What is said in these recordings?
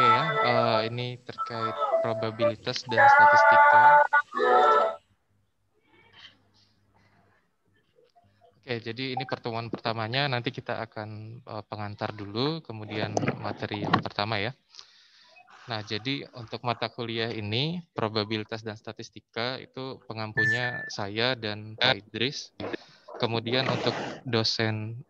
Oke ya, uh, ini terkait probabilitas dan statistika. Oke, jadi ini pertemuan pertamanya. Nanti kita akan uh, pengantar dulu, kemudian materi yang pertama ya. Nah, jadi untuk mata kuliah ini, probabilitas dan statistika itu pengampunya saya dan Pak Idris. Kemudian untuk dosen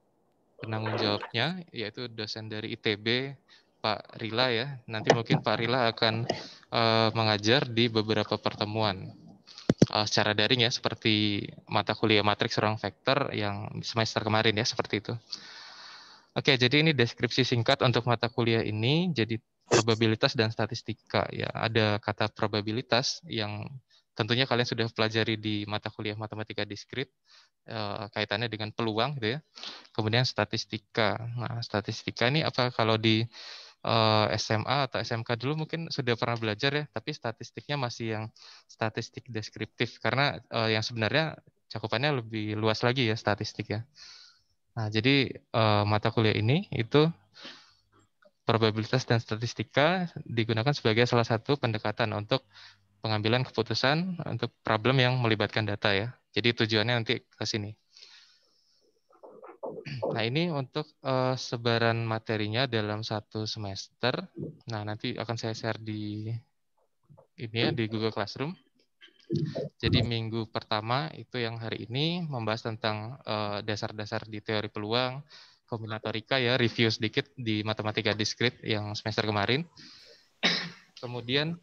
penanggung jawabnya, yaitu dosen dari ITB, Pak Rila ya. Nanti mungkin Pak Rila akan uh, mengajar di beberapa pertemuan uh, secara daring ya, seperti mata kuliah matriks orang vektor yang semester kemarin ya, seperti itu. Oke, jadi ini deskripsi singkat untuk mata kuliah ini. Jadi probabilitas dan statistika ya. Ada kata probabilitas yang tentunya kalian sudah pelajari di mata kuliah matematika diskrit eh, kaitannya dengan peluang gitu ya. Kemudian statistika. Nah, statistika ini apa kalau di Eh, SMA atau SMK dulu mungkin sudah pernah belajar ya, tapi statistiknya masih yang statistik deskriptif karena eh, yang sebenarnya cakupannya lebih luas lagi ya statistik ya. Nah, jadi eh, mata kuliah ini itu probabilitas dan statistika digunakan sebagai salah satu pendekatan untuk pengambilan keputusan untuk problem yang melibatkan data ya. Jadi tujuannya nanti ke sini. Nah, ini untuk uh, sebaran materinya dalam satu semester. Nah, nanti akan saya share di ini ya di Google Classroom. Jadi minggu pertama itu yang hari ini membahas tentang eh, dasar-dasar uh, di teori peluang, kombinatorika ya, review sedikit di matematika diskrit yang semester kemarin. Kemudian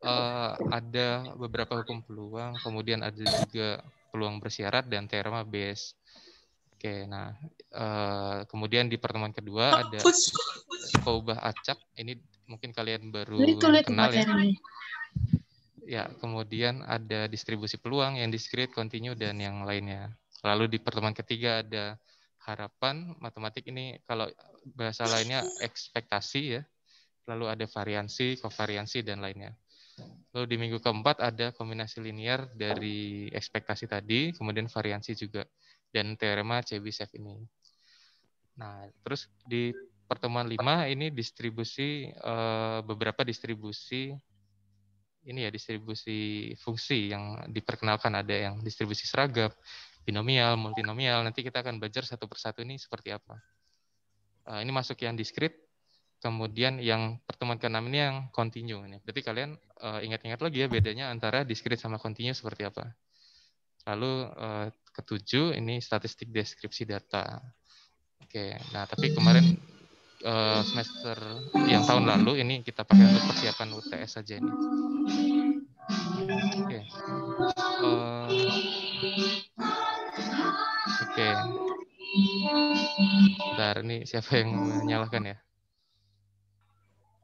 uh, ada beberapa hukum peluang, kemudian ada juga peluang bersyarat dan teorema Bayes. Oke, nah uh, kemudian di pertemuan kedua oh, ada Koubah Acak. Ini mungkin kalian baru kenal ya. Ya, kemudian ada distribusi peluang yang discrete, continue dan yang lainnya. Lalu di pertemuan ketiga ada harapan matematik ini kalau bahasa lainnya ekspektasi ya. Lalu ada variansi, kovariansi dan lainnya. Lalu di minggu keempat ada kombinasi linear dari ekspektasi tadi, kemudian variansi juga dan teorema Chebyshev ini. Nah, terus di pertemuan 5 ini distribusi eh, beberapa distribusi ini ya distribusi fungsi yang diperkenalkan ada yang distribusi seragam, binomial, multinomial. Nanti kita akan belajar satu persatu ini seperti apa. Eh, ini masuk yang diskrit, kemudian yang pertemuan ke-6 ini yang continue Berarti kalian eh, ingat-ingat uh, lagi ya bedanya antara discrete sama continue seperti apa. Lalu ketujuh ini statistik deskripsi data. Oke, nah tapi kemarin eh, semester yang tahun lalu ini kita pakai untuk persiapan UTS saja ini. Oke. Uh, Oke. Okay. Bentar, ini siapa yang menyalahkan ya?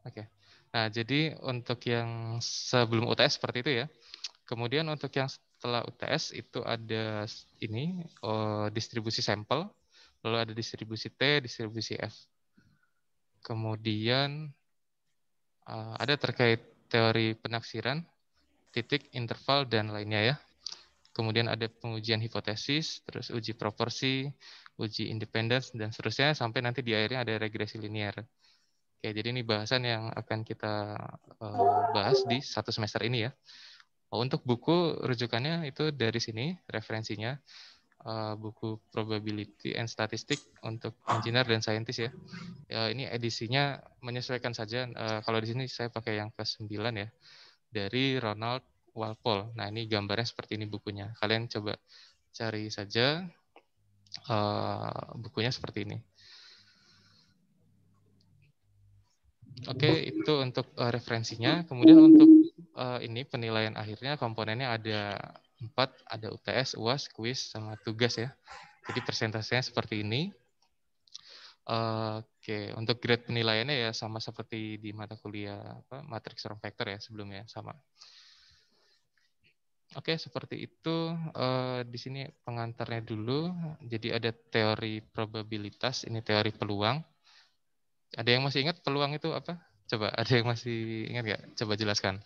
Oke. Nah, jadi untuk yang sebelum UTS seperti itu ya. Kemudian untuk yang setelah UTS itu ada ini uh, distribusi sampel, lalu ada distribusi T, distribusi F. Kemudian uh, ada terkait teori penaksiran, titik, interval, dan lainnya ya. Kemudian ada pengujian hipotesis, terus uji proporsi, uji independence, dan seterusnya sampai nanti di akhirnya ada regresi linier. Oke, jadi ini bahasan yang akan kita uh, bahas di satu semester ini ya. Oh, untuk buku rujukannya itu dari sini referensinya uh, buku Probability and Statistics untuk engineer dan scientist ya. Uh, ini edisinya menyesuaikan saja. Uh, kalau di sini saya pakai yang ke-9 ya dari Ronald Walpole. Nah, ini gambarnya seperti ini bukunya. Kalian coba cari saja uh, bukunya seperti ini. Oke, okay, itu untuk uh, referensinya. Kemudian untuk uh, ini penilaian akhirnya komponennya ada empat, ada UTS, UAS, kuis, sama tugas ya. Jadi persentasenya seperti ini. Uh, Oke, okay. untuk grade penilaiannya ya sama seperti di mata kuliah apa, matrix form factor ya sebelumnya sama. Oke, okay, seperti itu. Uh, di sini pengantarnya dulu. Jadi ada teori probabilitas, ini teori peluang. Ada yang masih ingat peluang itu apa? Coba, ada yang masih ingat nggak? Coba jelaskan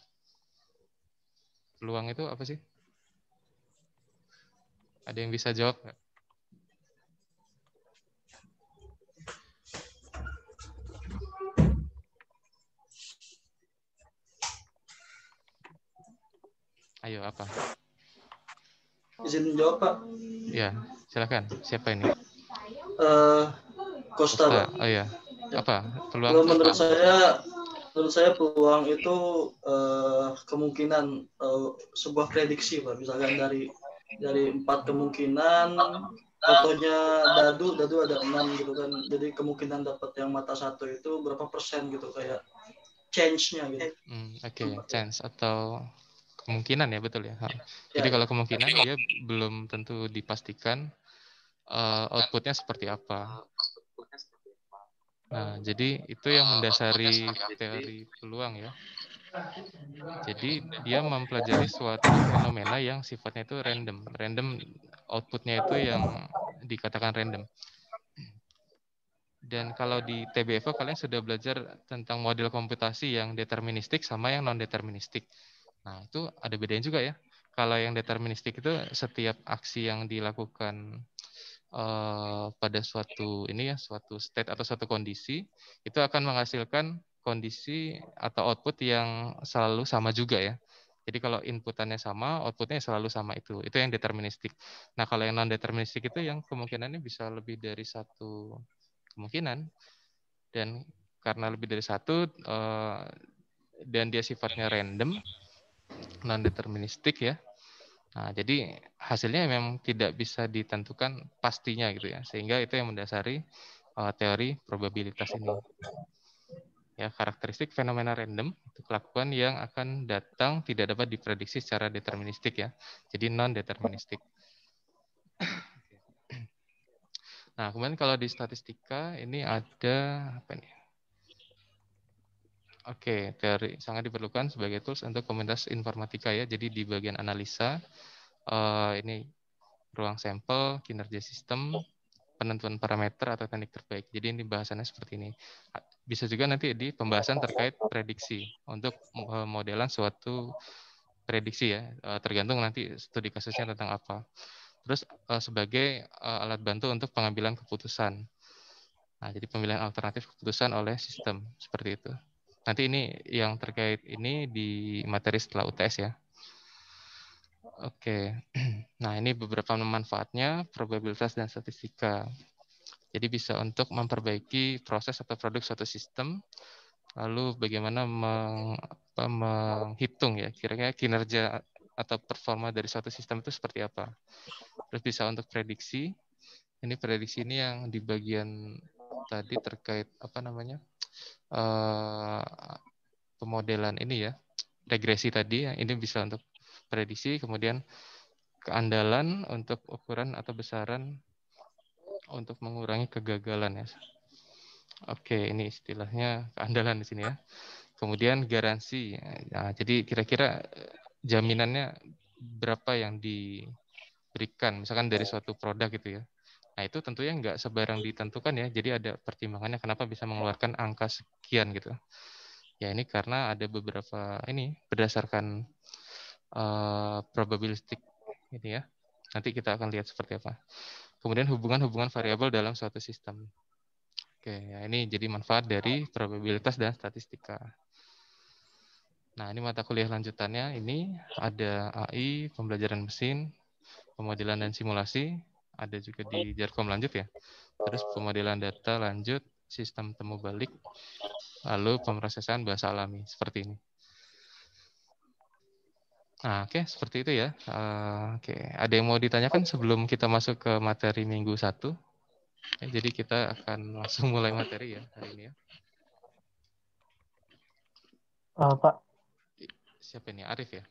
peluang itu apa sih? Ada yang bisa jawab nggak? Ayo apa? Izin jawab Pak. Ya, silakan. Siapa ini? Uh, Costa. Costa. Oh iya. Apa? Peluang. Kalau menurut saya menurut saya peluang itu uh, kemungkinan uh, sebuah prediksi pak misalkan dari dari empat kemungkinan fotonya dadu dadu ada enam gitu kan jadi kemungkinan dapat yang mata satu itu berapa persen gitu kayak change-nya gitu hmm, oke okay. chance atau kemungkinan ya betul ya, ha. Ya. jadi kalau kemungkinan dia belum tentu dipastikan uh, outputnya seperti apa Nah, oh. jadi itu yang oh, mendasari teori peluang ya. Jadi dia mempelajari suatu fenomena yang sifatnya itu random. Random outputnya itu yang dikatakan random. Dan kalau di TBFO kalian sudah belajar tentang model komputasi yang deterministik sama yang non-deterministik. Nah, itu ada bedanya juga ya. Kalau yang deterministik itu setiap aksi yang dilakukan Eh, pada suatu ini ya suatu state atau suatu kondisi itu akan menghasilkan kondisi atau output yang selalu sama juga ya. Jadi kalau inputannya sama, outputnya selalu sama itu. Itu yang deterministik. Nah kalau yang non deterministik itu yang kemungkinannya bisa lebih dari satu kemungkinan dan karena lebih dari satu eh, dan dia sifatnya random non deterministik ya Nah, jadi hasilnya memang tidak bisa ditentukan pastinya gitu ya, sehingga itu yang mendasari uh, teori probabilitas ini. Ya, karakteristik fenomena random itu kelakuan yang akan datang tidak dapat diprediksi secara deterministik ya, jadi non deterministik. Nah, kemudian kalau di statistika ini ada apa nih? Ya? Oke, okay, teori sangat diperlukan sebagai tools untuk komunitas informatika ya. Jadi di bagian analisa uh, ini ruang sampel, kinerja sistem, penentuan parameter atau teknik terbaik. Jadi ini bahasannya seperti ini. Bisa juga nanti di pembahasan terkait prediksi untuk eh, modelan suatu prediksi ya, eh, tergantung nanti studi kasusnya tentang apa. Terus uh, sebagai uh, alat bantu untuk pengambilan keputusan. Nah, jadi pemilihan alternatif keputusan oleh sistem seperti itu. Nanti ini yang terkait ini di materi setelah UTS ya. Oke, nah ini beberapa manfaatnya probabilitas dan statistika. Jadi bisa untuk memperbaiki proses atau produk suatu sistem, lalu bagaimana meng, apa, menghitung ya kira-kira kinerja atau performa dari suatu sistem itu seperti apa. Terus bisa untuk prediksi. Ini prediksi ini yang di bagian tadi terkait apa namanya Eh, pemodelan ini ya regresi tadi ya ini bisa untuk prediksi kemudian keandalan untuk ukuran atau besaran untuk mengurangi kegagalan ya. Oke, ini istilahnya keandalan di sini ya. Kemudian garansi. Nah, jadi kira-kira eh, jaminannya berapa yang diberikan misalkan dari suatu produk gitu ya. Nah itu tentunya nggak sebarang ditentukan ya, jadi ada pertimbangannya kenapa bisa mengeluarkan angka sekian gitu. Ya ini karena ada beberapa ini berdasarkan uh, probabilistik ini ya. Nanti kita akan lihat seperti apa. Kemudian hubungan-hubungan variabel dalam suatu sistem. Oke, ya ini jadi manfaat dari probabilitas dan statistika. Nah, ini mata kuliah lanjutannya. Ini ada AI, pembelajaran mesin, pemodelan dan simulasi, ada juga di Jarkom lanjut ya. Terus pemodelan data lanjut, sistem temu balik, lalu pemrosesan bahasa alami seperti ini. Nah, oke, okay, seperti itu ya. Uh, oke, okay. ada yang mau ditanyakan sebelum kita masuk ke materi minggu satu? Okay, ya, jadi kita akan langsung mulai materi ya hari ini ya. Uh, Pak. Siapa ini? Arif ya?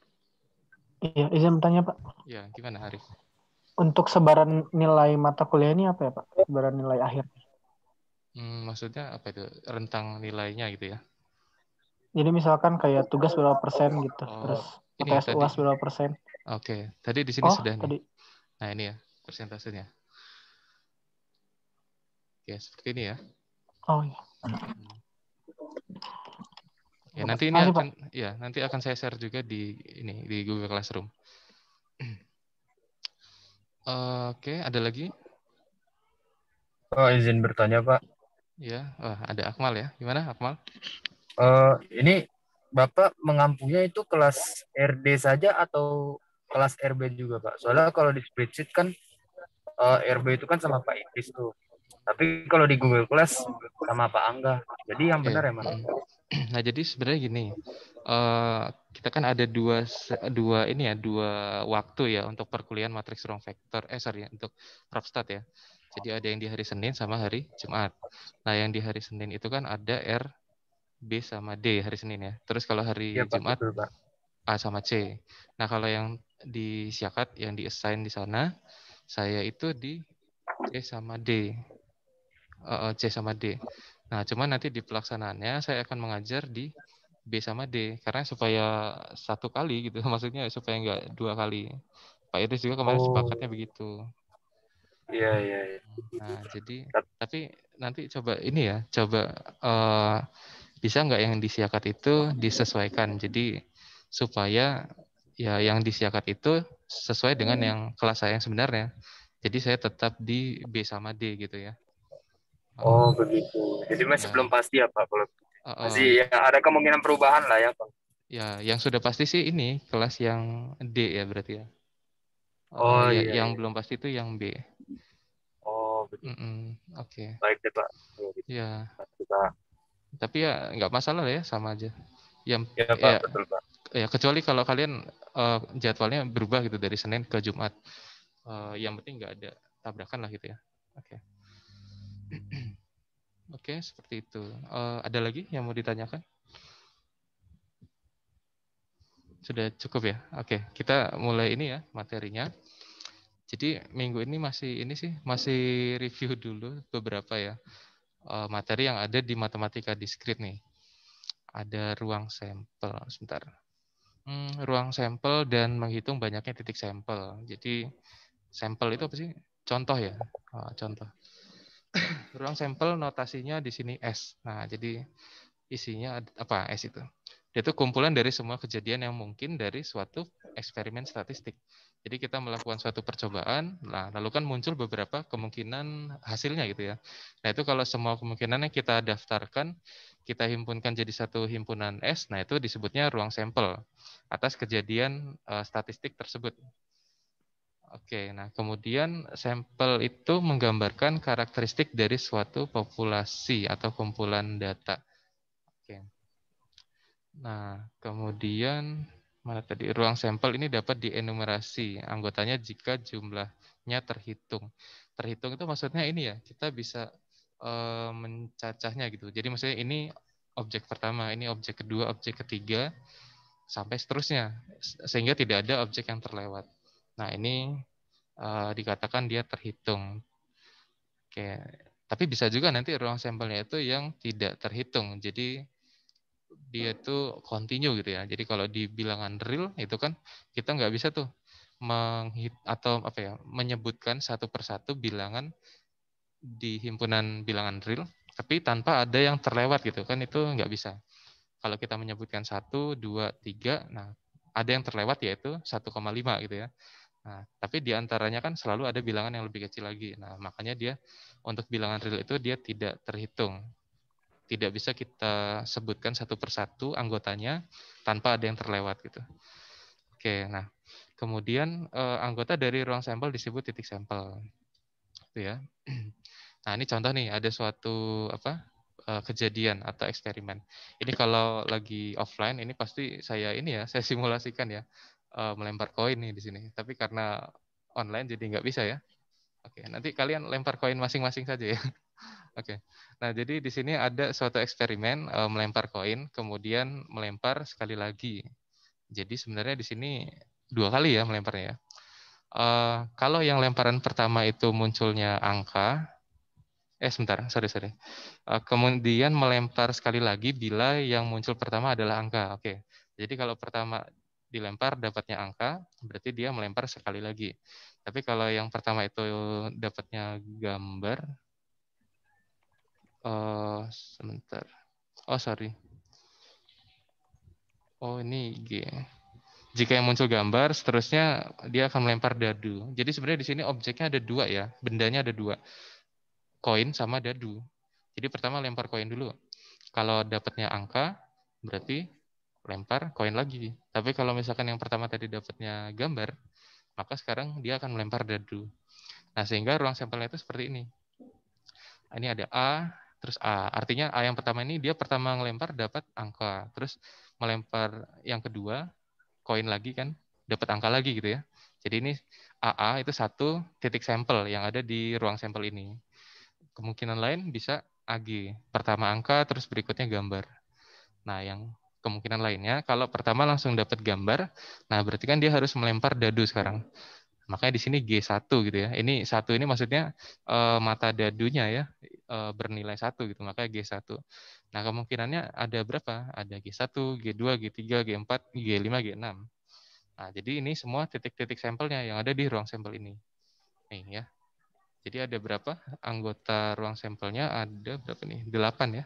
Iya, izin bertanya Pak. Ya, gimana Arif? Untuk sebaran nilai mata kuliah ini apa ya Pak? Sebaran nilai akhir. Hmm, maksudnya apa itu? Rentang nilainya gitu ya? Jadi misalkan kayak tugas berapa persen gitu, oh, terus tes UAS berapa persen. Oke, tadi di sini oh, sudah tadi. nih. Nah ini ya persentasenya. Oke seperti ini ya. Oh iya. Hmm. Ya nanti ini akan Pak. ya nanti akan saya share juga di ini di Google Classroom. Oke, ada lagi? Oh, izin bertanya, Pak. Ya, oh, ada Akmal ya. Gimana, Akmal? Uh, ini Bapak mengampunya itu kelas RD saja atau kelas RB juga, Pak? Soalnya kalau di spreadsheet kan uh, eh, RB itu kan sama Pak Idris tuh. Tapi kalau di Google Class sama Pak Angga. Jadi yang iya. benar yeah. ya, Pak? Nah, jadi sebenarnya gini. Uh, kita kan ada dua dua ini ya dua waktu ya untuk perkuliahan matriks ruang vektor eh sorry ya untuk propstat ya jadi ada yang di hari Senin sama hari Jumat nah yang di hari Senin itu kan ada R B sama D hari Senin ya terus kalau hari ya, Jumat betul, A sama C nah kalau yang di siakat yang di assign di sana saya itu di C sama D uh, C sama D nah cuman nanti di pelaksanaannya saya akan mengajar di B sama D karena supaya satu kali gitu maksudnya supaya enggak dua kali Pak Idris juga kemarin oh. sepakatnya begitu iya iya ya. nah jadi tapi nanti coba ini ya coba uh, bisa nggak yang disiakat itu disesuaikan jadi supaya ya yang disiakat itu sesuai dengan hmm. yang kelas saya yang sebenarnya jadi saya tetap di B sama D gitu ya oh begitu jadi masih ya. belum pasti apa, ya, Pak kalau Uh, Masih ya ada kemungkinan perubahan lah ya, Bang. Ya, yang sudah pasti sih ini kelas yang D ya berarti ya. Oh, oh iya. Yang iya. belum pasti itu yang B. Oh, Mm -mm. Oke. Okay. Baik deh, Pak. Gitu. Ya. Kita. Tapi ya nggak masalah lah ya, sama aja. Yang, ya, Pak, ya, betul, Pak. Ya, kecuali kalau kalian uh, jadwalnya berubah gitu dari Senin ke Jumat. Uh, yang penting nggak ada tabrakan lah gitu ya. Oke. Okay. Oke, seperti itu. Uh, ada lagi yang mau ditanyakan? Sudah cukup ya? Oke, kita mulai ini ya materinya. Jadi minggu ini masih ini sih masih review dulu beberapa ya uh, materi yang ada di matematika diskrit nih. Ada ruang sampel sebentar. Hmm, ruang sampel dan menghitung banyaknya titik sampel. Jadi sampel itu apa sih? Contoh ya, uh, contoh ruang sampel notasinya di sini S. Nah, jadi isinya apa S itu? Itu kumpulan dari semua kejadian yang mungkin dari suatu eksperimen statistik. Jadi kita melakukan suatu percobaan, nah, lalu kan muncul beberapa kemungkinan hasilnya gitu ya. Nah itu kalau semua kemungkinannya kita daftarkan, kita himpunkan jadi satu himpunan S, nah itu disebutnya ruang sampel atas kejadian uh, statistik tersebut. Oke, nah kemudian sampel itu menggambarkan karakteristik dari suatu populasi atau kumpulan data. Oke. Nah, kemudian mana tadi ruang sampel ini dapat dienumerasi anggotanya jika jumlahnya terhitung. Terhitung itu maksudnya ini ya, kita bisa e, mencacahnya gitu. Jadi maksudnya ini objek pertama, ini objek kedua, objek ketiga sampai seterusnya sehingga tidak ada objek yang terlewat. Nah, ini uh, dikatakan dia terhitung. Oke, tapi bisa juga nanti ruang sampelnya itu yang tidak terhitung. Jadi dia itu continue gitu ya. Jadi kalau di bilangan real itu kan kita nggak bisa tuh menghit atau apa ya menyebutkan satu persatu bilangan di himpunan bilangan real tapi tanpa ada yang terlewat gitu kan itu nggak bisa kalau kita menyebutkan satu dua tiga nah ada yang terlewat yaitu 1,5 gitu ya Nah, tapi di antaranya kan selalu ada bilangan yang lebih kecil lagi. Nah, makanya dia untuk bilangan real itu dia tidak terhitung. Tidak bisa kita sebutkan satu persatu anggotanya tanpa ada yang terlewat gitu. Oke, nah kemudian eh, anggota dari ruang sampel disebut titik sampel. Gitu ya. Nah, ini contoh nih ada suatu apa? Eh, kejadian atau eksperimen. Ini kalau lagi offline ini pasti saya ini ya, saya simulasikan ya uh, melempar koin nih di sini. Tapi karena online jadi nggak bisa ya. Oke, nanti kalian lempar koin masing-masing saja ya. Oke. Nah, jadi di sini ada suatu eksperimen uh, melempar koin, kemudian melempar sekali lagi. Jadi sebenarnya di sini dua kali ya melemparnya. Uh, kalau yang lemparan pertama itu munculnya angka, eh sebentar, sorry sorry. Uh, kemudian melempar sekali lagi bila yang muncul pertama adalah angka. Oke. Jadi kalau pertama dilempar dapatnya angka, berarti dia melempar sekali lagi. Tapi kalau yang pertama itu dapatnya gambar, oh, sebentar. Oh sorry. Oh ini G. Jika yang muncul gambar, seterusnya dia akan melempar dadu. Jadi sebenarnya di sini objeknya ada dua ya, bendanya ada dua, koin sama dadu. Jadi pertama lempar koin dulu. Kalau dapatnya angka, berarti lempar koin lagi. Tapi kalau misalkan yang pertama tadi dapatnya gambar, maka sekarang dia akan melempar dadu. Nah, sehingga ruang sampelnya itu seperti ini. Ini ada A, terus A. Artinya A yang pertama ini dia pertama melempar dapat angka. Terus melempar yang kedua, koin lagi kan, dapat angka lagi gitu ya. Jadi ini AA itu satu titik sampel yang ada di ruang sampel ini. Kemungkinan lain bisa AG, pertama angka, terus berikutnya gambar. Nah, yang kemungkinan lainnya. Kalau pertama langsung dapat gambar, nah berarti kan dia harus melempar dadu sekarang. Makanya di sini G1 gitu ya. Ini satu ini maksudnya e, mata dadunya ya e, bernilai satu gitu, makanya G1. Nah, kemungkinannya ada berapa? Ada G1, G2, G3, G4, G5, G6. Nah, jadi ini semua titik-titik sampelnya yang ada di ruang sampel ini. Nih ya. Jadi ada berapa anggota ruang sampelnya? Ada berapa nih? Delapan ya.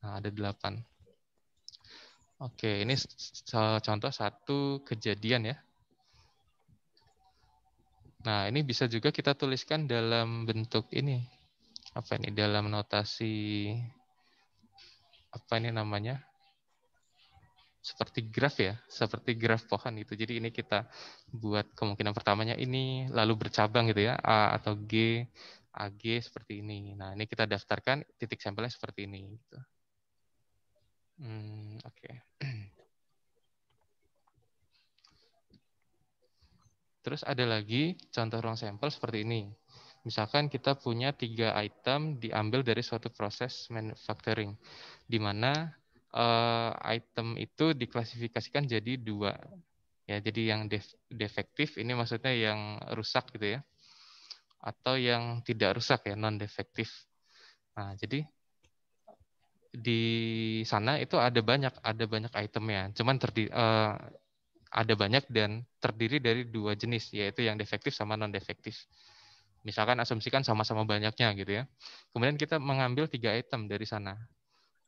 Nah, ada delapan. Oke, ini contoh satu kejadian ya. Nah, ini bisa juga kita tuliskan dalam bentuk ini. Apa ini? Dalam notasi apa ini namanya? Seperti graf ya, seperti graf pohon itu. Jadi ini kita buat kemungkinan pertamanya ini lalu bercabang gitu ya, A atau G, AG seperti ini. Nah, ini kita daftarkan titik sampelnya seperti ini gitu. Hmm, Oke. Okay. Terus ada lagi contoh ruang sampel seperti ini. Misalkan kita punya tiga item diambil dari suatu proses manufacturing, di mana uh, item itu diklasifikasikan jadi dua. Ya, jadi yang def defektif ini maksudnya yang rusak gitu ya, atau yang tidak rusak ya non defektif. Nah, jadi di sana itu ada banyak ada banyak itemnya cuman terdiri uh, eh, ada banyak dan terdiri dari dua jenis yaitu yang defektif sama non defektif misalkan asumsikan sama-sama banyaknya gitu ya kemudian kita mengambil tiga item dari sana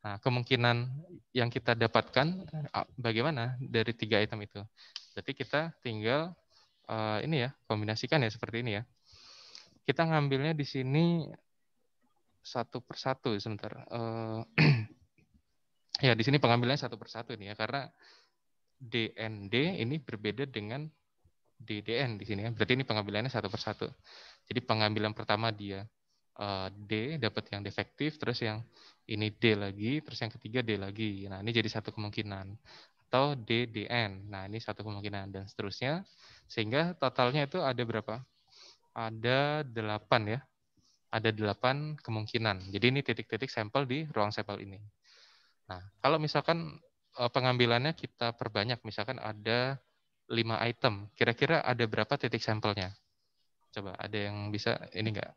nah kemungkinan yang kita dapatkan eh, bagaimana dari tiga item itu Jadi kita tinggal uh, ini ya kombinasikan ya seperti ini ya kita ngambilnya di sini satu persatu sebentar. Uh, ya di sini pengambilannya satu persatu ini ya karena DND ini berbeda dengan DDN di sini ya. Berarti ini pengambilannya satu persatu. Jadi pengambilan pertama dia uh, D dapat yang defektif, terus yang ini D lagi, terus yang ketiga D lagi. Nah ini jadi satu kemungkinan atau DDN. Nah ini satu kemungkinan dan seterusnya sehingga totalnya itu ada berapa? Ada delapan ya ada delapan kemungkinan. Jadi ini titik-titik sampel di ruang sampel ini. Nah, kalau misalkan eh, pengambilannya kita perbanyak, misalkan ada lima item, kira-kira ada berapa titik sampelnya? Coba ada yang bisa ini enggak?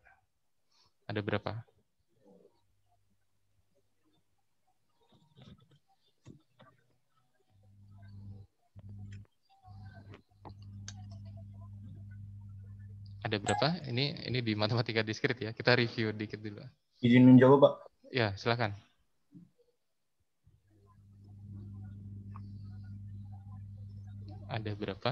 Ada berapa? ada berapa? Ini ini di matematika diskrit ya. Kita review dikit dulu. Izin menjawab, Pak. Ya, silakan. Ada berapa?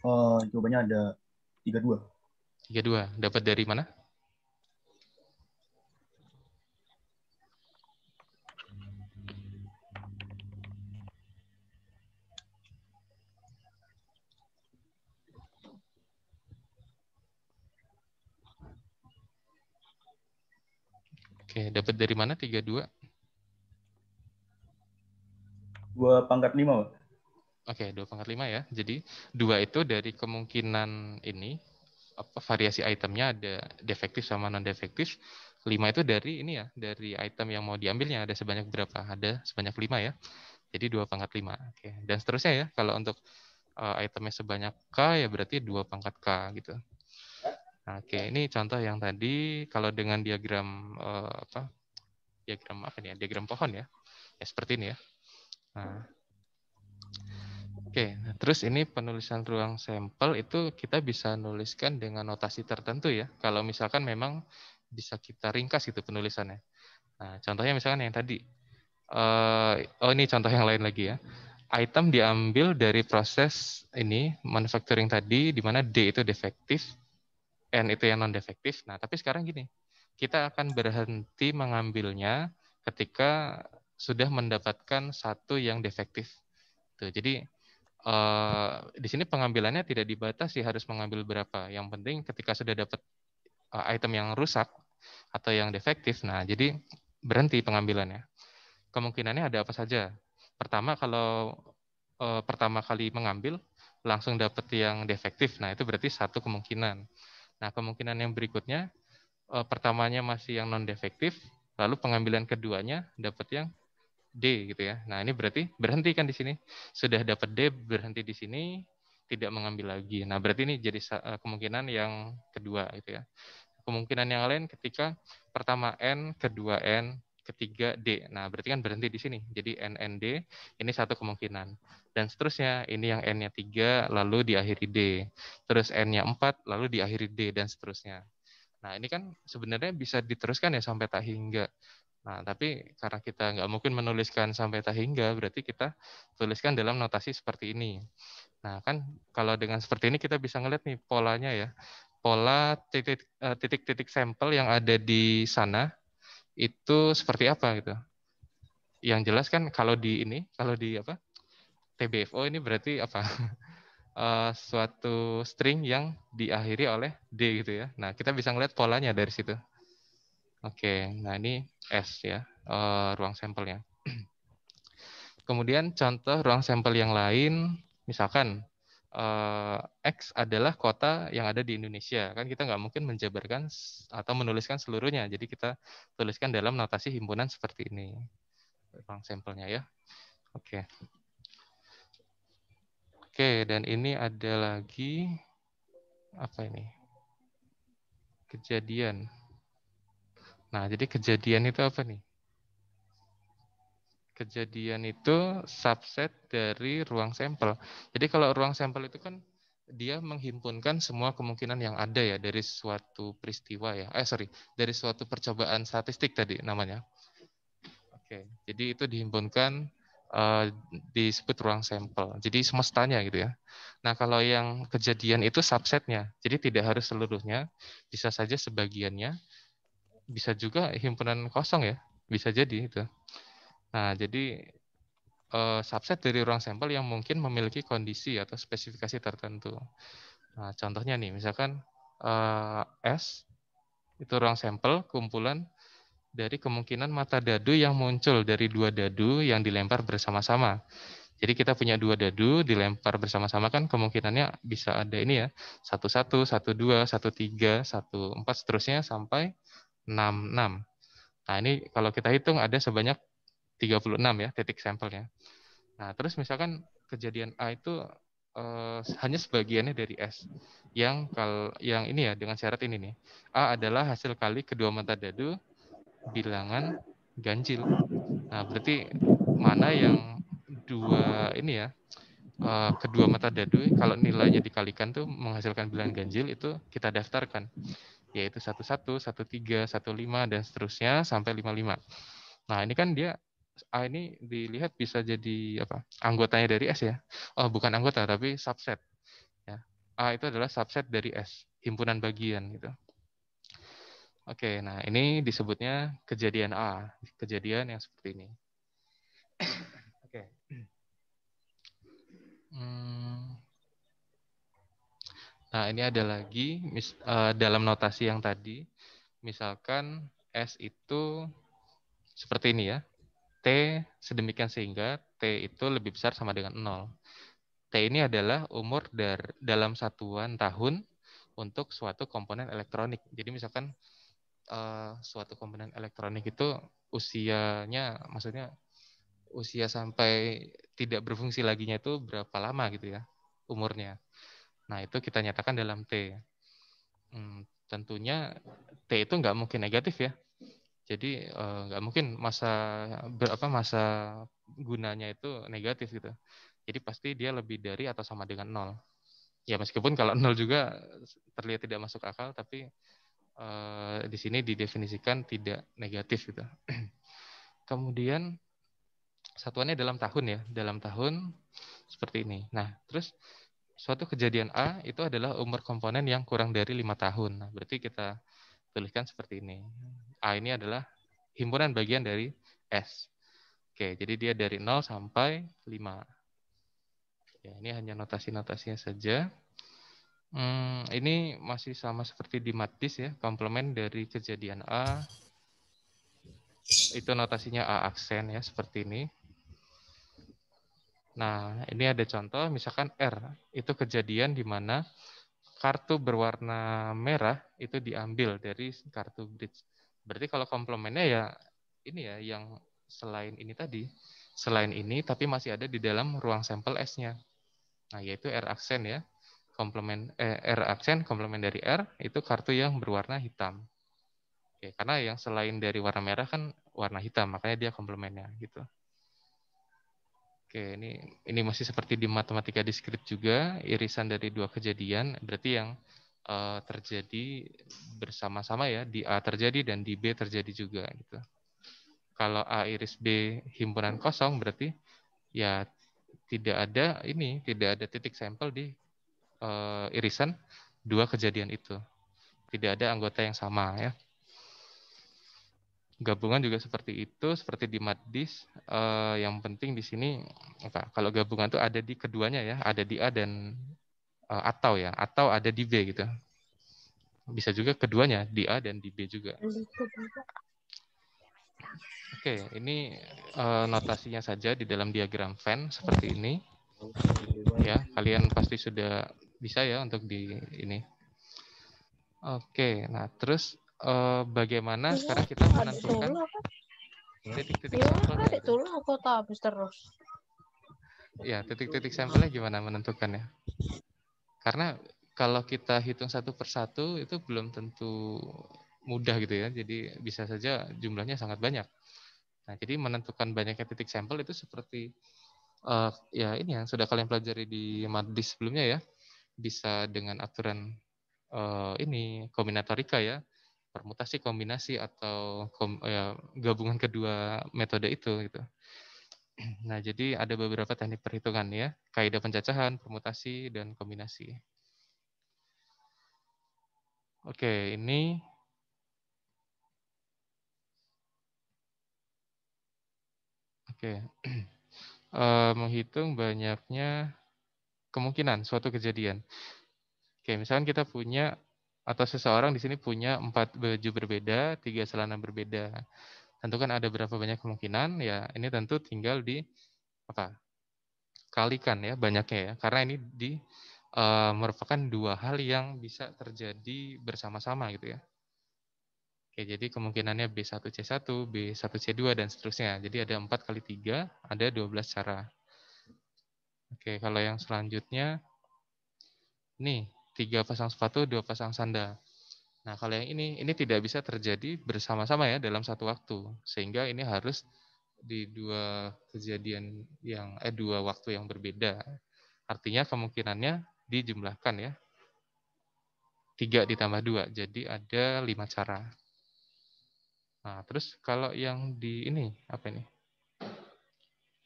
Oh, jawabannya ada 32. 32. Dapat dari mana? Oke, dapat dari mana tiga Dua Dua pangkat lima. Oke, dua pangkat lima ya. Jadi dua itu dari kemungkinan ini apa variasi itemnya ada defektif sama non defektif. Lima itu dari ini ya, dari item yang mau diambilnya ada sebanyak berapa? Ada sebanyak lima ya. Jadi dua pangkat lima. Oke. Dan seterusnya ya, kalau untuk eh, itemnya sebanyak K ya berarti dua pangkat K gitu. Oke, ini contoh yang tadi kalau dengan diagram uh, apa? Diagram apa nih? Ya? Diagram pohon ya. Ya seperti ini ya. Nah. Oke, nah, terus ini penulisan ruang sampel itu kita bisa nuliskan dengan notasi tertentu ya. Kalau misalkan memang bisa kita ringkas itu penulisannya. Nah, contohnya misalkan yang tadi. Uh, oh ini contoh yang lain lagi ya. Item diambil dari proses ini manufacturing tadi di mana D itu defektif, N itu yang non defektif. Nah, tapi sekarang gini, kita akan berhenti mengambilnya ketika sudah mendapatkan satu yang defektif. Tuh, jadi uh, di sini pengambilannya tidak dibatasi harus mengambil berapa. Yang penting ketika sudah dapat uh, item yang rusak atau yang defektif, nah jadi berhenti pengambilannya. Kemungkinannya ada apa saja? Pertama kalau uh, pertama kali mengambil langsung dapat yang defektif, nah itu berarti satu kemungkinan Nah, kemungkinan yang berikutnya eh, pertamanya masih yang non defektif, lalu pengambilan keduanya dapat yang D gitu ya. Nah, ini berarti berhenti kan di sini. Sudah dapat D berhenti di sini, tidak mengambil lagi. Nah, berarti ini jadi eh, kemungkinan yang kedua gitu ya. Kemungkinan yang lain ketika pertama N, kedua N, ketiga D. Nah, berarti kan berhenti di sini. Jadi NND ini satu kemungkinan. Dan seterusnya, ini yang N-nya 3 lalu diakhiri D. Terus N-nya 4 lalu diakhiri D dan seterusnya. Nah, ini kan sebenarnya bisa diteruskan ya sampai tak hingga. Nah, tapi karena kita nggak mungkin menuliskan sampai tak hingga, berarti kita tuliskan dalam notasi seperti ini. Nah, kan kalau dengan seperti ini kita bisa ngeliat nih polanya ya. Pola eh, titik-titik sampel yang ada di sana itu seperti apa gitu. Yang jelas kan kalau di ini, kalau di apa TBFO ini berarti apa? Uh, suatu string yang diakhiri oleh D gitu ya. Nah, kita bisa ngeliat polanya dari situ. Oke, nah ini S ya, uh, ruang sampelnya. Kemudian contoh ruang sampel yang lain, misalkan Eh, X adalah kota yang ada di Indonesia. Kan kita nggak mungkin menjabarkan atau menuliskan seluruhnya. Jadi kita tuliskan dalam notasi himpunan seperti ini. Ruang sampelnya ya. Oke. Oke, dan ini ada lagi apa ini? Kejadian. Nah, jadi kejadian itu apa nih? kejadian itu subset dari ruang sampel. Jadi kalau ruang sampel itu kan dia menghimpunkan semua kemungkinan yang ada ya dari suatu peristiwa ya. Eh sorry, dari suatu percobaan statistik tadi namanya. Oke, jadi itu dihimpunkan uh, disebut ruang sampel. Jadi semestanya gitu ya. Nah kalau yang kejadian itu subsetnya, jadi tidak harus seluruhnya, bisa saja sebagiannya, bisa juga himpunan kosong ya, bisa jadi itu. Nah, jadi uh, subset dari ruang sampel yang mungkin memiliki kondisi atau spesifikasi tertentu. Nah, contohnya nih, misalkan uh, S itu ruang sampel kumpulan dari kemungkinan mata dadu yang muncul dari dua dadu yang dilempar bersama-sama. Jadi kita punya dua dadu dilempar bersama-sama kan kemungkinannya bisa ada ini ya satu satu satu dua satu tiga satu empat seterusnya sampai enam enam. Nah ini kalau kita hitung ada sebanyak 36 ya titik sampelnya. Nah, terus misalkan kejadian A itu eh, hanya sebagiannya dari S yang kal yang ini ya dengan syarat ini nih. A adalah hasil kali kedua mata dadu bilangan ganjil. Nah, berarti mana yang dua ini ya eh, kedua mata dadu kalau nilainya dikalikan tuh menghasilkan bilangan ganjil itu kita daftarkan yaitu 11, 13, 15 dan seterusnya sampai 55. Nah, ini kan dia A ah, ini dilihat bisa jadi apa anggotanya dari S ya oh bukan anggota tapi subset ya A ah, itu adalah subset dari S himpunan bagian gitu oke nah ini disebutnya kejadian A kejadian yang seperti ini oke hmm. nah ini ada lagi mis, eh, dalam notasi yang tadi misalkan S itu seperti ini ya T sedemikian sehingga T itu lebih besar sama dengan 0. T ini adalah umur dar, dalam satuan tahun untuk suatu komponen elektronik. Jadi misalkan uh, suatu komponen elektronik itu usianya, maksudnya usia sampai tidak berfungsi laginya itu berapa lama gitu ya umurnya. Nah itu kita nyatakan dalam T. Hmm, tentunya T itu nggak mungkin negatif ya. Jadi eh, nggak uh, mungkin masa berapa masa gunanya itu negatif gitu. Jadi pasti dia lebih dari atau sama dengan nol. Ya meskipun kalau nol juga terlihat tidak masuk akal, tapi uh, di sini didefinisikan tidak negatif gitu. Kemudian satuannya dalam tahun ya, dalam tahun seperti ini. Nah, terus suatu kejadian A itu adalah umur komponen yang kurang dari lima tahun. Nah, berarti kita tuliskan seperti ini. A ini adalah himpunan bagian dari S. Oke, jadi dia dari 0 sampai 5. Ya, ini hanya notasi-notasinya saja. Hmm, ini masih sama seperti di matis ya, komplement dari kejadian A. Itu notasinya A aksen ya, seperti ini. Nah, ini ada contoh, misalkan R. Itu kejadian di mana kartu berwarna merah itu diambil dari kartu bridge. Berarti kalau komplementnya ya ini ya yang selain ini tadi, selain ini tapi masih ada di dalam ruang sampel S-nya. Nah, yaitu R aksen ya. komplement eh, R aksen komplemen dari R itu kartu yang berwarna hitam. Oke, karena yang selain dari warna merah kan warna hitam, makanya dia komplementnya gitu. Oke, ini ini masih seperti di matematika diskrit juga, irisan dari dua kejadian, berarti yang uh, terjadi bersama-sama ya di A terjadi dan di B terjadi juga gitu. Kalau A iris B himpunan kosong berarti ya tidak ada ini, tidak ada titik sampel di uh, irisan dua kejadian itu. Tidak ada anggota yang sama ya. Gabungan juga seperti itu, seperti di matdis. Eh, yang penting di sini Kalau gabungan itu ada di keduanya ya, ada di A dan Eh, atau ya atau ada di B gitu bisa juga keduanya di A dan di B juga oke okay, ini uh, notasinya saja di dalam diagram Venn seperti ini ya kalian pasti sudah bisa ya untuk di ini oke okay, nah terus uh, bagaimana iya, sekarang kita menentukan titik-titik iya, sampelnya aku habis terus ya titik-titik sampelnya gimana menentukannya karena kalau kita hitung satu persatu itu belum tentu mudah gitu ya. Jadi bisa saja jumlahnya sangat banyak. Nah, jadi menentukan banyaknya titik sampel itu seperti uh, ya ini yang sudah kalian pelajari di madis sebelumnya ya. Bisa dengan aturan uh, ini kombinatorika ya, permutasi kombinasi atau kom, ya, gabungan kedua metode itu gitu. Nah, jadi ada beberapa teknik perhitungan ya, kaidah pencacahan, permutasi, dan kombinasi. Oke, ini Oke. Uh, menghitung banyaknya kemungkinan suatu kejadian. Oke, misalkan kita punya atau seseorang di sini punya empat baju berbeda, tiga celana berbeda. Tentu kan ada berapa banyak kemungkinan, ya ini tentu tinggal di apa kalikan ya banyaknya ya, karena ini di uh, merupakan dua hal yang bisa terjadi bersama-sama gitu ya. Oke, jadi kemungkinannya B1C1, B1C2, dan seterusnya. Jadi ada 4 kali 3, ada 12 cara. Oke, kalau yang selanjutnya, nih, tiga pasang sepatu, dua pasang sandal. Nah, kalau yang ini, ini tidak bisa terjadi bersama-sama ya dalam satu waktu, sehingga ini harus di dua kejadian yang eh dua waktu yang berbeda. Artinya kemungkinannya dijumlahkan ya. tiga ditambah dua, jadi ada lima cara. Nah, terus kalau yang di ini apa ini?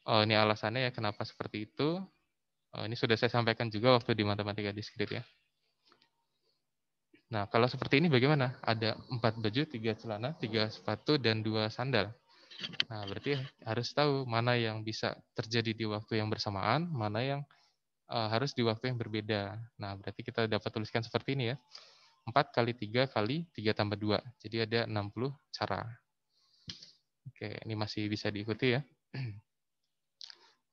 Oh, ini alasannya ya kenapa seperti itu. Oh, ini sudah saya sampaikan juga waktu di matematika diskrit ya. Nah, kalau seperti ini bagaimana? Ada empat baju, tiga celana, tiga sepatu, dan dua sandal. Nah, berarti harus tahu mana yang bisa terjadi di waktu yang bersamaan, mana yang uh, harus di waktu yang berbeda. Nah, berarti kita dapat tuliskan seperti ini ya. empat kali tiga kali tiga tambah dua, Jadi ada 60 cara. Oke, ini masih bisa diikuti ya.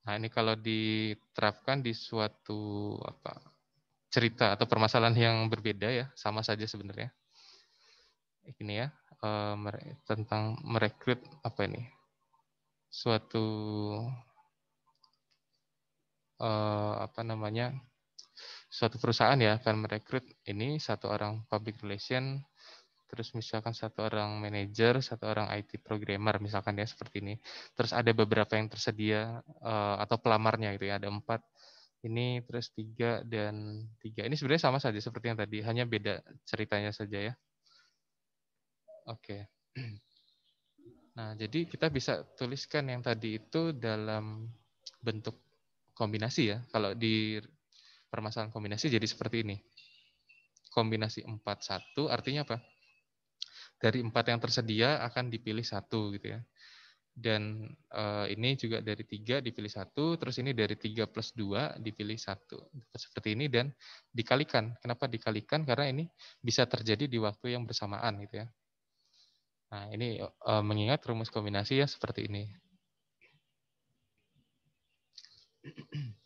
Nah, ini kalau diterapkan di suatu apa cerita atau permasalahan yang berbeda ya, sama saja sebenarnya. Ini ya, eh, tentang merekrut apa ini? Suatu eh, apa namanya? Suatu perusahaan ya akan merekrut ini satu orang public relation, terus misalkan satu orang manager, satu orang IT programmer misalkan ya seperti ini. Terus ada beberapa yang tersedia eh, atau pelamarnya gitu ya, ada empat ini terus tiga dan tiga. Ini sebenarnya sama saja seperti yang tadi, hanya beda ceritanya saja ya. Oke. Nah, jadi kita bisa tuliskan yang tadi itu dalam bentuk kombinasi ya. Kalau di permasalahan kombinasi jadi seperti ini. Kombinasi empat satu artinya apa? Dari empat yang tersedia akan dipilih satu gitu ya dan uh, ini juga dari tiga dipilih satu, terus ini dari tiga plus dua dipilih satu. Seperti ini dan dikalikan. Kenapa dikalikan? Karena ini bisa terjadi di waktu yang bersamaan gitu ya. Nah, ini uh, mengingat rumus kombinasi ya seperti ini.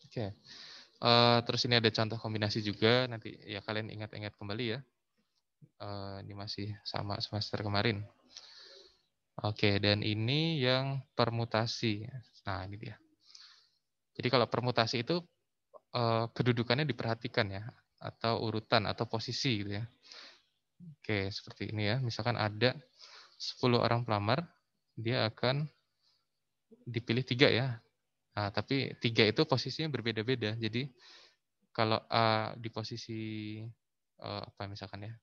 Oke. Okay. Uh, eh, terus ini ada contoh kombinasi juga nanti ya kalian ingat-ingat kembali ya. Uh, ini masih sama semester kemarin. Oke, dan ini yang permutasi. Nah, ini dia. Jadi kalau permutasi itu eh, kedudukannya diperhatikan ya, atau urutan atau posisi gitu ya. Oke, seperti ini ya. Misalkan ada 10 orang pelamar, dia akan dipilih tiga ya. Nah, tapi tiga itu posisinya berbeda-beda. Jadi kalau A di posisi eh, apa misalkan ya,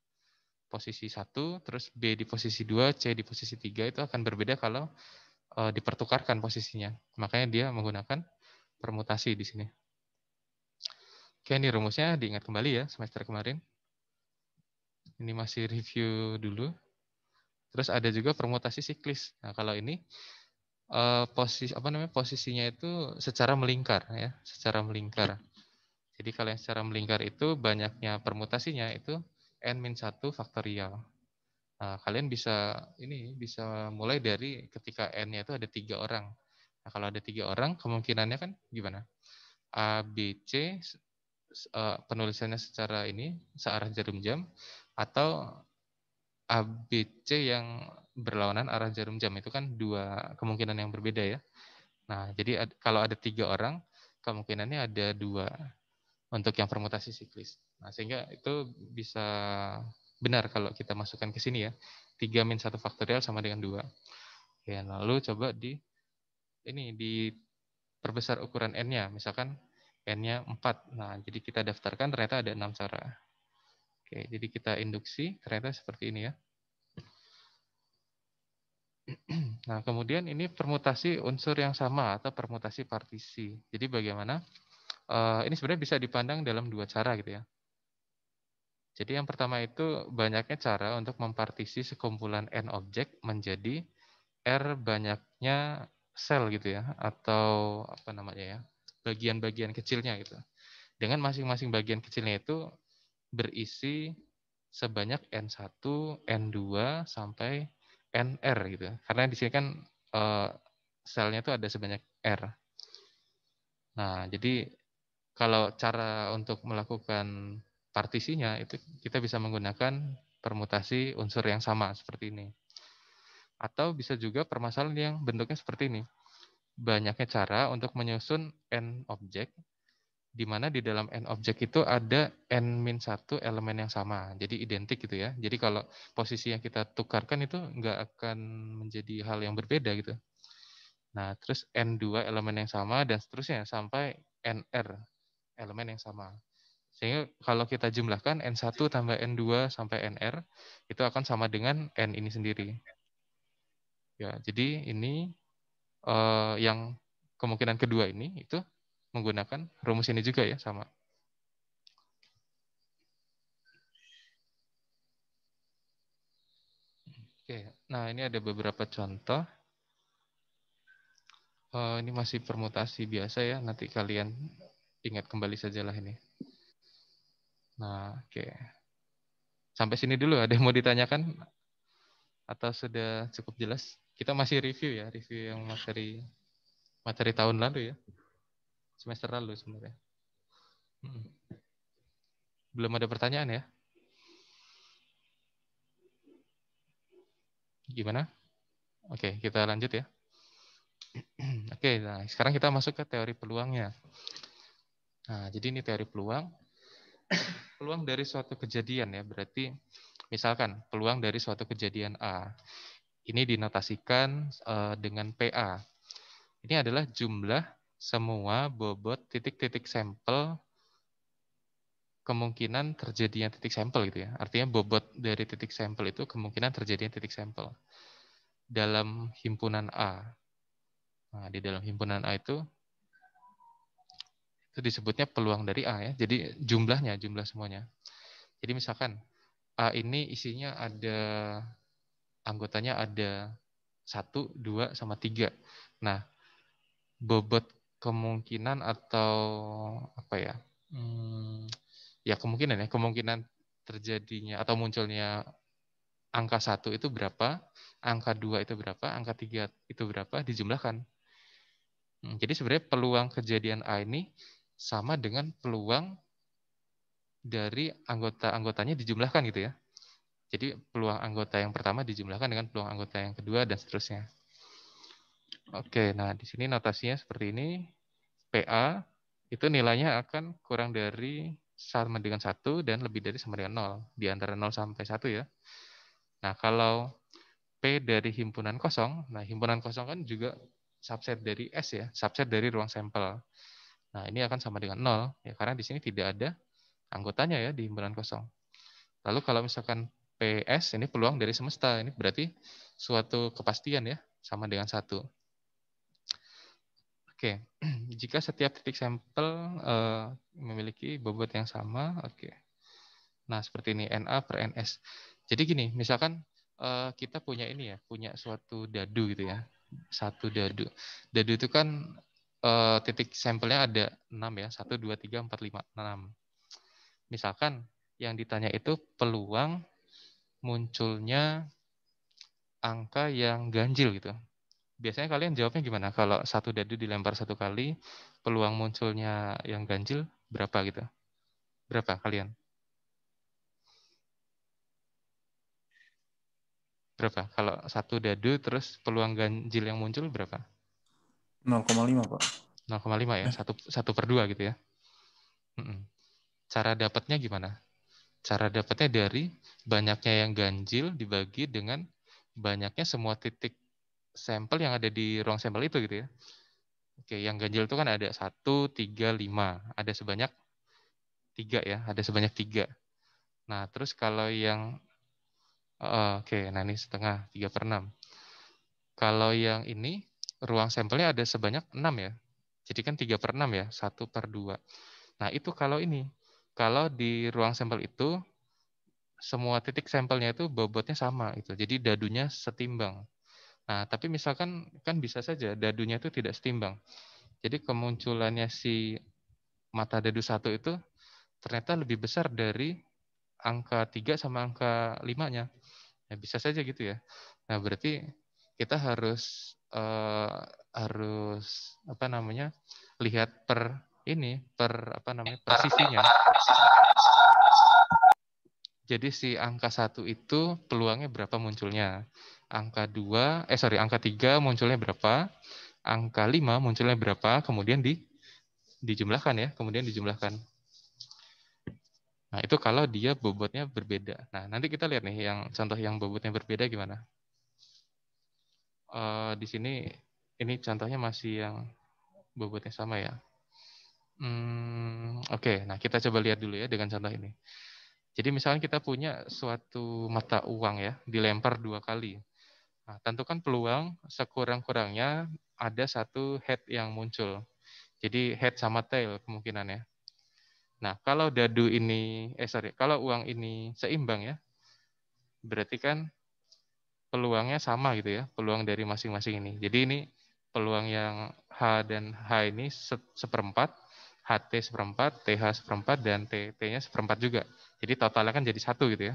posisi satu, terus B di posisi dua, C di posisi tiga itu akan berbeda kalau uh, dipertukarkan posisinya. Makanya dia menggunakan permutasi di sini. Oke, ini rumusnya diingat kembali ya semester kemarin. Ini masih review dulu. Terus ada juga permutasi siklis. Nah, kalau ini uh, posisi apa namanya posisinya itu secara melingkar ya, secara melingkar. Jadi kalau yang secara melingkar itu banyaknya permutasinya itu n min satu faktorial. Nah, kalian bisa ini bisa mulai dari ketika n-nya itu ada tiga orang. Nah, kalau ada tiga orang, kemungkinannya kan gimana? A, B, C, e, penulisannya secara ini, searah jarum jam, atau A, B, C yang berlawanan arah jarum jam. Itu kan dua kemungkinan yang berbeda ya. Nah, jadi kalau ada tiga orang, kemungkinannya ada dua untuk yang permutasi siklis. Nah, sehingga itu bisa benar kalau kita masukkan ke sini ya. 3 min 1 faktorial sama dengan 2. Oke, lalu coba di ini di perbesar ukuran n-nya. Misalkan n-nya 4. Nah, jadi kita daftarkan ternyata ada 6 cara. Oke, jadi kita induksi ternyata seperti ini ya. Nah, kemudian ini permutasi unsur yang sama atau permutasi partisi. Jadi bagaimana Eh, ini sebenarnya bisa dipandang dalam dua cara gitu ya. Jadi yang pertama itu banyaknya cara untuk mempartisi sekumpulan n objek menjadi r banyaknya sel gitu ya atau apa namanya ya bagian-bagian kecilnya gitu. Dengan masing-masing bagian kecilnya itu berisi sebanyak n1, n2 sampai nr gitu. Karena di sini kan eh, selnya itu ada sebanyak r. Nah, jadi kalau cara untuk melakukan partisinya itu kita bisa menggunakan permutasi unsur yang sama seperti ini. Atau bisa juga permasalahan yang bentuknya seperti ini. Banyaknya cara untuk menyusun n objek di mana di dalam n objek itu ada n-1 elemen yang sama. Jadi identik gitu ya. Jadi kalau posisi yang kita tukarkan itu nggak akan menjadi hal yang berbeda gitu. Nah, terus n2 elemen yang sama dan seterusnya sampai nr elemen yang sama. Sehingga kalau kita jumlahkan N1 tambah N2 sampai NR, itu akan sama dengan N ini sendiri. Ya, jadi ini eh, yang kemungkinan kedua ini itu menggunakan rumus ini juga ya, sama. Oke, nah ini ada beberapa contoh. Uh, ini masih permutasi biasa ya. Nanti kalian ingat kembali sajalah ini. Nah, oke. Okay. Sampai sini dulu ada yang mau ditanyakan atau sudah cukup jelas? Kita masih review ya, review yang materi materi tahun lalu ya. Semester lalu sebenarnya. Hmm. Belum ada pertanyaan ya? Gimana? Oke, kita lanjut ya. Oke, nah sekarang kita masuk ke teori peluangnya. Nah, jadi ini teori peluang. Peluang dari suatu kejadian ya, berarti misalkan peluang dari suatu kejadian A. Ini dinotasikan eh, dengan PA. Ini adalah jumlah semua bobot titik-titik sampel kemungkinan terjadinya titik sampel gitu ya. Artinya bobot dari titik sampel itu kemungkinan terjadinya titik sampel dalam himpunan A. Nah, di dalam himpunan A itu itu disebutnya peluang dari A ya. Jadi jumlahnya, jumlah semuanya. Jadi misalkan A ini isinya ada anggotanya ada satu, dua, sama tiga. Nah, bobot kemungkinan atau apa ya? Hmm, ya kemungkinan ya, kemungkinan terjadinya atau munculnya angka satu itu berapa, angka dua itu berapa, angka tiga itu berapa dijumlahkan. Hmm, jadi sebenarnya peluang kejadian A ini sama dengan peluang dari anggota-anggotanya dijumlahkan gitu ya. Jadi peluang anggota yang pertama dijumlahkan dengan peluang anggota yang kedua dan seterusnya. Oke, nah di sini notasinya seperti ini. PA itu nilainya akan kurang dari sama dengan 1 dan lebih dari sama dengan 0. Di antara 0 sampai 1 ya. Nah, kalau P dari himpunan kosong, nah himpunan kosong kan juga subset dari S ya, subset dari ruang sampel. Nah, ini akan sama dengan 0 ya karena di sini tidak ada anggotanya ya di himpunan kosong. Lalu kalau misalkan PS ini peluang dari semesta, ini berarti suatu kepastian ya sama dengan satu. Oke, jika setiap titik sampel uh, memiliki bobot yang sama, oke. Nah, seperti ini NA per NS. Jadi gini, misalkan uh, kita punya ini ya, punya suatu dadu gitu ya. Satu dadu. Dadu itu kan uh, titik sampelnya ada 6 ya, 1, 2, 3, 4, 5, 6. Misalkan yang ditanya itu peluang munculnya angka yang ganjil gitu. Biasanya kalian jawabnya gimana? Kalau satu dadu dilempar satu kali, peluang munculnya yang ganjil berapa gitu? Berapa kalian? Berapa? Kalau satu dadu terus peluang ganjil yang muncul berapa? 0,5 pak. 0,5 ya, eh. satu satu per dua gitu ya. Cara dapatnya gimana? Cara dapatnya dari banyaknya yang ganjil dibagi dengan banyaknya semua titik sampel yang ada di ruang sampel itu gitu ya. Oke, yang ganjil itu kan ada satu, tiga, lima, ada sebanyak tiga ya, ada sebanyak tiga. Nah, terus kalau yang eh, oke, nah ini setengah tiga per enam. Kalau yang ini ruang sampelnya ada sebanyak 6 ya. Jadi kan 3 per 6 ya, 1 per 2. Nah itu kalau ini, kalau di ruang sampel itu, semua titik sampelnya itu bobotnya sama. Itu. Jadi dadunya setimbang. Nah, tapi misalkan kan bisa saja dadunya itu tidak setimbang. Jadi kemunculannya si mata dadu satu itu ternyata lebih besar dari angka 3 sama angka 5-nya. Ya, nah, bisa saja gitu ya. Nah, berarti kita harus uh, harus apa namanya lihat per ini per apa namanya per sisinya. Jadi si angka satu itu peluangnya berapa munculnya? Angka dua eh sorry, angka tiga munculnya berapa? Angka lima munculnya berapa? Kemudian di dijumlahkan ya, kemudian dijumlahkan. Nah, itu kalau dia bobotnya berbeda. Nah, nanti kita lihat nih yang contoh yang bobotnya berbeda gimana? uh, di sini ini contohnya masih yang bobotnya sama ya. Hmm, Oke, okay. nah kita coba lihat dulu ya dengan contoh ini. Jadi misalnya kita punya suatu mata uang ya, dilempar dua kali. Nah, tentukan peluang sekurang-kurangnya ada satu head yang muncul. Jadi head sama tail kemungkinannya. Nah, kalau dadu ini, eh sorry, kalau uang ini seimbang ya, berarti kan peluangnya sama gitu ya, peluang dari masing-masing ini. Jadi ini peluang yang H dan H ini seperempat, HT seperempat, TH seperempat, dan TT-nya seperempat juga. Jadi totalnya kan jadi satu gitu ya.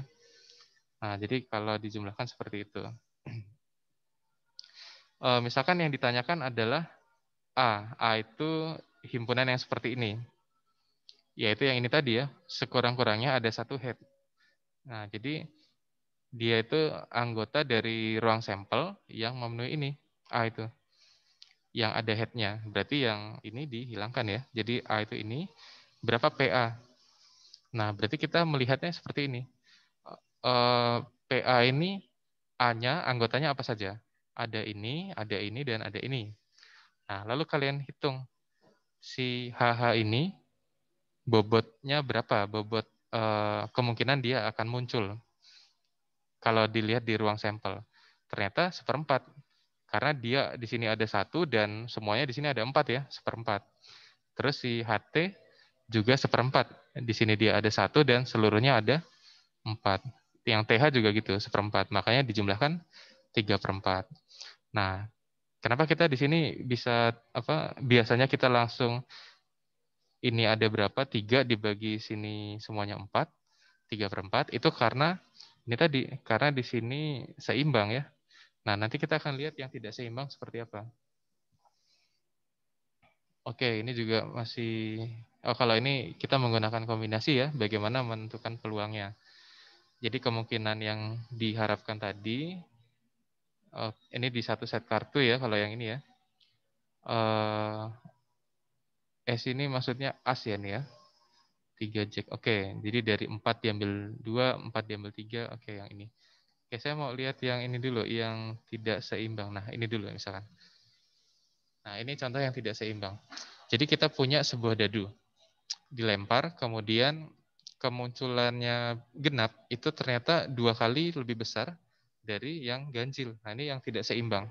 Nah, jadi kalau dijumlahkan seperti itu. E, misalkan yang ditanyakan adalah A. A itu himpunan yang seperti ini. Yaitu yang ini tadi ya, sekurang-kurangnya ada satu head. Nah, jadi dia itu anggota dari ruang sampel yang memenuhi ini A itu yang ada headnya berarti yang ini dihilangkan ya jadi A itu ini berapa PA nah berarti kita melihatnya seperti ini e, eh, PA ini A-nya anggotanya apa saja ada ini ada ini dan ada ini nah lalu kalian hitung si HH ini bobotnya berapa bobot e, kemungkinan dia akan muncul kalau dilihat di ruang sampel. Ternyata seperempat. Karena dia di sini ada satu dan semuanya di sini ada empat ya, seperempat. Terus si HT juga seperempat. Di sini dia ada satu dan seluruhnya ada empat. Yang TH juga gitu, seperempat. Makanya dijumlahkan tiga perempat. Nah, kenapa kita di sini bisa apa? Biasanya kita langsung ini ada berapa? Tiga dibagi sini semuanya empat, tiga perempat. Itu karena ini tadi karena di sini seimbang ya. Nah, nanti kita akan lihat yang tidak seimbang seperti apa. Oke, ini juga masih oh kalau ini kita menggunakan kombinasi ya, bagaimana menentukan peluangnya. Jadi kemungkinan yang diharapkan tadi oh, ini di satu set kartu ya kalau yang ini ya. Eh S ini maksudnya as ya nih ya tiga jack. Oke, okay, jadi dari empat diambil dua empat diambil tiga Oke, okay, yang ini. Oke, okay, saya mau lihat yang ini dulu, yang tidak seimbang. Nah, ini dulu misalkan. Nah, ini contoh yang tidak seimbang. Jadi kita punya sebuah dadu. Dilempar, kemudian kemunculannya genap itu ternyata dua kali lebih besar dari yang ganjil. Nah, ini yang tidak seimbang.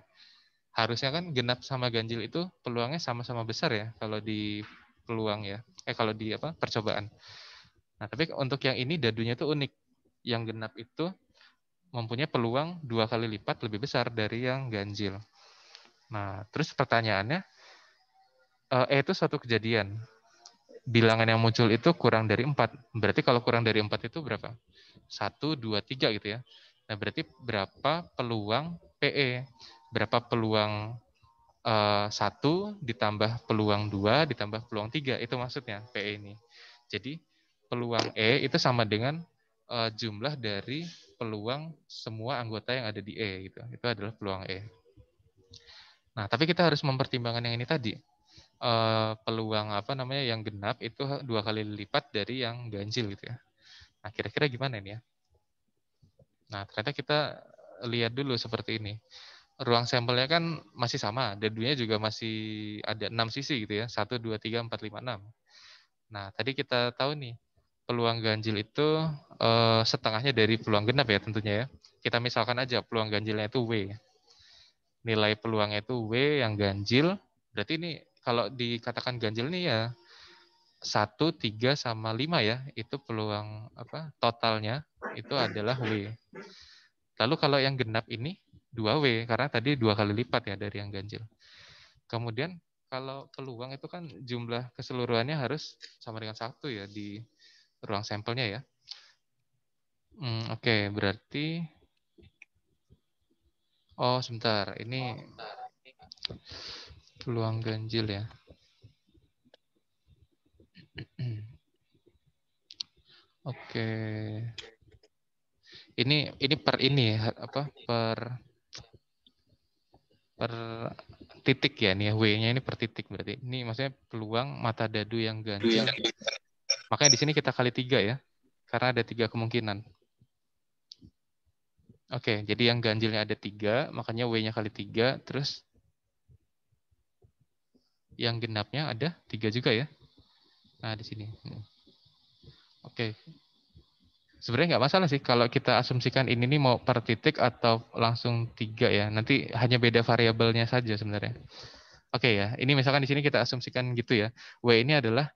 Harusnya kan genap sama ganjil itu peluangnya sama-sama besar ya kalau di peluang ya eh kalau di apa percobaan. Nah, tapi untuk yang ini dadunya itu unik. Yang genap itu mempunyai peluang dua kali lipat lebih besar dari yang ganjil. Nah, terus pertanyaannya, E itu suatu kejadian. Bilangan yang muncul itu kurang dari empat. Berarti kalau kurang dari empat itu berapa? Satu, dua, tiga gitu ya. Nah, berarti berapa peluang PE? Berapa peluang Eh, satu ditambah peluang dua ditambah peluang tiga itu maksudnya PE ini. Jadi peluang E itu sama dengan eh, jumlah dari peluang semua anggota yang ada di E gitu. Itu adalah peluang E. Nah, tapi kita harus mempertimbangkan yang ini tadi. Eh, peluang apa namanya yang genap itu dua kali lipat dari yang ganjil gitu ya. Nah, kira-kira gimana ini ya? Nah, ternyata kita lihat dulu seperti ini ruang sampelnya kan masih sama, dunia juga masih ada enam sisi gitu ya, satu, dua, tiga, empat, lima, enam. Nah, tadi kita tahu nih, peluang ganjil itu uh, setengahnya dari peluang genap ya tentunya ya. Kita misalkan aja peluang ganjilnya itu W. Nilai peluangnya itu W yang ganjil, berarti ini kalau dikatakan ganjil nih ya, 1, 3, sama 5 ya, itu peluang apa totalnya itu adalah W. Lalu kalau yang genap ini 2W karena tadi dua kali lipat ya dari yang ganjil. Kemudian kalau peluang itu kan jumlah keseluruhannya harus sama dengan satu ya di ruang sampelnya ya. Hmm, Oke, okay, berarti oh sebentar ini peluang ganjil ya. Oke. Okay. Ini ini per ini ya, apa per per titik ya nih ya, W-nya ini per titik berarti. Ini maksudnya peluang mata dadu yang ganjil. Iya. Makanya di sini kita kali tiga ya, karena ada tiga kemungkinan. Oke, jadi yang ganjilnya ada tiga, makanya W-nya kali tiga, terus yang genapnya ada tiga juga ya. Nah, di sini. Oke, sebenarnya nggak masalah sih kalau kita asumsikan ini nih mau per titik atau langsung tiga ya. Nanti hanya beda variabelnya saja sebenarnya. Oke ya, ini misalkan di sini kita asumsikan gitu ya. W ini adalah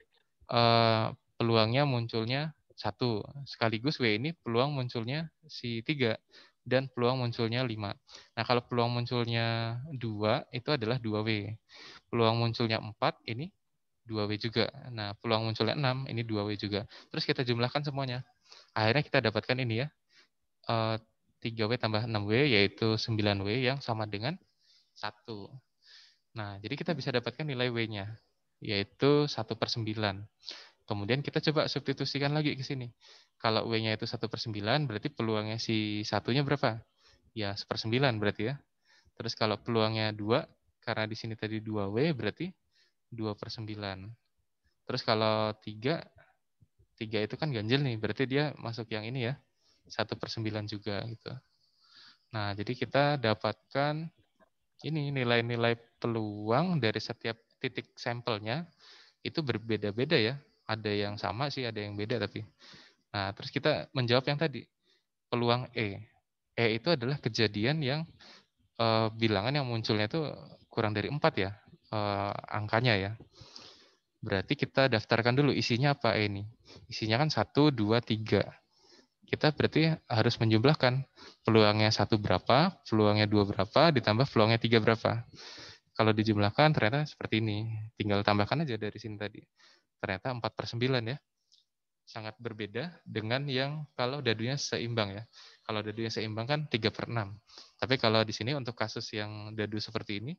uh, peluangnya munculnya satu, sekaligus W ini peluang munculnya si tiga dan peluang munculnya 5. Nah, kalau peluang munculnya 2 itu adalah 2W. Peluang munculnya 4 ini 2W juga. Nah, peluang munculnya 6 ini 2W juga. Terus kita jumlahkan semuanya. Akhirnya kita dapatkan ini ya, 3W eh, tambah 6W yaitu 9W yang sama dengan 1. Nah, jadi kita bisa dapatkan nilai W-nya, yaitu 1 per 9. Kemudian kita coba substitusikan lagi ke sini. Kalau W-nya itu 1 per 9, berarti peluangnya si satunya berapa? Ya, 1 per 9 berarti ya. Terus kalau peluangnya 2, karena di sini tadi 2W, berarti 2 per 9. Terus kalau 3, tiga itu kan ganjil nih, berarti dia masuk yang ini ya, satu per sembilan juga gitu. Nah, jadi kita dapatkan ini nilai-nilai peluang dari setiap titik sampelnya itu berbeda-beda ya. Ada yang sama sih, ada yang beda tapi. Nah, terus kita menjawab yang tadi, peluang E. E itu adalah kejadian yang e, bilangan yang munculnya itu kurang dari empat ya, e, angkanya ya. Berarti kita daftarkan dulu isinya apa ini. Isinya kan 1, 2, 3. Kita berarti harus menjumlahkan peluangnya satu berapa, peluangnya dua berapa, ditambah peluangnya tiga berapa. Kalau dijumlahkan ternyata seperti ini. Tinggal tambahkan aja dari sini tadi. Ternyata 4 per 9 ya. Sangat berbeda dengan yang kalau dadunya seimbang ya. Kalau dadunya seimbang kan 3 per 6. Tapi kalau di sini untuk kasus yang dadu seperti ini,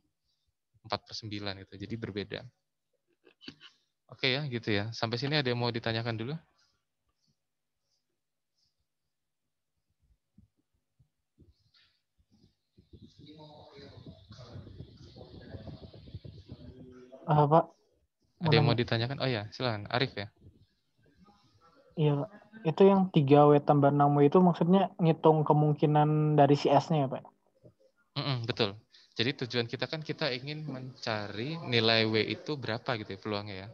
4 per 9 gitu. Jadi berbeda. Oke ya, gitu ya. Sampai sini ada yang mau ditanyakan dulu? Uh, Pak. Ada yang mau ditanyakan? Oh ya, silakan. Arif ya. Iya, Itu yang 3W tambah 6W itu maksudnya ngitung kemungkinan dari si S-nya ya, Pak? Mm -mm, betul. Jadi tujuan kita kan kita ingin mencari nilai W itu berapa gitu ya peluangnya ya.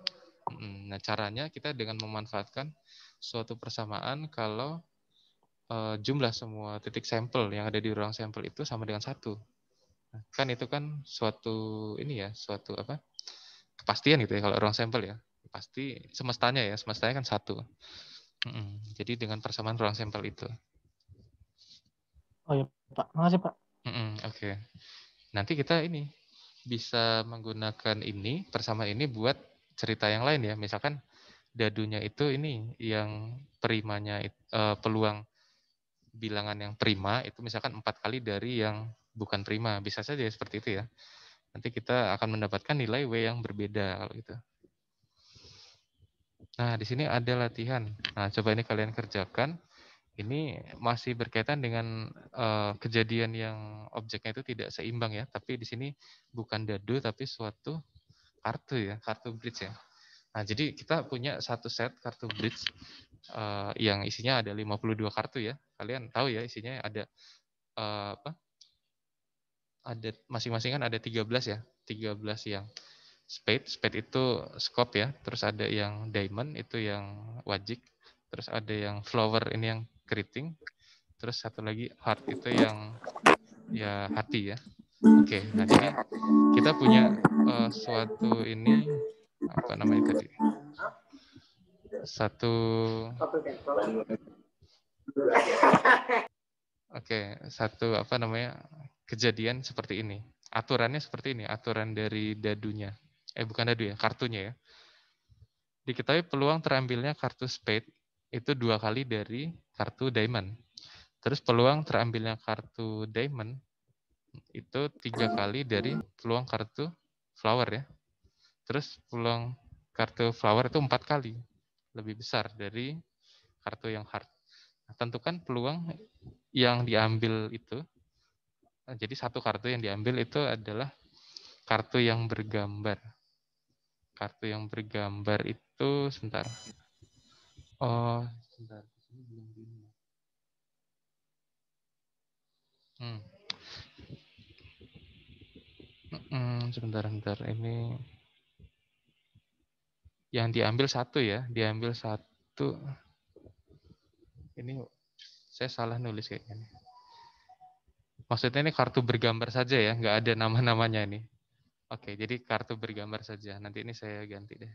Nah, caranya kita dengan memanfaatkan suatu persamaan kalau uh, jumlah semua titik sampel yang ada di ruang sampel itu sama dengan satu. Nah, kan itu kan suatu ini ya, suatu apa? kepastian gitu ya kalau ruang sampel ya. Pasti semestanya ya, semestanya kan satu. Mm Jadi dengan persamaan ruang sampel itu. Oh ya Pak, makasih Pak. Mm Oke. Okay. Nanti kita ini bisa menggunakan ini persamaan ini buat cerita yang lain ya misalkan dadunya itu ini yang primanya uh, eh, peluang bilangan yang prima itu misalkan empat kali dari yang bukan prima bisa saja seperti itu ya nanti kita akan mendapatkan nilai w yang berbeda kalau gitu nah di sini ada latihan nah coba ini kalian kerjakan ini masih berkaitan dengan uh, kejadian yang objeknya itu tidak seimbang ya tapi di sini bukan dadu tapi suatu kartu ya, kartu bridge ya. Nah, jadi kita punya satu set kartu bridge uh, yang isinya ada 52 kartu ya. Kalian tahu ya isinya ada uh, apa? Ada masing-masing kan ada 13 ya. 13 yang spade, spade itu scope ya, terus ada yang diamond itu yang wajik, terus ada yang flower ini yang keriting, terus satu lagi heart itu yang ya hati ya. Oke, okay, nah jadi kita punya uh, suatu ini apa namanya tadi satu oke okay, satu apa namanya kejadian seperti ini aturannya seperti ini aturan dari dadunya eh bukan dadu ya kartunya ya diketahui peluang terambilnya kartu spade itu dua kali dari kartu diamond terus peluang terambilnya kartu diamond itu tiga kali dari peluang kartu flower ya. Terus pulang kartu flower itu empat kali lebih besar dari kartu yang hard. Nah, tentukan peluang yang diambil itu. Jadi satu kartu yang diambil itu adalah kartu yang bergambar. Kartu yang bergambar itu sebentar. Oh, sebentar. Hmm. Hmm, sebentar, sebentar. Ini yang diambil satu ya, diambil satu. Ini saya salah nulis kayaknya. Maksudnya ini kartu bergambar saja ya, nggak ada nama-namanya ini. Oke, jadi kartu bergambar saja. Nanti ini saya ganti deh.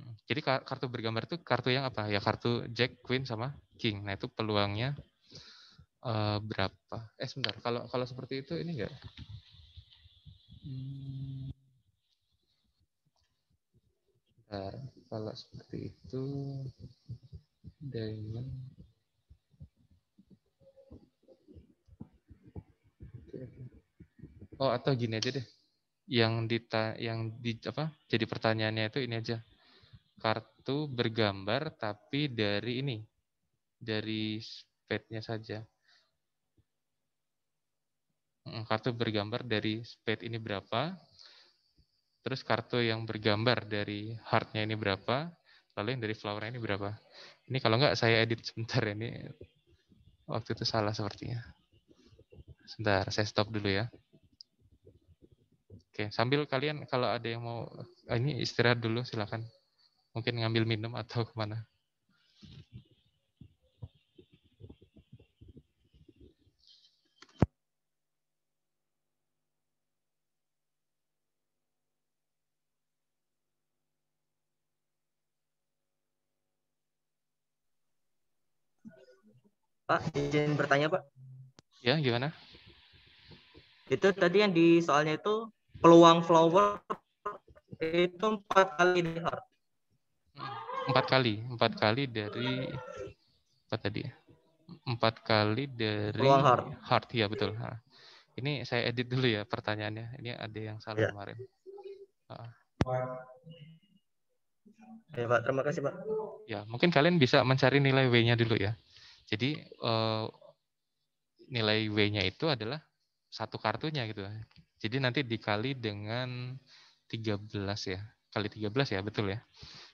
Hmm, jadi kartu bergambar itu kartu yang apa? Ya kartu Jack, Queen sama King. Nah itu peluangnya uh, berapa? Eh sebentar, kalau kalau seperti itu ini enggak? kalau seperti itu diamond. Oh atau gini aja deh, yang di yang di apa? Jadi pertanyaannya itu ini aja, kartu bergambar tapi dari ini, dari spade saja. Mm, kartu bergambar dari spade ini berapa, terus kartu yang bergambar dari heartnya ini berapa, lalu yang dari flower ini berapa. Ini kalau nggak saya edit sebentar ini waktu itu salah sepertinya. Sebentar, saya stop dulu ya. Oke, sambil kalian kalau ada yang mau ah, ini istirahat dulu silakan. Mungkin ngambil minum atau kemana. Pak, izin bertanya Pak. Ya, gimana? Itu tadi yang di soalnya itu peluang flower itu empat kali di heart. Hmm, empat kali, empat kali dari apa tadi? Empat kali dari peluang heart. heart ya betul. Nah, ini saya edit dulu ya pertanyaannya. Ini ada yang salah ya. kemarin. Ya Pak, terima kasih Pak. Ya, mungkin kalian bisa mencari nilai W-nya dulu ya. Jadi eh, nilai W-nya itu adalah satu kartunya gitu. Jadi nanti dikali dengan 13 ya. Kali 13 ya, betul ya.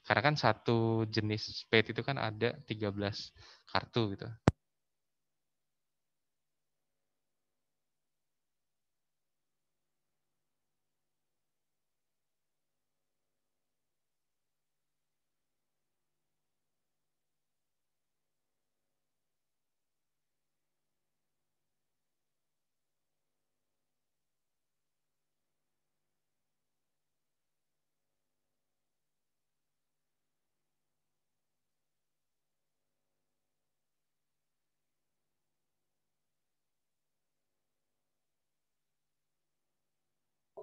Karena kan satu jenis spade itu kan ada 13 kartu gitu.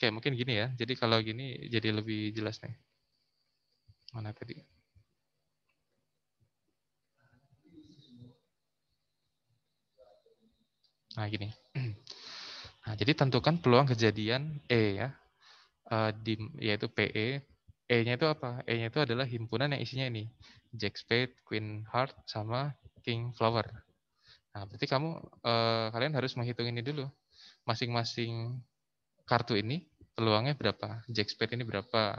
Oke, mungkin gini ya. Jadi kalau gini jadi lebih jelas nih. Mana tadi? Nah, gini. Nah, jadi tentukan peluang kejadian E ya. Uh, di, yaitu PE. E-nya itu apa? E-nya itu adalah himpunan yang isinya ini. Jack Spade, Queen Heart, sama King Flower. Nah, berarti kamu uh, kalian harus menghitung ini dulu. Masing-masing kartu ini peluangnya berapa, jack spade ini berapa,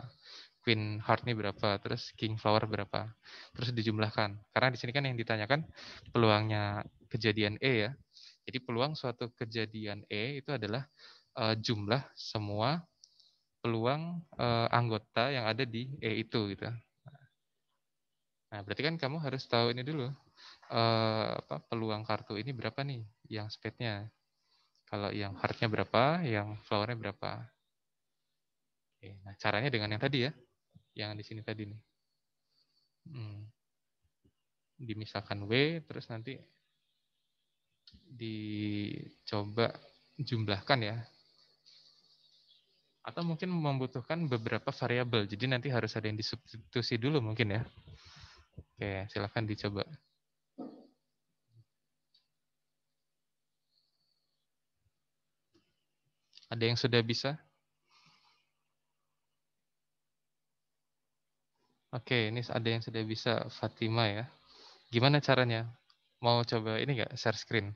queen heart ini berapa, terus king flower berapa, terus dijumlahkan. Karena di sini kan yang ditanyakan peluangnya kejadian E ya. Jadi peluang suatu kejadian E itu adalah uh, jumlah semua peluang uh, anggota yang ada di E itu gitu. Nah, berarti kan kamu harus tahu ini dulu. Uh, apa peluang kartu ini berapa nih yang spade-nya? Kalau yang heart-nya berapa, yang flower-nya berapa? Oke, nah caranya dengan yang tadi ya, yang di sini tadi nih. Hmm. Dimisalkan W, terus nanti dicoba jumlahkan ya. Atau mungkin membutuhkan beberapa variabel. Jadi nanti harus ada yang disubstitusi dulu mungkin ya. Oke, silahkan dicoba. Ada yang sudah bisa? Oke, ini ada yang sudah bisa Fatima ya. Gimana caranya? Mau coba ini nggak share screen?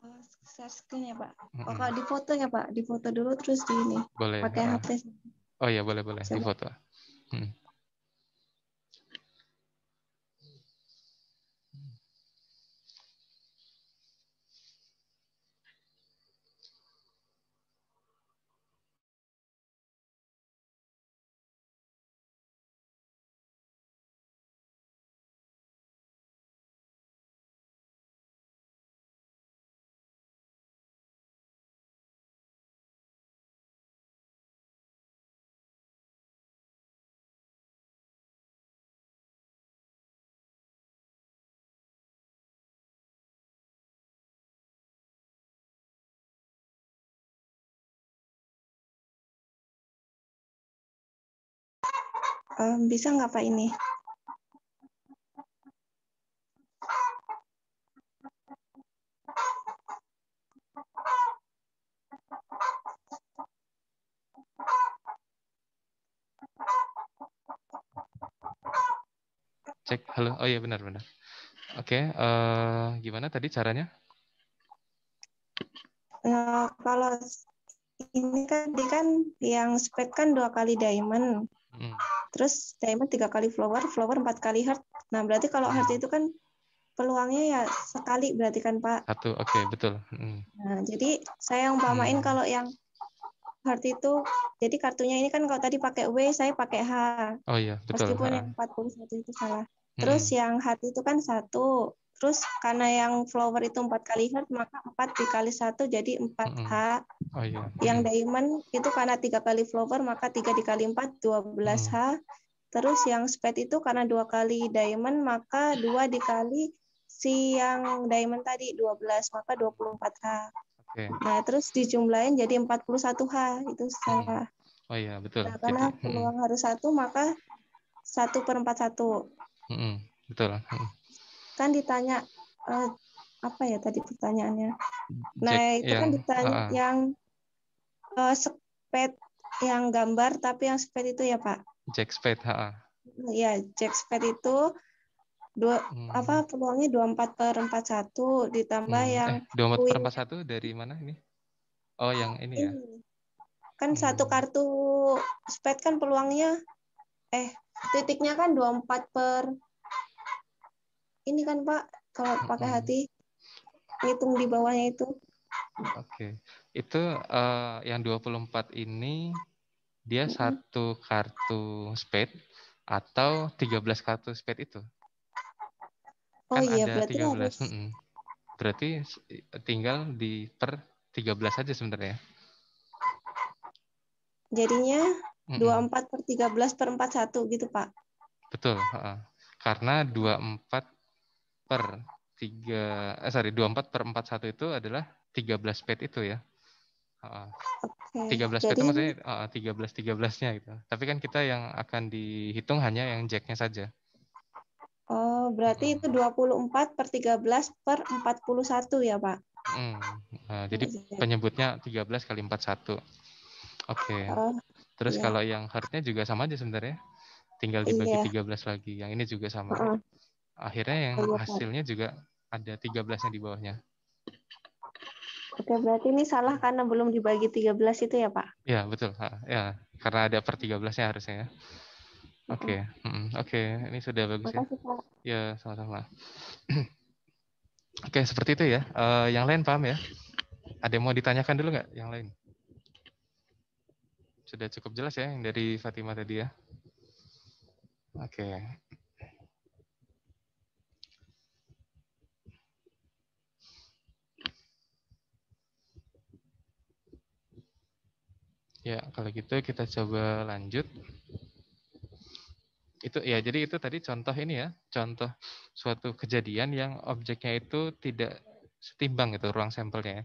Eh, share screen ya Pak. Mm Oh, kalau di foto ya Pak, di foto dulu terus di ini. Boleh. Pakai HP. Oh iya boleh boleh di foto. Hmm. Um, bisa nggak Pak ini? Cek, halo. Oh iya benar-benar. Oke, okay, uh, eh, gimana tadi caranya? Nah, kalau ini kan, tadi kan yang spek kan dua kali diamond terus diamond tiga kali flower flower empat kali heart nah berarti kalau heart itu kan peluangnya ya sekali berarti kan pak satu oke okay, betul hmm. nah jadi saya umpamain hmm. kalau yang heart itu jadi kartunya ini kan kalau tadi pakai W saya pakai H oh iya betul meskipun ha. yang 41 itu salah hmm. terus hmm. yang heart itu kan satu Terus karena yang flower itu empat kali hertz maka empat dikali satu jadi empat h. Oh, iya. Yang diamond itu karena tiga kali flower maka tiga dikali empat dua belas mm. h. Terus yang spade itu karena dua kali diamond maka dua dikali si yang diamond tadi 12 maka 24 h. Okay. Nah terus dijumlahin jadi 41 h itu mm. salah. Hmm. Oh iya betul. Nah, karena jadi, mm. peluang hmm. harus satu maka satu per empat satu. Hmm. Betul. Hmm kan ditanya uh, apa ya tadi pertanyaannya nah itu iya. kan ditanya uh, yang uh, eh, sped yang gambar tapi yang sped itu ya pak Jack Spade ha Iya Jack Spade itu dua hmm. apa peluangnya dua empat per empat satu ditambah hmm. yang eh, dua empat per empat satu dari mana ini oh yang ini ya kan hmm. satu kartu spade kan peluangnya eh titiknya kan dua empat per ini kan Pak kalau hmm. pakai hati hitung di bawahnya itu. Oke. Okay. Itu uh, yang 24 ini dia mm -hmm. satu kartu spade atau 13 kartu spade itu? Oh kan iya, ada berarti 13. Harus... Mm -hmm. Berarti tinggal di per 13 aja sebenarnya. Jadinya mm -hmm. 24 per 13 per 41 gitu, Pak. Betul. Uh, karena 24 per 3 eh sorry 24 per 41 itu adalah 13 pet itu ya. Uh, okay. 13 Jadi... pet itu maksudnya uh, 13 13-nya gitu. Tapi kan kita yang akan dihitung hanya yang jacknya saja. Oh, berarti itu 24 per 13 per 41 ya, Pak? Hmm. Uh, jadi iya, iya. penyebutnya 13 kali 41. Oke. Okay. Uh, Terus iya. kalau yang heartnya juga sama aja sebenarnya. Tinggal dibagi iya. 13 lagi. Yang ini juga sama. Uh -uh akhirnya yang iya, hasilnya juga ada 13 yang di bawahnya. Oke, berarti ini salah karena belum dibagi 13 itu ya, Pak? Ya, betul. Ya, karena ada per 13-nya harusnya ya. Oke, okay. oke, okay. ini sudah bagus ya. Pak. Ya, sama-sama. oke, okay, seperti itu ya. Eh, yang lain paham ya? Ada yang mau ditanyakan dulu nggak yang lain? Sudah cukup jelas ya yang dari Fatima tadi ya. Oke. Ya, kalau gitu kita coba lanjut. Itu ya, jadi itu tadi contoh ini ya, contoh suatu kejadian yang objeknya itu tidak setimbang itu ruang sampelnya. Ya.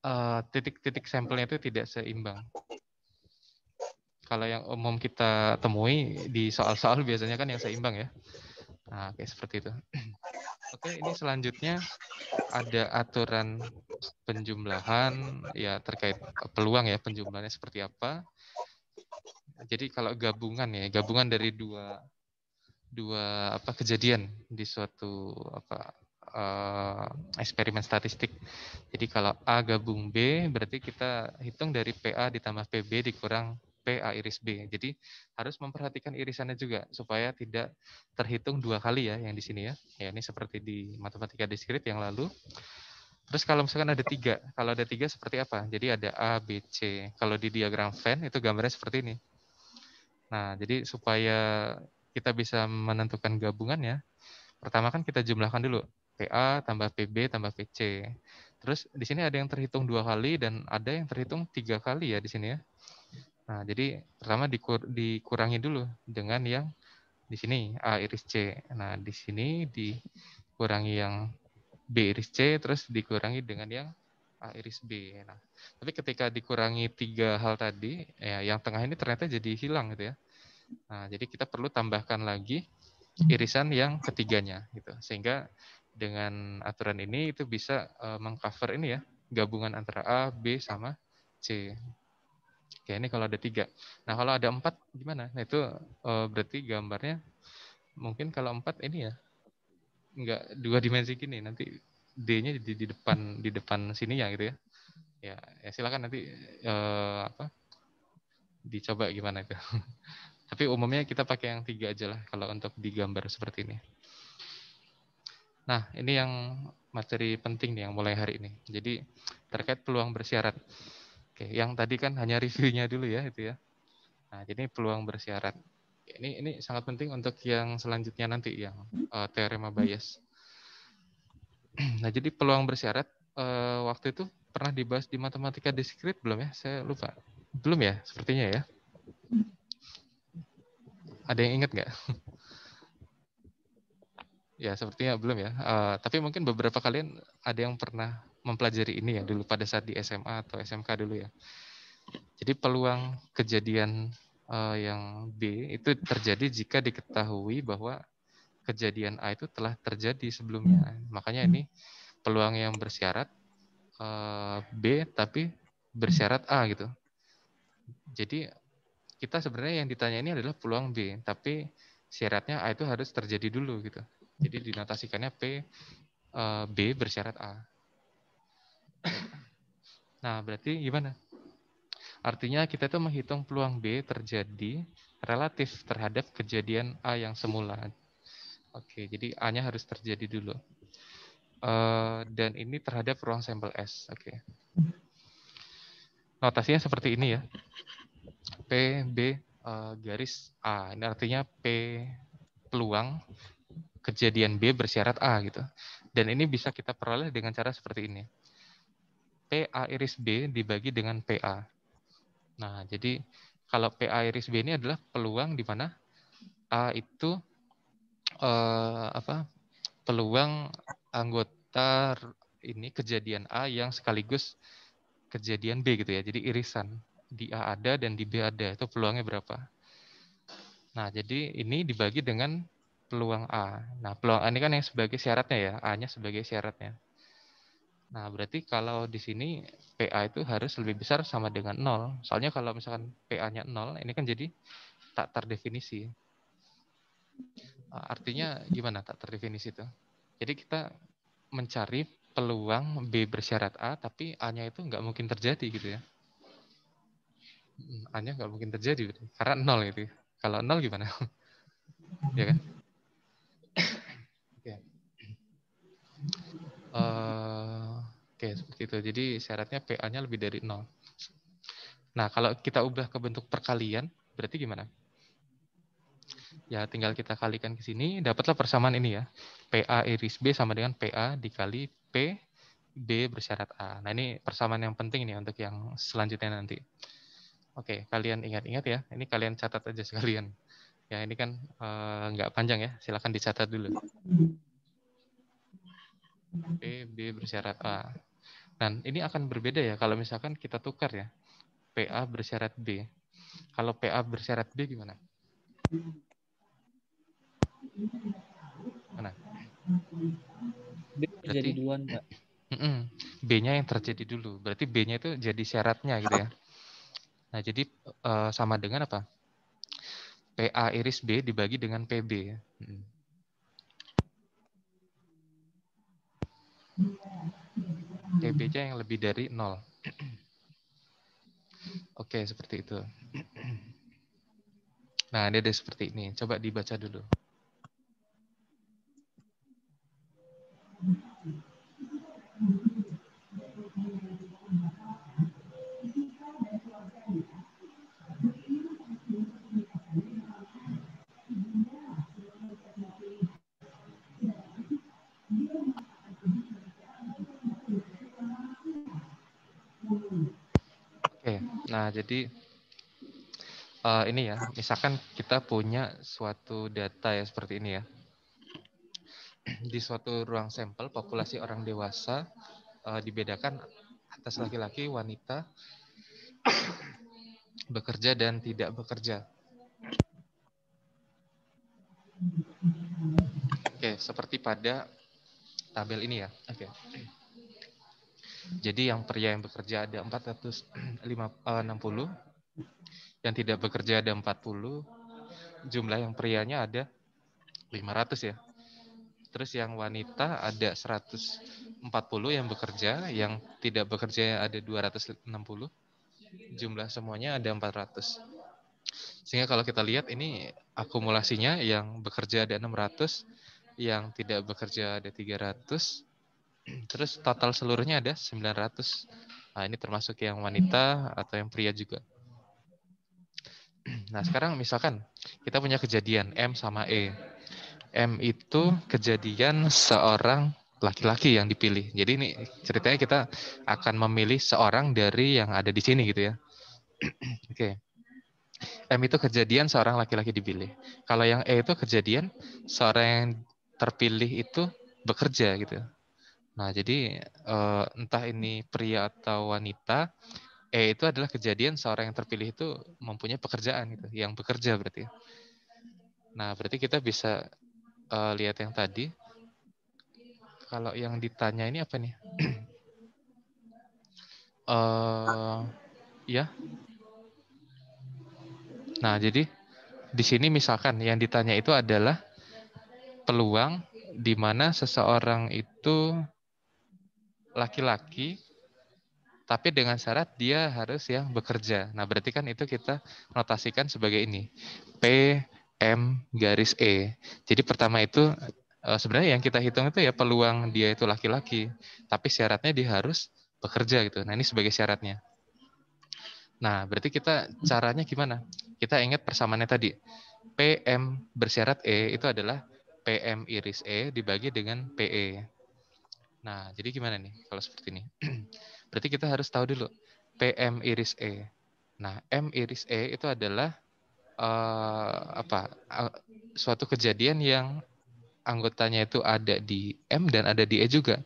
Eh, titik-titik uh, sampelnya itu tidak seimbang. Kalau yang umum kita temui di soal-soal biasanya kan yang seimbang ya. Nah, kayak seperti itu. Oke, ini selanjutnya ada aturan penjumlahan ya terkait peluang ya penjumlahannya seperti apa. Jadi kalau gabungan ya, gabungan dari dua dua apa kejadian di suatu apa uh, eksperimen statistik. Jadi kalau A gabung B berarti kita hitung dari PA ditambah PB dikurang PA iris B. Jadi harus memperhatikan irisannya juga supaya tidak terhitung dua kali ya yang di sini ya. Ya ini seperti di matematika diskrit yang lalu. Terus kalau misalkan ada tiga, kalau ada tiga seperti apa? Jadi ada A, B, C. Kalau di diagram Venn itu gambarnya seperti ini. Nah, jadi supaya kita bisa menentukan gabungannya, pertama kan kita jumlahkan dulu. PA tambah PB tambah PC. Terus di sini ada yang terhitung dua kali dan ada yang terhitung tiga kali ya di sini ya. Nah, jadi pertama dikur, dikurangi dulu dengan yang di sini A iris C. Nah, di sini dikurangi yang B iris C, terus dikurangi dengan yang A iris B. Nah, tapi ketika dikurangi tiga hal tadi, ya, yang tengah ini ternyata jadi hilang gitu ya. Nah, jadi kita perlu tambahkan lagi irisan yang ketiganya gitu. Sehingga dengan aturan ini itu bisa uh, mengcover ini ya, gabungan antara A, B sama C. Oke, ini kalau ada tiga. Nah, kalau ada empat gimana? Nah, itu uh, berarti gambarnya mungkin kalau empat ini ya enggak dua dimensi gini nanti D-nya di, di depan di depan sini ya gitu ya. Ya, ya silakan nanti eh, apa dicoba gimana itu. Tapi umumnya kita pakai yang tiga aja lah kalau untuk digambar seperti ini. Nah, ini yang materi penting nih yang mulai hari ini. Jadi terkait peluang bersyarat. Oke, yang tadi kan hanya reviewnya dulu ya itu ya. Nah, jadi peluang bersyarat. Ini ini sangat penting untuk yang selanjutnya nanti yang uh, teorema bias. Nah, jadi peluang bersyarat uh, waktu itu pernah dibahas di matematika diskrit belum ya? Saya lupa. Belum ya, sepertinya ya. Ada yang ingat nggak? ya, sepertinya belum ya. Uh, tapi mungkin beberapa kalian ada yang pernah mempelajari ini ya dulu pada saat di SMA atau SMK dulu ya. Jadi peluang kejadian uh, yang B itu terjadi jika diketahui bahwa kejadian A itu telah terjadi sebelumnya. Makanya ini peluang yang bersyarat uh, B tapi bersyarat A gitu. Jadi kita sebenarnya yang ditanya ini adalah peluang B, tapi syaratnya A itu harus terjadi dulu gitu. Jadi dinotasikannya P uh, B bersyarat A. Nah, berarti gimana? Artinya kita itu menghitung peluang B terjadi relatif terhadap kejadian A yang semula. Oke, jadi A-nya harus terjadi dulu. Eh, dan ini terhadap ruang sampel S. Oke. Notasinya seperti ini ya. P, B, eh, garis A. Ini artinya P peluang kejadian B bersyarat A gitu. Dan ini bisa kita peroleh dengan cara seperti ini. PA iris B dibagi dengan PA. Nah, jadi kalau PA iris B ini adalah peluang di mana A itu eh, apa? peluang anggota ini kejadian A yang sekaligus kejadian B gitu ya. Jadi irisan di A ada dan di B ada itu peluangnya berapa? Nah, jadi ini dibagi dengan peluang A. Nah, peluang A ini kan yang sebagai syaratnya ya, A-nya sebagai syaratnya. Nah, berarti kalau di sini PA itu harus lebih besar sama dengan 0. Soalnya kalau misalkan PA-nya 0, ini kan jadi tak terdefinisi. Ah, artinya gimana tak terdefinisi itu? Jadi kita mencari peluang B bersyarat A, tapi A-nya itu nggak mungkin terjadi gitu ya. Hmm, A-nya nggak mungkin terjadi, karena 0 gitu. Kalau 0 gimana? ya kan? Uh, Oke, seperti itu. Jadi syaratnya PA-nya lebih dari 0. Nah, kalau kita ubah ke bentuk perkalian, berarti gimana? Ya, tinggal kita kalikan ke sini, dapatlah persamaan ini ya. PA iris B sama dengan PA dikali P B bersyarat A. Nah, ini persamaan yang penting nih untuk yang selanjutnya nanti. Oke, kalian ingat-ingat ya. Ini kalian catat aja sekalian. Ya, ini kan nggak eh, nggak panjang ya. Silahkan dicatat dulu. P B bersyarat A. Dan ini akan berbeda ya kalau misalkan kita tukar ya. PA bersyarat B. Kalau PA bersyarat B gimana? Mana? B jadi duluan, Pak. B-nya yang terjadi dulu. Berarti B-nya itu jadi syaratnya gitu ya. Nah, jadi eh, sama dengan apa? PA iris B dibagi dengan PB. Ya. DBJ mhm. yang lebih dari nol. Oke, seperti itu. Nah, dia ada seperti ini. Coba dibaca dulu. Jadi uh, ini ya, misalkan kita punya suatu data ya seperti ini ya. Di suatu ruang sampel populasi orang dewasa uh, dibedakan atas laki-laki, wanita bekerja dan tidak bekerja. Oke, seperti pada tabel ini ya. Jadi yang pria yang bekerja ada 460, eh, yang tidak bekerja ada 40, jumlah yang prianya ada 500 ya. Terus yang wanita ada 140 yang bekerja, yang tidak bekerja ada 260. Jumlah semuanya ada 400. Sehingga kalau kita lihat ini akumulasinya yang bekerja ada 600, yang tidak bekerja ada 300, Terus total seluruhnya ada 900. Nah, ini termasuk yang wanita iya. atau yang pria juga. Nah, sekarang misalkan kita punya kejadian M sama E. M itu kejadian seorang laki-laki yang dipilih. Jadi ini ceritanya kita akan memilih seorang dari yang ada di sini gitu ya. Oke. Okay. M itu kejadian seorang laki-laki dipilih. Kalau yang E itu kejadian seorang yang terpilih itu bekerja gitu. Nah, jadi uh, entah ini pria atau wanita, eh itu adalah kejadian seorang yang terpilih itu mempunyai pekerjaan gitu, yang bekerja berarti. Nah, berarti kita bisa uh, lihat yang tadi. Kalau yang ditanya ini apa nih? uh, ya. Nah, jadi di sini misalkan yang ditanya itu adalah peluang di mana seseorang itu laki-laki tapi dengan syarat dia harus yang bekerja. Nah, berarti kan itu kita notasikan sebagai ini. P M garis E. Jadi pertama itu eh, sebenarnya yang kita hitung itu ya peluang dia itu laki-laki, tapi syaratnya dia harus bekerja gitu. Nah, ini sebagai syaratnya. Nah, berarti kita caranya gimana? Kita ingat persamaannya tadi. PM bersyarat E itu adalah PM iris E dibagi dengan PE. Nah, jadi gimana nih kalau seperti ini? Berarti kita harus tahu dulu PM iris E. Nah, M iris E itu adalah uh, apa? Uh, suatu kejadian yang anggotanya itu ada di M dan ada di E juga.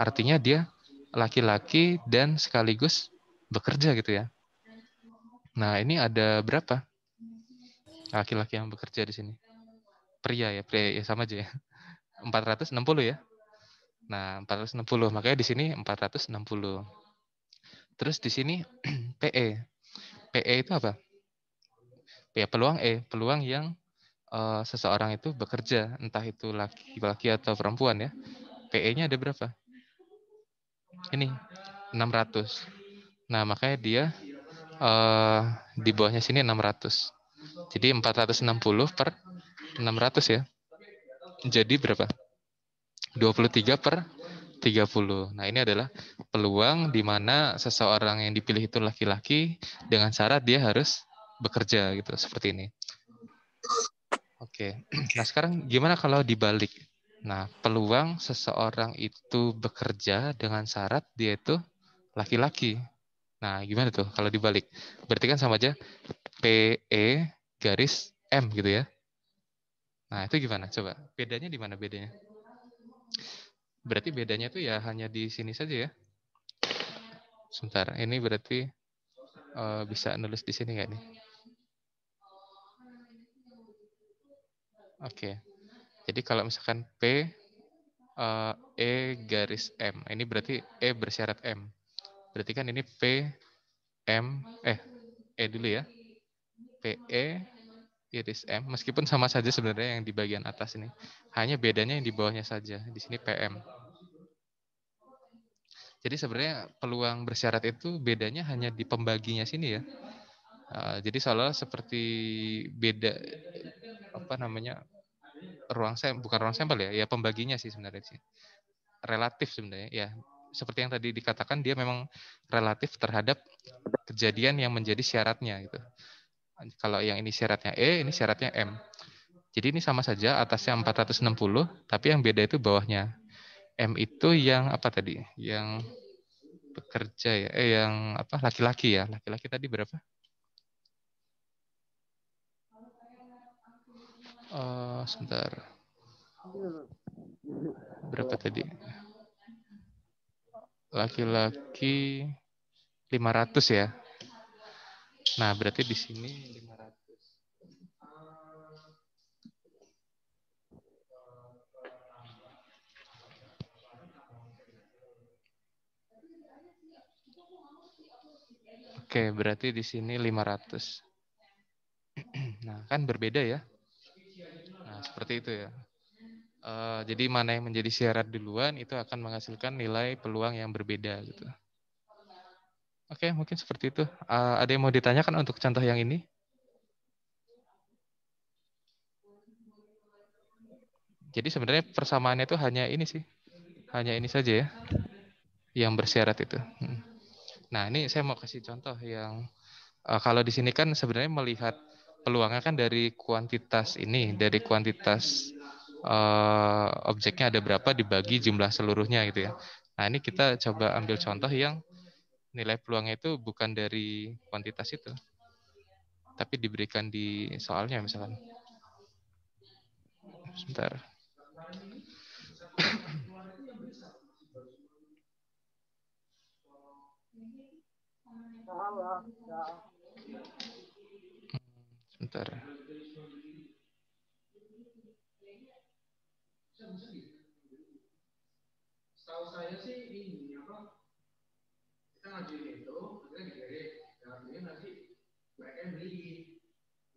Artinya dia laki-laki dan sekaligus bekerja gitu ya. Nah, ini ada berapa? Laki-laki yang bekerja di sini. Pria ya, pria ya sama aja ya. 460 ya. Nah, 460. Makanya di sini 460. Terus di sini PE. PE itu apa? Ya, peluang E, peluang yang uh, seseorang itu bekerja, entah itu laki-laki atau perempuan ya. PE-nya ada berapa? Ini 600. Nah, makanya dia uh, di bawahnya sini 600. Jadi 460 per 600 ya. Jadi berapa? 23 per 30. Nah, ini adalah peluang di mana seseorang yang dipilih itu laki-laki dengan syarat dia harus bekerja gitu, seperti ini. Oke. Nah, sekarang gimana kalau dibalik? Nah, peluang seseorang itu bekerja dengan syarat dia itu laki-laki. Nah, gimana tuh kalau dibalik? Berarti kan sama aja PE garis M gitu ya. Nah, itu gimana? Coba. Bedanya di mana bedanya? Berarti bedanya itu ya hanya di sini saja ya. Sebentar, ini berarti uh, bisa nulis di sini nggak nih? Oke. Okay. Jadi kalau misalkan P uh, E garis M, ini berarti E bersyarat M. Berarti kan ini P M eh E dulu ya. P E iris M, meskipun sama saja sebenarnya yang di bagian atas ini. Hanya bedanya yang di bawahnya saja, di sini PM. Jadi sebenarnya peluang bersyarat itu bedanya hanya di pembaginya sini ya. Eh, jadi soalnya seperti beda apa namanya ruang sampel bukan ruang sampel ya, ya pembaginya sih sebenarnya sih. Relatif sebenarnya ya. Seperti yang tadi dikatakan dia memang relatif terhadap kejadian yang menjadi syaratnya gitu. Kalau yang ini syaratnya E, ini syaratnya M. Jadi ini sama saja atasnya 460, tapi yang beda itu bawahnya. M itu yang apa tadi? Yang bekerja ya, eh yang apa? Laki-laki ya. Laki-laki tadi berapa? Oh, sebentar. Berapa tadi? Laki-laki 500 ya. Nah, berarti di sini 500. Oke, berarti di sini 500. Nah, kan berbeda ya. Nah, seperti itu ya. Uh, jadi mana yang menjadi syarat duluan itu akan menghasilkan nilai peluang yang berbeda gitu. Oke, mungkin seperti itu. Uh, ada yang mau ditanyakan untuk contoh yang ini? Jadi sebenarnya persamaannya itu hanya ini sih, hanya ini saja ya, yang bersyarat itu. Hmm. Nah ini saya mau kasih contoh yang uh, kalau di sini kan sebenarnya melihat peluangnya kan dari kuantitas ini, dari kuantitas uh, objeknya ada berapa dibagi jumlah seluruhnya gitu ya. Nah ini kita coba ambil contoh yang nilai peluangnya itu bukan dari kuantitas itu, tapi diberikan di soalnya misalkan. Sebentar. Sebentar. saya sih ini ngajuin itu akhirnya nanti mereka beli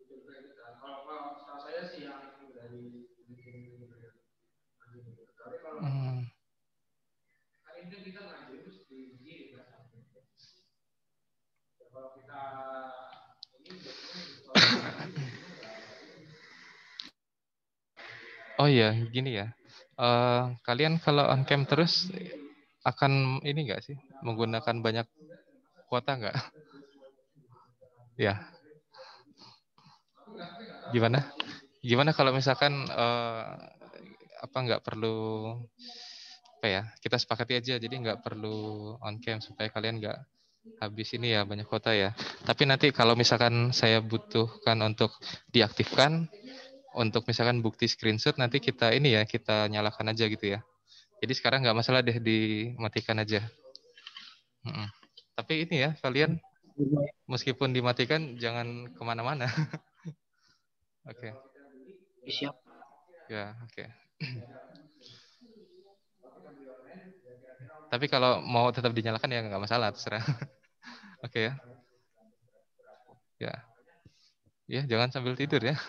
gitu, gitu. kalau saya sih yang dari tapi kalau hmm. ya, kalau kita Oh iya, gini ya. Uh, kalian kalau on cam terus akan ini enggak sih menggunakan banyak kuota enggak? ya. Gimana? Gimana kalau misalkan eh, apa enggak perlu apa ya? Kita sepakati aja jadi enggak perlu on cam supaya kalian enggak habis ini ya banyak kuota ya. Tapi nanti kalau misalkan saya butuhkan untuk diaktifkan untuk misalkan bukti screenshot nanti kita ini ya kita nyalakan aja gitu ya jadi sekarang nggak masalah deh dimatikan aja. Hmm. Tapi ini ya kalian meskipun dimatikan jangan kemana-mana. Oke. okay. Siap. Ya oke. Okay. Tapi kalau mau tetap dinyalakan ya nggak masalah terserah. oke okay, ya. Ya. Ya jangan sambil tidur ya.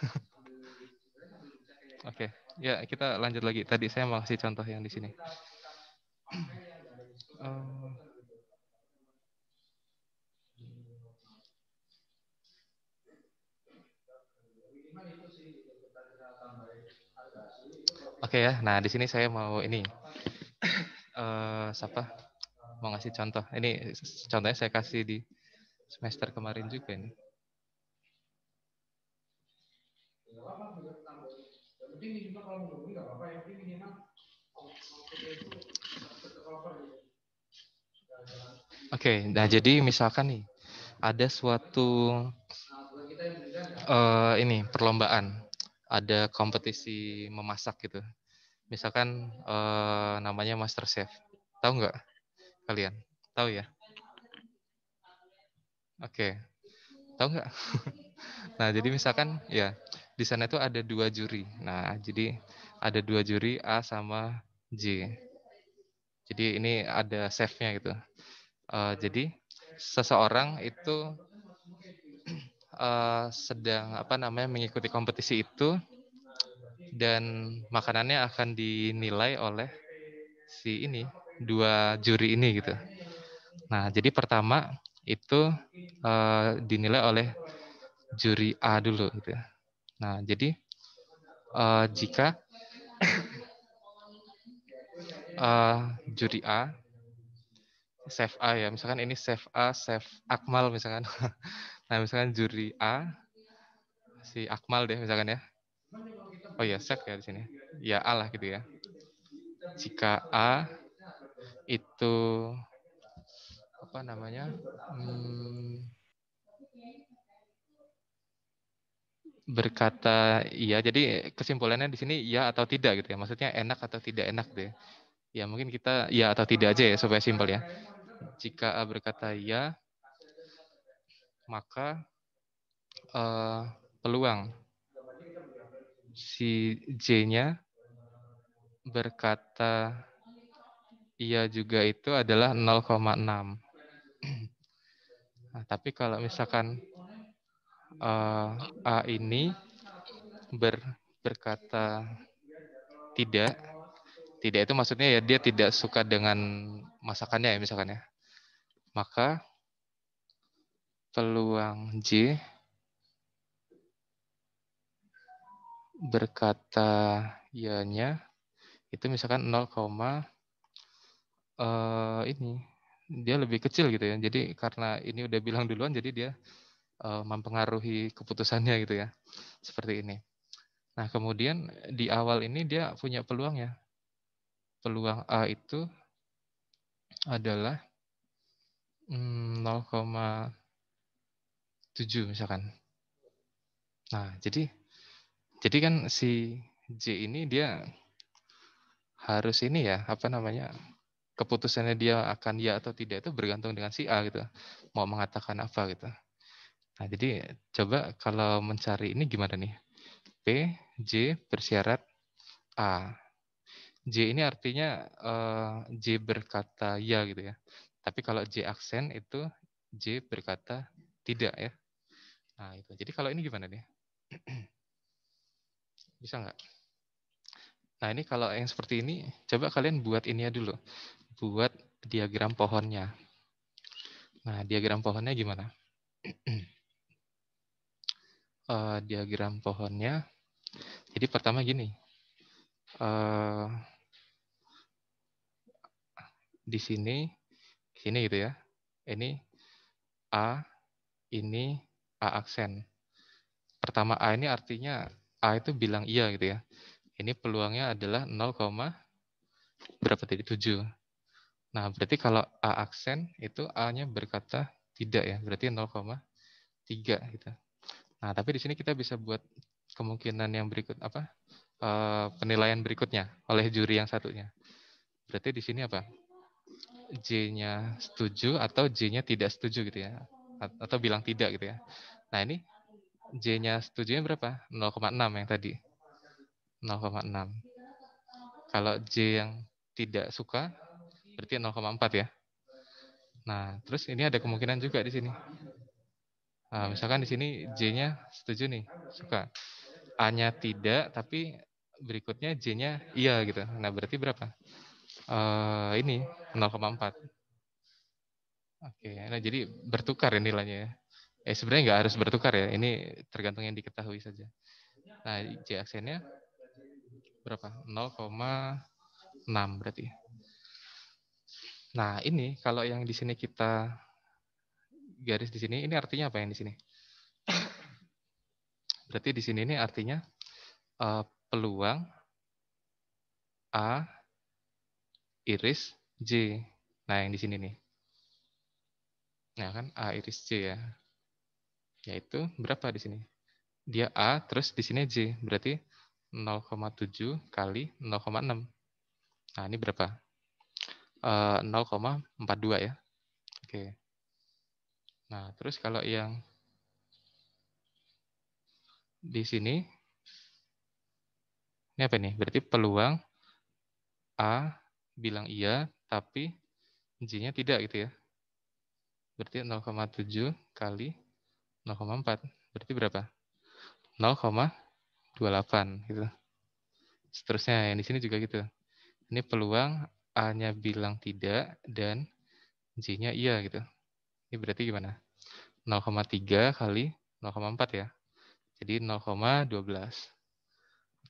oke. Okay. Ya, kita lanjut lagi. Tadi saya mau kasih contoh yang di sini. Um, Oke okay ya, nah di sini saya mau ini uh, siapa mau ngasih contoh. Ini contohnya saya kasih di semester kemarin juga ini. Oke, okay, nah jadi misalkan nih ada suatu uh, ini perlombaan, ada kompetisi memasak gitu. Misalkan uh, namanya Master Chef, tahu nggak kalian? Tahu ya? Oke, okay. tahu nggak? nah jadi misalkan ya di sana itu ada dua juri. Nah jadi ada dua juri A sama J. Jadi ini ada chefnya gitu. Uh, jadi seseorang itu uh, sedang apa namanya mengikuti kompetisi itu dan makanannya akan dinilai oleh si ini dua juri ini gitu. Nah jadi pertama itu uh, dinilai oleh juri A dulu gitu. Ya. Nah jadi uh, jika uh, juri A save A ya. Misalkan ini save A, save Akmal misalkan. nah, misalkan juri A si Akmal deh misalkan ya. Oh iya, save ya di sini. Ya A lah gitu ya. Jika A itu apa namanya? Hmm, berkata iya. Jadi kesimpulannya di sini iya atau tidak gitu ya. Maksudnya enak atau tidak enak deh. Ya, mungkin kita ya atau tidak aja ya supaya simpel ya. Jika A berkata ya, maka uh, peluang si J-nya berkata iya juga itu adalah 0,6. Nah, tapi kalau misalkan uh, A ini ber, berkata tidak, tidak itu maksudnya ya dia tidak suka dengan masakannya ya misalkan ya. Maka peluang J berkata ya itu misalkan 0, uh, eh, ini dia lebih kecil gitu ya. Jadi karena ini udah bilang duluan jadi dia uh, mempengaruhi keputusannya gitu ya. Seperti ini. Nah, kemudian di awal ini dia punya peluang ya peluang A itu adalah 0,7 hmm, misalkan. Nah, jadi jadi kan si J ini dia harus ini ya, apa namanya? keputusannya dia akan ya atau tidak itu bergantung dengan si A gitu. Mau mengatakan apa gitu. Nah, jadi coba kalau mencari ini gimana nih? P J bersyarat A. J ini artinya uh, J berkata ya gitu ya. Tapi kalau J aksen itu J berkata tidak ya. Nah, itu. Jadi kalau ini gimana nih? Bisa nggak? Nah, ini kalau yang seperti ini, coba kalian buat ini ya dulu. Buat diagram pohonnya. Nah, diagram pohonnya gimana? uh, diagram pohonnya. Jadi pertama gini. Uh, di sini, sini gitu ya. Ini A, ini A aksen. Pertama A ini artinya A itu bilang iya gitu ya. Ini peluangnya adalah 0, berapa tadi? 7. Nah, berarti kalau A aksen itu A-nya berkata tidak ya, berarti 0,3 gitu. Nah, tapi di sini kita bisa buat kemungkinan yang berikut apa? Eh, penilaian berikutnya oleh juri yang satunya. Berarti di sini apa? J-nya setuju atau J-nya tidak setuju gitu ya. Atau bilang tidak gitu ya. Nah ini J-nya setujunya berapa? 0,6 yang tadi. 0,6. Kalau J yang tidak suka berarti 0,4 ya. Nah, terus ini ada kemungkinan juga di sini. Nah, misalkan di sini J-nya setuju nih, suka. A-nya tidak, tapi berikutnya J-nya iya gitu. Nah, berarti berapa? uh, ini 0,4. Oke, nah jadi bertukar ya nilainya ya. Eh sebenarnya nggak harus bertukar ya, ini tergantung yang diketahui saja. Nah, J aksennya berapa? 0,6 berarti. Nah, ini kalau yang di sini kita garis di sini, ini artinya apa yang di sini? Berarti di sini ini artinya uh, peluang A iris J. Nah, yang di sini nih. Nah, kan A iris J ya. Yaitu berapa di sini? Dia A, terus di sini J. Berarti 0,7 kali 0,6. Nah, ini berapa? 0,42 e, ya. Oke. Nah, terus kalau yang di sini, ini apa nih? Berarti peluang A bilang iya, tapi J-nya tidak gitu ya. Berarti 0,7 kali 0,4. Berarti berapa? 0,28 gitu. Seterusnya yang di sini juga gitu. Ini peluang A-nya bilang tidak dan J-nya iya gitu. Ini berarti gimana? 0,3 kali 0,4 ya. Jadi 0,12.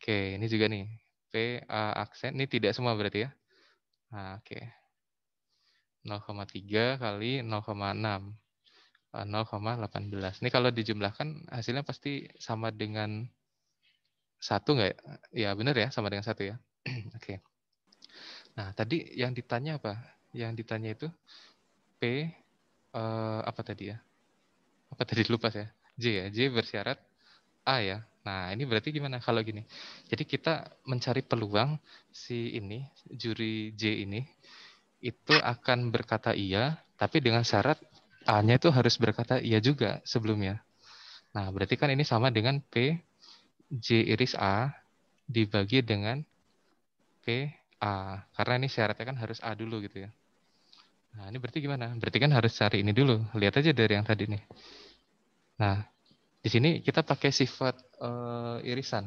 Oke, ini juga nih. P, A, aksen. Ini tidak semua berarti ya. Nah, oke. Okay. 0,3 kali 0,6. 0,18. Ah, Ini kalau dijumlahkan hasilnya pasti sama dengan satu nggak ya? Ya benar ya, sama dengan satu ya. Oke. okay. Nah tadi yang ditanya apa? Yang ditanya itu P eh, apa tadi ya? Apa tadi lupa saya? J ya, J bersyarat A ya. Nah, ini berarti gimana kalau gini? Jadi kita mencari peluang si ini, juri J ini, itu akan berkata iya, tapi dengan syarat A-nya itu harus berkata iya juga sebelumnya. Nah, berarti kan ini sama dengan P J iris A dibagi dengan P A. Karena ini syaratnya kan harus A dulu gitu ya. Nah, ini berarti gimana? Berarti kan harus cari ini dulu. Lihat aja dari yang tadi nih. Nah, di sini kita pakai sifat uh, irisan.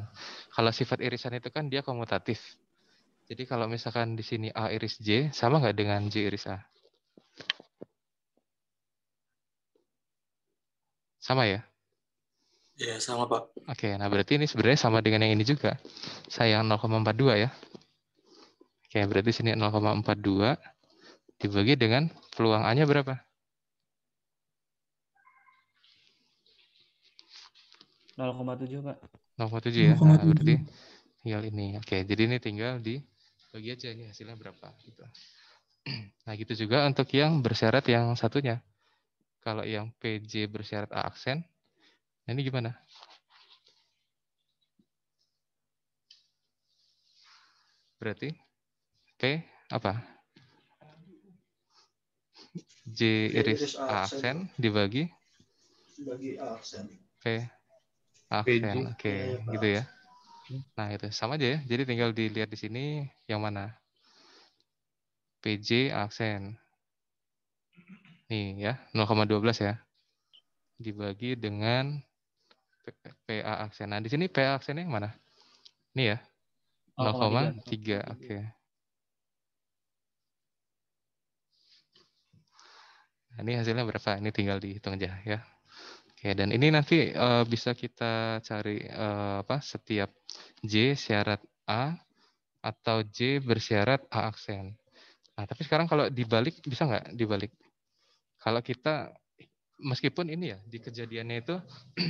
Kalau sifat irisan itu kan dia komutatif. Jadi kalau misalkan di sini A iris J, sama nggak dengan J iris A? Sama ya? Iya, sama Pak. Oke, nah berarti ini sebenarnya sama dengan yang ini juga. Saya 0,42 ya. Oke, berarti sini 0,42 dibagi dengan peluang A-nya berapa? 0,7 pak 0,7 ya Nah, berarti tinggal ini oke jadi ini tinggal di bagi aja ini hasilnya berapa gitu nah gitu juga untuk yang bersyarat yang satunya kalau yang PJ bersyarat A aksen nah ini gimana berarti oke apa J iris A aksen dibagi dibagi aksen, oke, okay. Iya, iya, gitu ya. Nah itu sama aja ya. Jadi tinggal dilihat di sini yang mana. PJ aksen. Nih ya, 0,12 ya. Dibagi dengan PA aksen. Nah di sini PA aksennya yang mana? Ini ya, 0,3. Oke. Okay. Nah, ini hasilnya berapa? Ini tinggal dihitung aja ya. Oke, dan ini nanti uh, bisa kita cari uh, apa setiap J syarat A atau J bersyarat A aksen. Nah, tapi sekarang kalau dibalik bisa nggak dibalik? Kalau kita meskipun ini ya di kejadiannya itu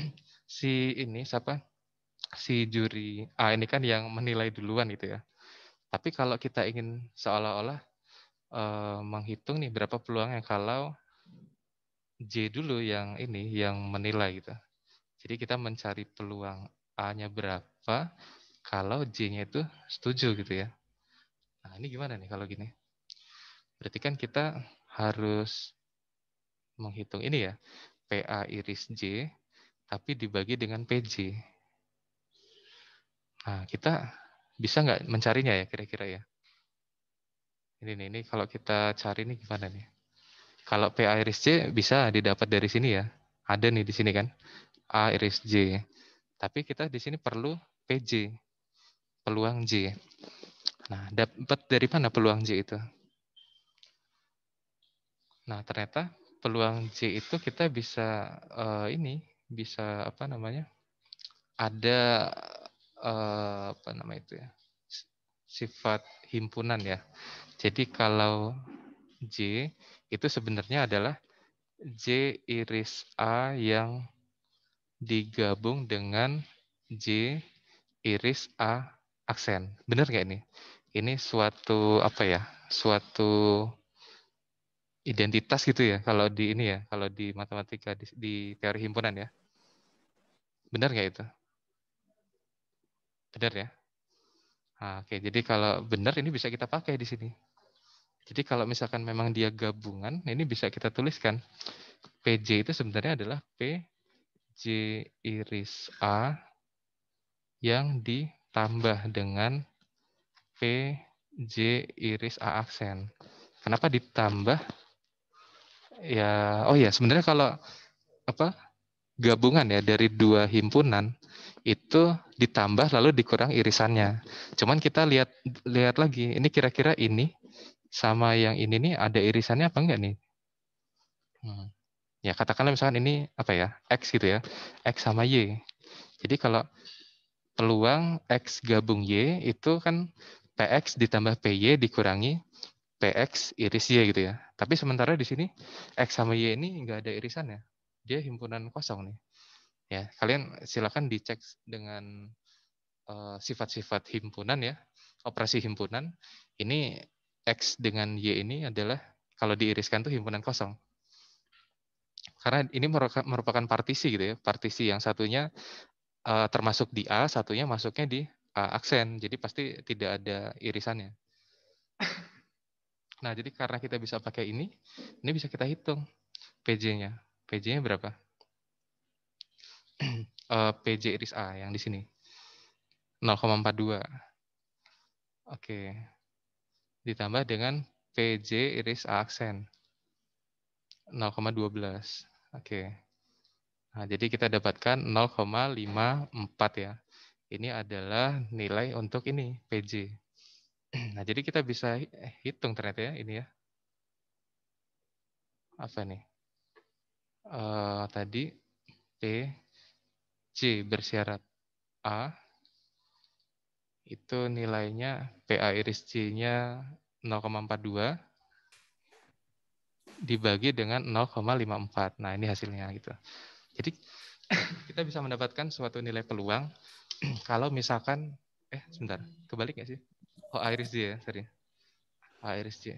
si ini siapa? Si juri A ini kan yang menilai duluan gitu ya. Tapi kalau kita ingin seolah-olah uh, menghitung nih berapa peluang yang kalau J dulu yang ini yang menilai gitu. Jadi kita mencari peluang A-nya berapa kalau J-nya itu setuju gitu ya. Nah, ini gimana nih kalau gini? Berarti kan kita harus menghitung ini ya, PA iris J tapi dibagi dengan PJ. Nah, kita bisa nggak mencarinya ya kira-kira ya? Ini nih, ini kalau kita cari ini gimana nih? Kalau P A iris C bisa didapat dari sini ya. Ada nih di sini kan. A iris J. Tapi kita di sini perlu PJ. Peluang J. Nah, dapat dari mana peluang J itu? Nah, ternyata peluang J itu kita bisa uh, ini, bisa apa namanya? Ada uh, apa nama itu ya? Sifat himpunan ya. Jadi kalau J itu sebenarnya adalah J iris A yang digabung dengan J iris A aksen. Benar nggak ini? Ini suatu apa ya? Suatu identitas gitu ya kalau di ini ya, kalau di matematika di, di teori himpunan ya. Benar nggak itu? Benar ya? Ah, oke, jadi kalau benar ini bisa kita pakai di sini. Jadi kalau misalkan memang dia gabungan, nah ini bisa kita tuliskan. PJ itu sebenarnya adalah PJ iris A yang ditambah dengan PJ iris A aksen. Kenapa ditambah? Ya, oh ya sebenarnya kalau apa gabungan ya dari dua himpunan itu ditambah lalu dikurang irisannya. Cuman kita lihat lihat lagi ini kira-kira ini sama yang ini nih ada irisannya apa enggak nih? Hmm. Ya katakanlah misalkan ini apa ya x gitu ya, x sama y. Jadi kalau peluang x gabung y itu kan px ditambah py dikurangi px iris y gitu ya. Tapi sementara di sini x sama y ini enggak ada irisannya, dia himpunan kosong nih. Ya kalian silakan dicek dengan eh, sifat-sifat uh, sifat -sifat himpunan ya, operasi himpunan. Ini X dengan Y ini adalah kalau diiriskan tuh himpunan kosong. Karena ini merupakan partisi gitu ya, partisi yang satunya uh, termasuk di A, satunya masuknya di A aksen, jadi pasti tidak ada irisannya. Nah, jadi karena kita bisa pakai ini, ini bisa kita hitung PJ-nya. PJ-nya berapa? uh, eh, PJ iris A yang di sini. 0,42. Oke. Okay ditambah dengan PJ iris A aksen 0,12. Oke. Okay. Nah, jadi kita dapatkan 0,54 ya. Ini adalah nilai untuk ini PJ. Nah, jadi kita bisa hitung ternyata ya ini ya. Apa nih? Uh, tadi P C bersyarat A itu nilainya PA iris C-nya 0,42 dibagi dengan 0,54. Nah, ini hasilnya gitu. Jadi kita bisa mendapatkan suatu nilai peluang kalau misalkan eh sebentar, kebalik nggak sih? Oh, iris C ya, tadi. A iris C.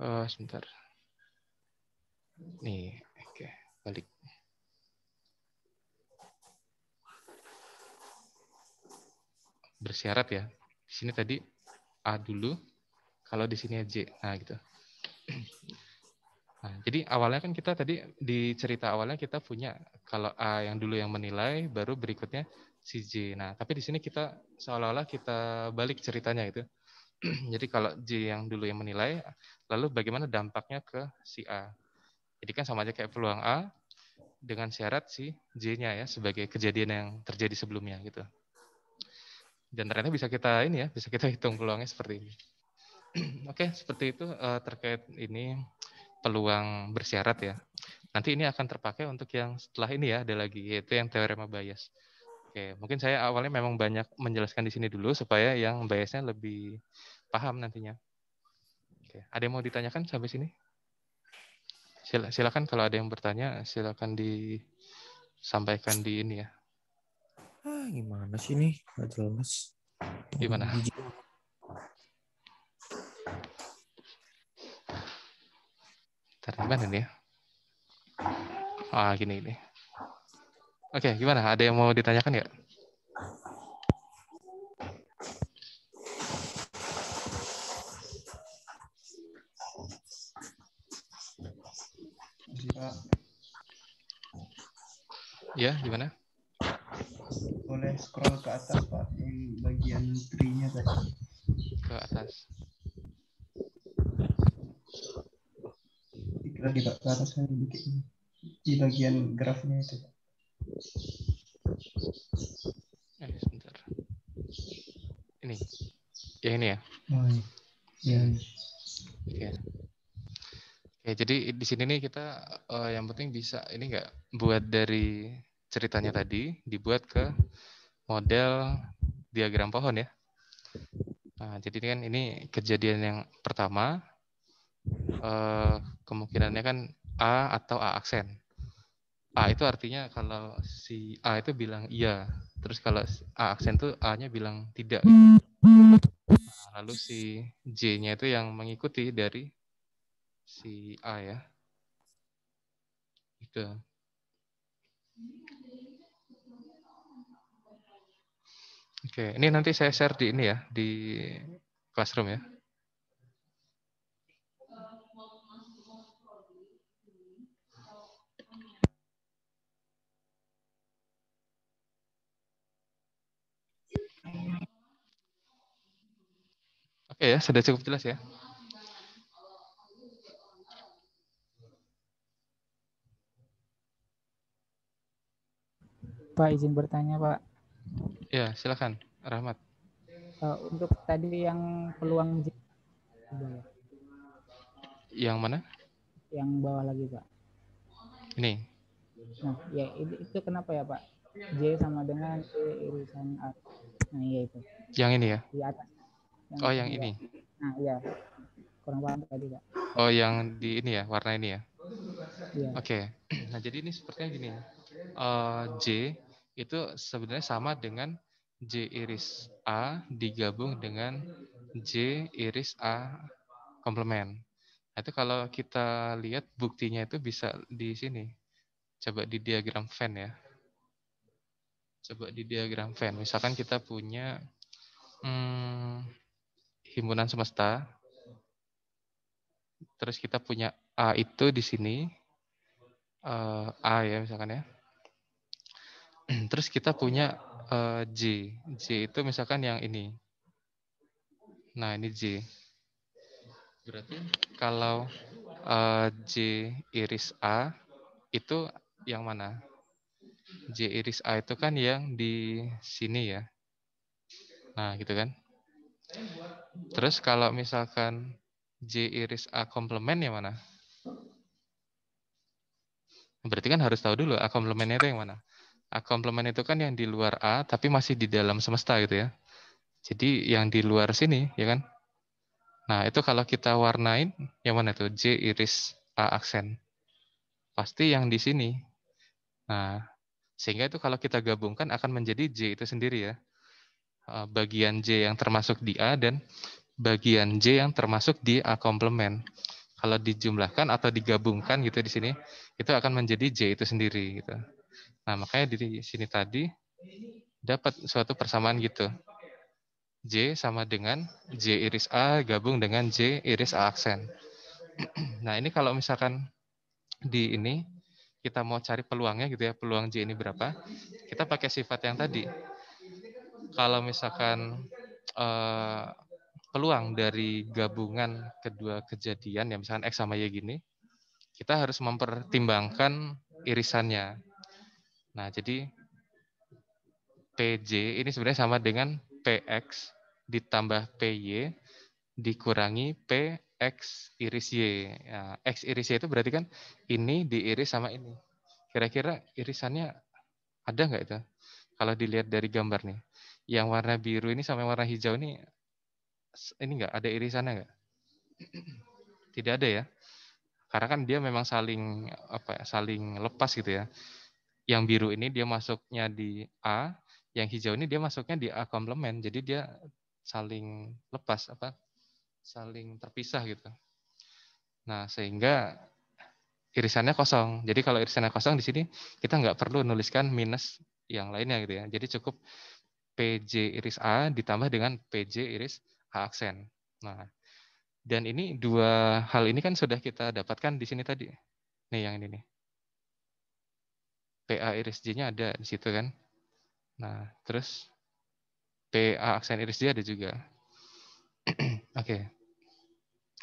Oh, eh, sebentar. Nih, oke, okay, balik. bersyarat ya. Di sini tadi A dulu, kalau di sini J. Nah, gitu. Nah, jadi awalnya kan kita tadi di cerita awalnya kita punya kalau A yang dulu yang menilai, baru berikutnya si J. Nah, tapi di sini kita seolah-olah kita balik ceritanya gitu. jadi kalau J yang dulu yang menilai, lalu bagaimana dampaknya ke si A. Jadi kan sama aja kayak peluang A dengan syarat si J-nya ya sebagai kejadian yang terjadi sebelumnya gitu. Dan ternyata bisa kita ini ya, bisa kita hitung peluangnya seperti ini. Oke, okay, seperti itu uh, terkait ini peluang bersyarat ya. Nanti ini akan terpakai untuk yang setelah ini ya, ada lagi yaitu yang teorema bias. Oke, mungkin saya awalnya memang banyak menjelaskan di sini dulu supaya yang biasnya lebih paham nantinya. Oke, ada yang mau ditanyakan sampai sini? Silakan kalau ada yang bertanya silakan disampaikan di ini ya gimana sih nih? nggak jelas. Gimana? terima gimana nih ya? Ah, gini ini Oke, gimana? Ada yang mau ditanyakan ya Ya, gimana? boleh scroll ke atas Pak yang bagian trinya tadi. Ke atas. Kita di ke atas kan dikit di bagian grafnya itu. Eh, sebentar. Ini. Ya ini ya. Oh, iya. Ya. Oke, jadi di sini nih kita uh, yang penting bisa ini enggak buat dari ceritanya iya. tadi dibuat ke model diagram pohon ya. Nah, jadi kan ini kejadian yang pertama, eh, kemungkinannya kan A atau A aksen. A itu artinya kalau si A itu bilang iya, terus kalau A aksen itu A-nya bilang tidak. Gitu. Nah, lalu si J-nya itu yang mengikuti dari si A ya. Itu. Oke, ini nanti saya share di ini ya, di classroom ya. Oke ya, sudah cukup jelas ya. Pak izin bertanya, Pak. Ya, silakan. Rahmat. Uh, untuk tadi yang peluang Yang mana? Yang bawah lagi pak. Ini. Nah, ya itu, itu kenapa ya pak? J sama dengan E irisan A. Nah, ya itu. Yang ini ya? Di atas. Yang oh, yang ini. Ya. Nah, ya Kurang paham tadi, Pak. Oh, yang di ini ya, warna ini ya? ya. Oke. Okay. Nah, jadi ini sepertinya gini. Uh, J itu sebenarnya sama dengan J iris A digabung dengan J iris A komplement. Nah, itu kalau kita lihat buktinya itu bisa di sini. Coba di diagram Venn ya. Coba di diagram Venn. Misalkan kita punya hmm, himpunan semesta. Terus kita punya A itu di sini. Uh, A ya misalkan ya. Terus kita punya uh, J. J itu misalkan yang ini. Nah, ini J. Berarti kalau uh, J iris A itu yang mana? J iris A itu kan yang di sini ya. Nah, gitu kan. Terus kalau misalkan J iris A komplement yang mana? Berarti kan harus tahu dulu A komplementnya itu yang mana. A komplement itu kan yang di luar A tapi masih di dalam semesta gitu ya. Jadi yang di luar sini ya kan. Nah, itu kalau kita warnain yang mana itu J iris A aksen. Pasti yang di sini. Nah, sehingga itu kalau kita gabungkan akan menjadi J itu sendiri ya. E, bagian J yang termasuk di A dan bagian J yang termasuk di A komplement. Kalau dijumlahkan atau digabungkan gitu di sini, itu akan menjadi J itu sendiri gitu. Nah, makanya di sini tadi dapat suatu persamaan gitu. J sama dengan J iris A gabung dengan J iris A aksen. Nah, ini kalau misalkan di ini kita mau cari peluangnya gitu ya, peluang J ini berapa? Kita pakai sifat yang tadi. Kalau misalkan eh, peluang dari gabungan kedua kejadian, ya misalkan X sama Y gini, kita harus mempertimbangkan irisannya Nah, jadi PJ ini sebenarnya sama dengan PX ditambah PY dikurangi PX iris Y. Nah, X iris Y itu berarti kan ini diiris sama ini. Kira-kira irisannya ada nggak itu? Kalau dilihat dari gambar nih. Yang warna biru ini sama warna hijau ini, ini nggak ada irisannya nggak? Tidak ada ya? Karena kan dia memang saling apa ya, saling lepas gitu ya yang biru ini dia masuknya di A, yang hijau ini dia masuknya di A komplement. Jadi dia saling lepas apa? saling terpisah gitu. Nah, sehingga irisannya kosong. Jadi kalau irisannya kosong di sini kita nggak perlu nuliskan minus yang lainnya gitu ya. Jadi cukup PJ iris A ditambah dengan PJ iris A aksen. Nah, dan ini dua hal ini kan sudah kita dapatkan di sini tadi. Nih yang ini nih. PA iris nya ada di situ kan. Nah, terus PA aksen iris J ada juga. Oke. Okay.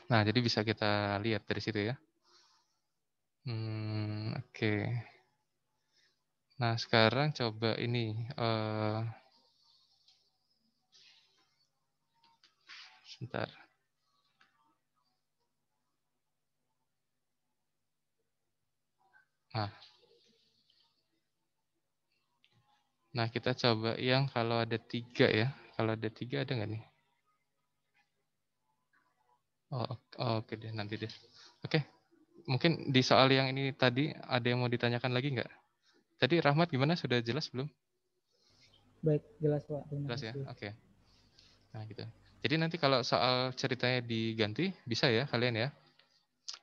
Nah, jadi bisa kita lihat dari situ ya. Hmm, oke. Okay. Nah, sekarang coba ini uh, sebentar. Nah, Nah, kita coba yang kalau ada tiga ya. Kalau ada tiga ada nggak nih? Oh, oh oke okay deh, nanti deh. Oke, okay. mungkin di soal yang ini tadi ada yang mau ditanyakan lagi nggak? Tadi Rahmat gimana? Sudah jelas belum? Baik, jelas Pak. Terima jelas ya, oke. Okay. Nah gitu. Jadi nanti kalau soal ceritanya diganti, bisa ya kalian ya.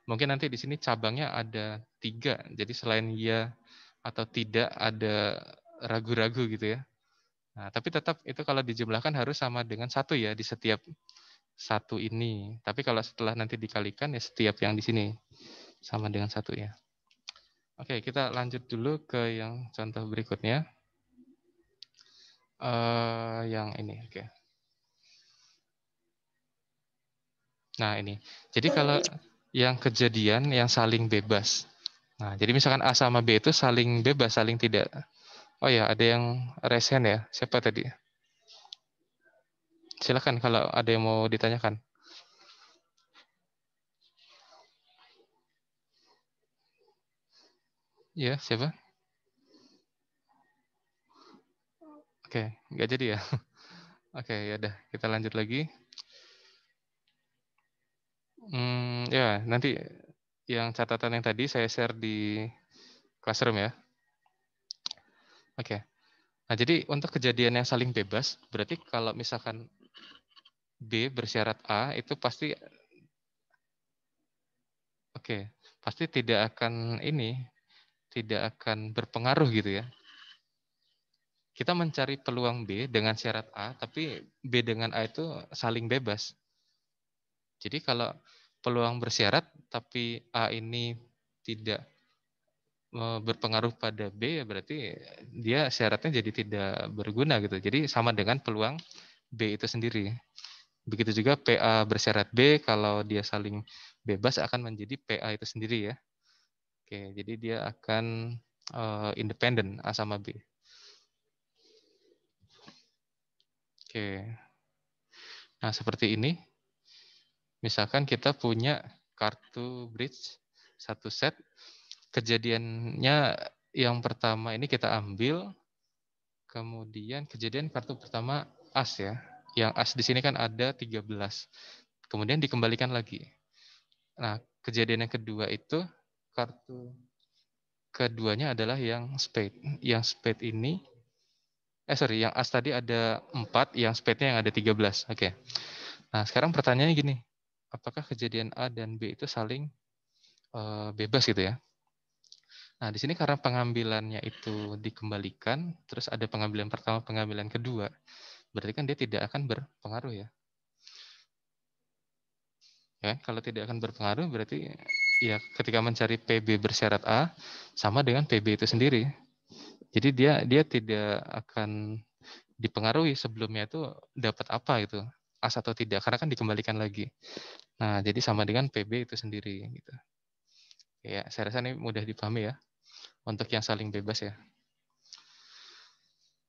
Mungkin nanti di sini cabangnya ada tiga. Jadi selain ya atau tidak ada ragu-ragu gitu ya. Nah, tapi tetap itu kalau dijumlahkan harus sama dengan satu ya di setiap satu ini. Tapi kalau setelah nanti dikalikan ya setiap yang di sini sama dengan satu ya. Oke, kita lanjut dulu ke yang contoh berikutnya. Uh, yang ini, oke. Okay. Nah ini, jadi kalau yang kejadian yang saling bebas. Nah, jadi misalkan A sama B itu saling bebas, saling tidak Oh ya, ada yang resen ya. Siapa tadi? Silakan kalau ada yang mau ditanyakan. Ya, siapa? Oke, nggak jadi ya. Oke, ya udah kita lanjut lagi. Hmm, ya nanti yang catatan yang tadi saya share di classroom ya. Oke. Okay. Nah, jadi untuk kejadian yang saling bebas, berarti kalau misalkan B bersyarat A itu pasti oke, okay, pasti tidak akan ini tidak akan berpengaruh gitu ya. Kita mencari peluang B dengan syarat A, tapi B dengan A itu saling bebas. Jadi kalau peluang bersyarat tapi A ini tidak Eh, berpengaruh pada B ya berarti dia syaratnya jadi tidak berguna gitu. Jadi sama dengan peluang B itu sendiri. Begitu juga PA bersyarat B kalau dia saling bebas akan menjadi PA itu sendiri ya. Oke, jadi dia akan uh, independen A sama B. Oke. Nah, seperti ini. Misalkan kita punya kartu bridge satu set Kejadiannya yang pertama ini kita ambil, kemudian kejadian kartu pertama as ya. Yang as di sini kan ada 13. Kemudian dikembalikan lagi. Nah, kejadian yang kedua itu kartu keduanya adalah yang spade. Yang spade ini eh sorry, yang as tadi ada 4, yang spade-nya yang ada 13. Oke. Okay. Nah, sekarang pertanyaannya gini. Apakah kejadian A dan B itu saling uh, bebas gitu ya? Nah, di sini karena pengambilannya itu dikembalikan, terus ada pengambilan pertama, pengambilan kedua, berarti kan dia tidak akan berpengaruh ya. Ya, kan? kalau tidak akan berpengaruh berarti ya ketika mencari PB bersyarat A sama dengan PB itu sendiri. Jadi dia dia tidak akan dipengaruhi sebelumnya itu dapat apa itu as atau tidak karena kan dikembalikan lagi. Nah, jadi sama dengan PB itu sendiri gitu. Ya, saya rasa ini mudah dipahami ya untuk yang saling bebas ya.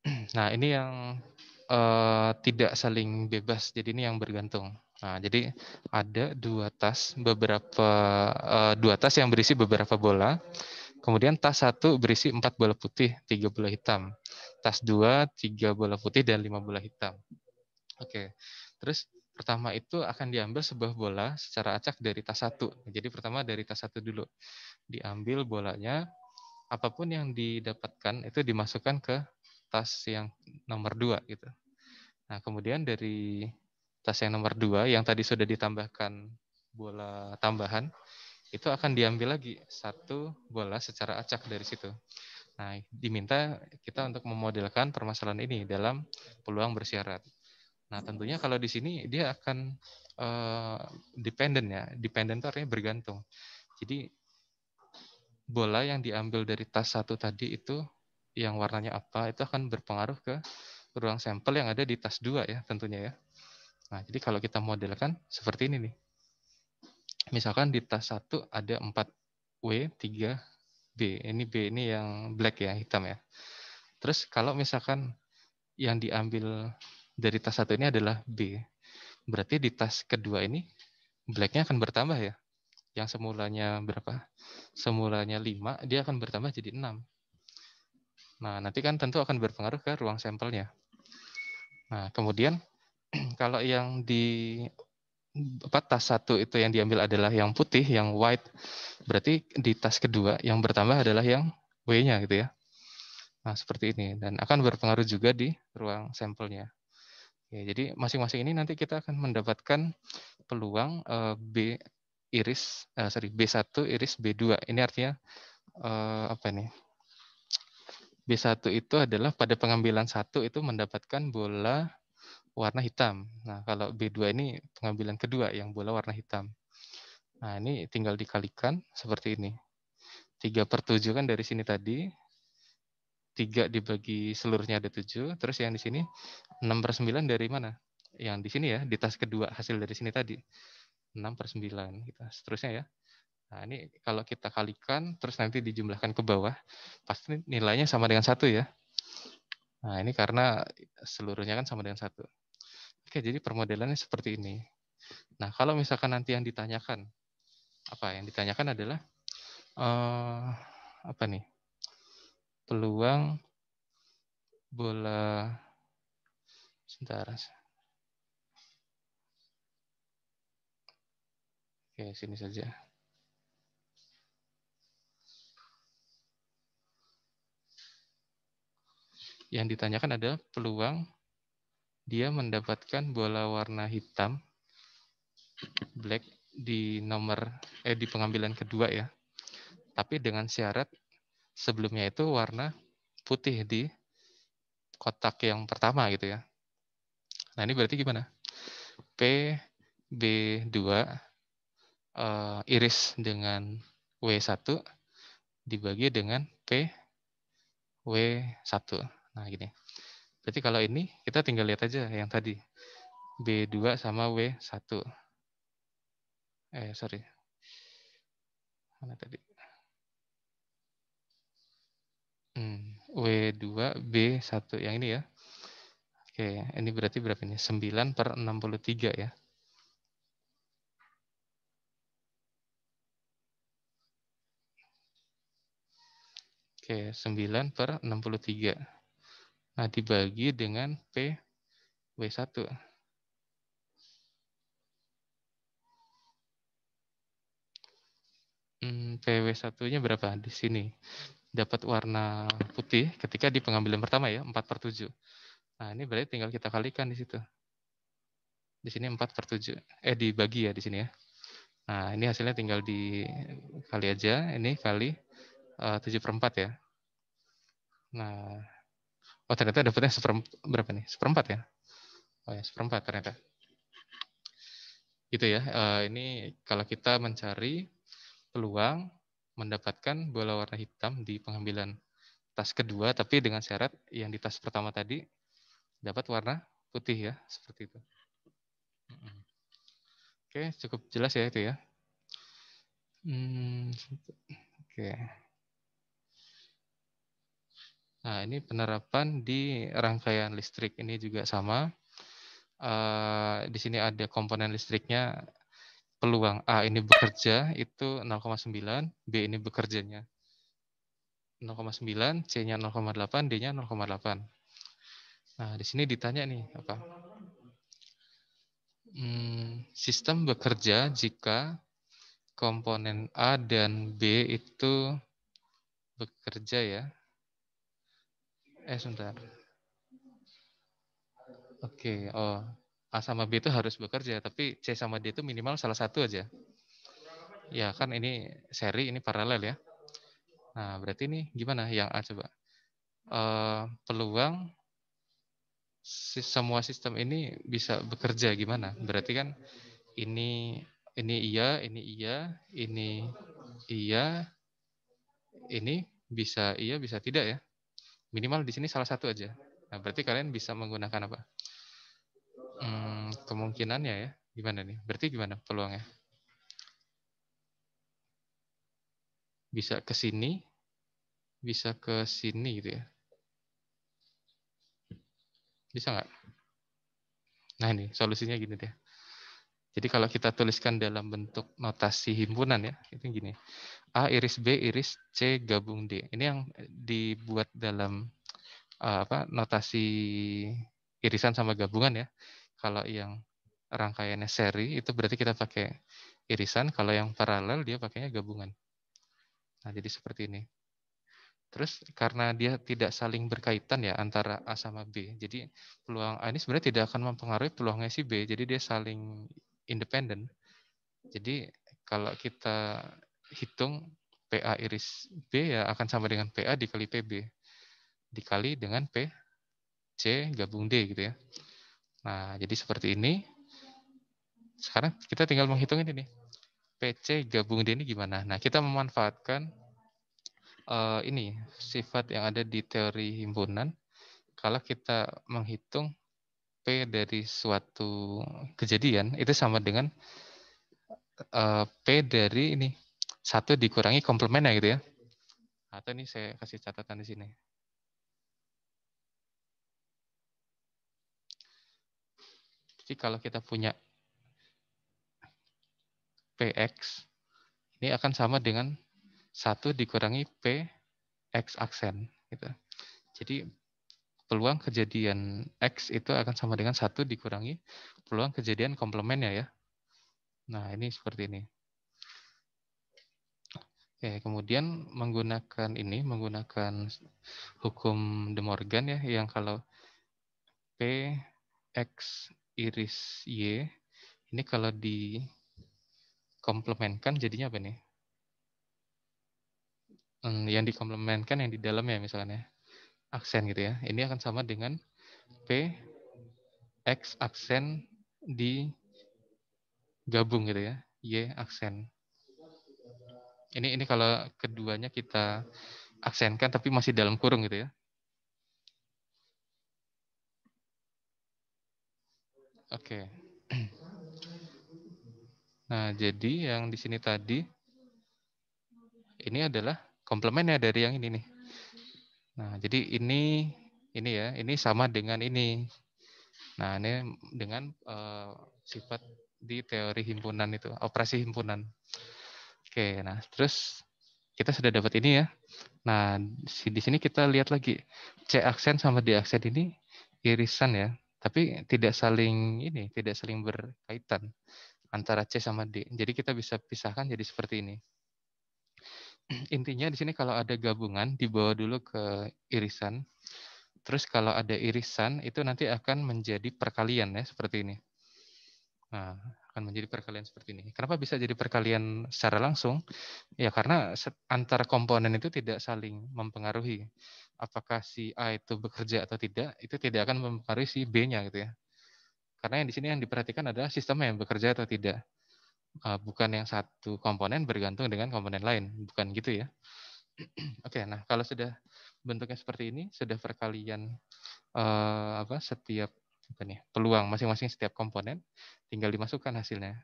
Nah, ini yang uh, tidak saling bebas, jadi ini yang bergantung. Nah, jadi ada dua tas beberapa uh, dua tas yang berisi beberapa bola. Kemudian tas satu berisi empat bola putih, tiga bola hitam. Tas dua tiga bola putih dan lima bola hitam. Oke. Terus pertama itu akan diambil sebuah bola secara acak dari tas satu. Jadi pertama dari tas satu dulu. Diambil bolanya, apapun yang didapatkan itu dimasukkan ke tas yang nomor dua gitu. Nah, kemudian dari tas yang nomor dua yang tadi sudah ditambahkan bola tambahan itu akan diambil lagi satu bola secara acak dari situ. Nah, diminta kita untuk memodelkan permasalahan ini dalam peluang bersyarat. Nah, tentunya kalau di sini dia akan uh, dependent ya. Dependent artinya bergantung. Jadi bola yang diambil dari tas satu tadi itu yang warnanya apa itu akan berpengaruh ke ruang sampel yang ada di tas dua ya tentunya ya. Nah, jadi kalau kita modelkan seperti ini nih. Misalkan di tas satu ada 4 W, 3 B. Ini B ini yang black ya, hitam ya. Terus kalau misalkan yang diambil dari tas satu ini adalah B. Berarti di tas kedua ini blacknya akan bertambah ya yang semulanya berapa? Semulanya 5, dia akan bertambah jadi 6. Nah, nanti kan tentu akan berpengaruh ke ruang sampelnya. Nah, kemudian kalau yang di apa, tas satu itu yang diambil adalah yang putih, yang white, berarti di tas kedua yang bertambah adalah yang W-nya gitu ya. Nah, seperti ini. Dan akan berpengaruh juga di ruang sampelnya. Ya, jadi masing-masing ini nanti kita akan mendapatkan peluang eh, B iris uh, sorry B1 iris B2. Ini artinya uh, apa nih? B1 itu adalah pada pengambilan satu itu mendapatkan bola warna hitam. Nah, kalau B2 ini pengambilan kedua yang bola warna hitam. Nah, ini tinggal dikalikan seperti ini. 3 per 7 kan dari sini tadi. 3 dibagi seluruhnya ada 7. Terus yang di sini 6 per 9 dari mana? Yang di sini ya, di tas kedua hasil dari sini tadi. 6 per 9. Kita gitu. seterusnya ya. Nah, ini kalau kita kalikan, terus nanti dijumlahkan ke bawah, pasti nilainya sama dengan satu ya. Nah, ini karena seluruhnya kan sama dengan satu. Oke, jadi permodelannya seperti ini. Nah, kalau misalkan nanti yang ditanyakan, apa yang ditanyakan adalah, uh, apa nih, peluang bola, sebentar, Oke, sini saja. Yang ditanyakan adalah peluang dia mendapatkan bola warna hitam black di nomor eh di pengambilan kedua ya. Tapi dengan syarat sebelumnya itu warna putih di kotak yang pertama gitu ya. Nah, ini berarti gimana? P B2 uh, iris dengan W1 dibagi dengan P W1. Nah, gini. Berarti kalau ini kita tinggal lihat aja yang tadi. B2 sama W1. Eh, sorry. Mana tadi? Hmm, W2, B1. Yang ini ya. Oke, ini berarti berapa ini? 9 per 63 ya. Oke, 9 per 63. Nah, dibagi dengan P W1. Hmm, w 1 nya berapa? Di sini. Dapat warna putih ketika di pengambilan pertama ya, 4 per 7. Nah, ini berarti tinggal kita kalikan di situ. Di sini 4 per 7. Eh, dibagi ya di sini ya. Nah, ini hasilnya tinggal dikali aja. Ini kali Eh, tujuh perempat ya. Nah, oh ternyata dapatnya seperempat berapa nih? Seperempat ya? Oh ya seperempat ternyata. Gitu ya. Eh, ini kalau kita mencari peluang mendapatkan bola warna hitam di pengambilan tas kedua, tapi dengan syarat yang di tas pertama tadi dapat warna putih ya, seperti itu. Oke, cukup jelas ya itu ya. Hmm, oke. Okay. Nah, ini penerapan di rangkaian listrik ini juga sama. Uh, di sini ada komponen listriknya peluang A ini bekerja itu 0,9, B ini bekerjanya 0,9, C-nya 0,8, D-nya 0,8. Nah, di sini ditanya nih apa? Hmm, sistem bekerja jika komponen A dan B itu bekerja ya Eh, sebentar. Oke, oh. A sama B itu harus bekerja, tapi C sama D itu minimal salah satu aja. Ya, kan ini seri, ini paralel ya. Nah, berarti ini gimana yang A coba? Uh, peluang semua sistem ini bisa bekerja gimana? Berarti kan ini ini iya, ini iya, ini iya, ini bisa iya, bisa tidak ya. Minimal di sini salah satu aja. Nah, berarti kalian bisa menggunakan apa? Hmm, kemungkinannya ya. Gimana nih? Berarti gimana peluangnya? Bisa ke sini, bisa ke sini gitu ya. Bisa nggak? Nah ini solusinya gini deh. Jadi kalau kita tuliskan dalam bentuk notasi himpunan ya, itu gini. A iris B iris C gabung D. Ini yang dibuat dalam eh, apa notasi irisan sama gabungan ya. Kalau yang rangkaiannya seri itu berarti kita pakai irisan, kalau yang paralel dia pakainya gabungan. Nah, jadi seperti ini. Terus karena dia tidak saling berkaitan ya antara A sama B. Jadi peluang A ini sebenarnya tidak akan mempengaruhi peluangnya si B. Jadi dia saling independen. Jadi kalau kita hitung PA iris B ya akan sama dengan PA dikali PB dikali dengan P C gabung D gitu ya. Nah, jadi seperti ini. Sekarang kita tinggal menghitung ini nih. PC gabung D ini gimana? Nah, kita memanfaatkan uh, ini sifat yang ada di teori himpunan. Kalau kita menghitung P dari suatu kejadian, itu sama dengan uh, P dari ini satu dikurangi komplemennya gitu ya. Atau ini saya kasih catatan di sini. Jadi kalau kita punya PX, ini akan sama dengan satu dikurangi PX aksen. Gitu. Jadi peluang kejadian X itu akan sama dengan satu dikurangi peluang kejadian komplemennya ya. Nah, ini seperti ini. Oke, kemudian menggunakan ini, menggunakan hukum De Morgan ya, yang kalau P X iris Y, ini kalau dikomplementkan jadinya apa nih? Hmm, yang dikomplementkan yang di dalam ya misalnya, aksen gitu ya. Ini akan sama dengan P X aksen di gabung gitu ya, Y aksen. Ini ini kalau keduanya kita aksenkan tapi masih dalam kurung gitu ya. Oke. Nah, jadi yang di sini tadi ini adalah komplemennya dari yang ini nih. Nah, jadi ini ini ya, ini sama dengan ini. Nah, ini dengan uh, sifat di teori himpunan itu, operasi himpunan. Oke, nah terus kita sudah dapat ini ya. Nah, di sini kita lihat lagi C aksen sama D aksen ini irisan ya, tapi tidak saling ini, tidak saling berkaitan antara C sama D. Jadi kita bisa pisahkan jadi seperti ini. Intinya di sini kalau ada gabungan dibawa dulu ke irisan. Terus kalau ada irisan itu nanti akan menjadi perkalian ya seperti ini. Nah, akan menjadi perkalian seperti ini. Kenapa bisa jadi perkalian secara langsung? Ya karena antar komponen itu tidak saling mempengaruhi. Apakah si A itu bekerja atau tidak, itu tidak akan mempengaruhi si B-nya gitu ya. Karena yang di sini yang diperhatikan adalah sistem yang bekerja atau tidak. Bukan yang satu komponen bergantung dengan komponen lain, bukan gitu ya. Oke, nah kalau sudah bentuknya seperti ini, sudah perkalian eh, apa setiap apa ya, nih, peluang masing-masing setiap komponen tinggal dimasukkan hasilnya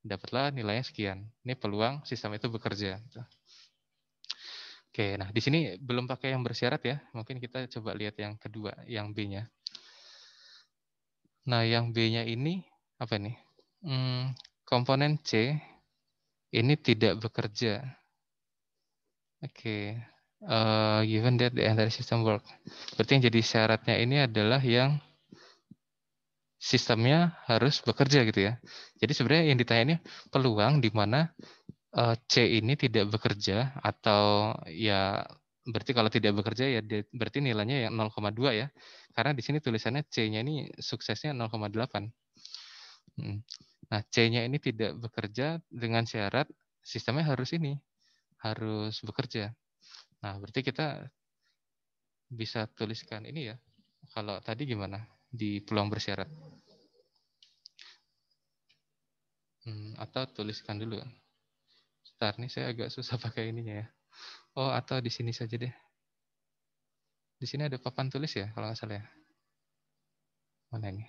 dapatlah nilainya sekian ini peluang sistem itu bekerja gitu. oke nah di sini belum pakai yang bersyarat ya mungkin kita coba lihat yang kedua yang b-nya nah yang b-nya ini apa nih hmm, komponen c ini tidak bekerja oke okay. uh, eh, given that the entire system work berarti yang jadi syaratnya ini adalah yang sistemnya harus bekerja gitu ya. Jadi sebenarnya yang ditanya ini peluang di mana eh, C ini tidak bekerja atau ya berarti kalau tidak bekerja ya berarti nilainya yang 0,2 ya. Karena di sini tulisannya C-nya ini suksesnya 0,8. Hmm. Nah, C-nya ini tidak bekerja dengan syarat sistemnya harus ini, harus bekerja. Nah, berarti kita bisa tuliskan ini ya. Kalau tadi gimana? di peluang bersyarat. Hmm, atau tuliskan dulu. Sebentar nih saya agak susah pakai ininya ya. Oh, atau di sini saja deh. Di sini ada papan tulis ya, kalau nggak salah ya. Mana ini?